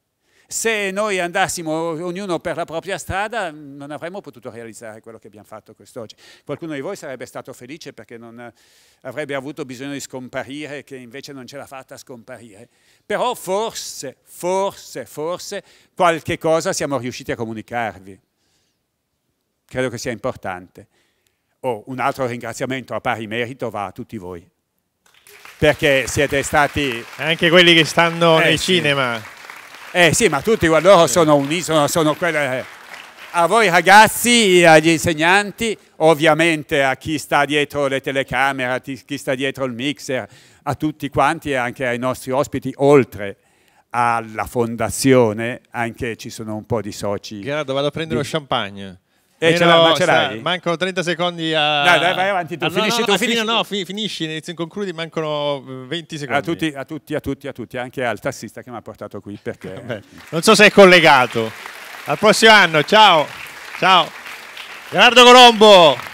C: Se noi andassimo ognuno per la propria strada non avremmo potuto realizzare quello che abbiamo fatto quest'oggi. Qualcuno di voi sarebbe stato felice perché non avrebbe avuto bisogno di scomparire, che invece non ce l'ha fatta scomparire. Però forse, forse, forse qualche cosa siamo riusciti a comunicarvi. Credo che sia importante. Oh, un altro ringraziamento a pari merito va a tutti voi perché siete stati anche quelli che stanno eh, nei sì. cinema eh sì, ma tutti loro sono unisono, sono quelle... Eh. A voi ragazzi, agli insegnanti, ovviamente a chi sta dietro le telecamere, a chi sta dietro il mixer, a tutti quanti e anche ai nostri ospiti, oltre alla fondazione, anche ci sono un po' di
B: soci. Gerardo, vado a prendere di... lo champagne. Eh, ce l'ha, ce l'hai. Mancano 30 secondi a... Dai, dai, vai avanti tu, ah, finisci no, no, tu, finisci. Fine, no, fi, finisci, concludi, mancano 20 eh, secondi. A tutti,
C: a tutti, a tutti, a tutti, anche al tassista che mi ha portato qui perché... Beh,
B: non so se è collegato. Al prossimo anno, ciao. Ciao. Gerardo Colombo.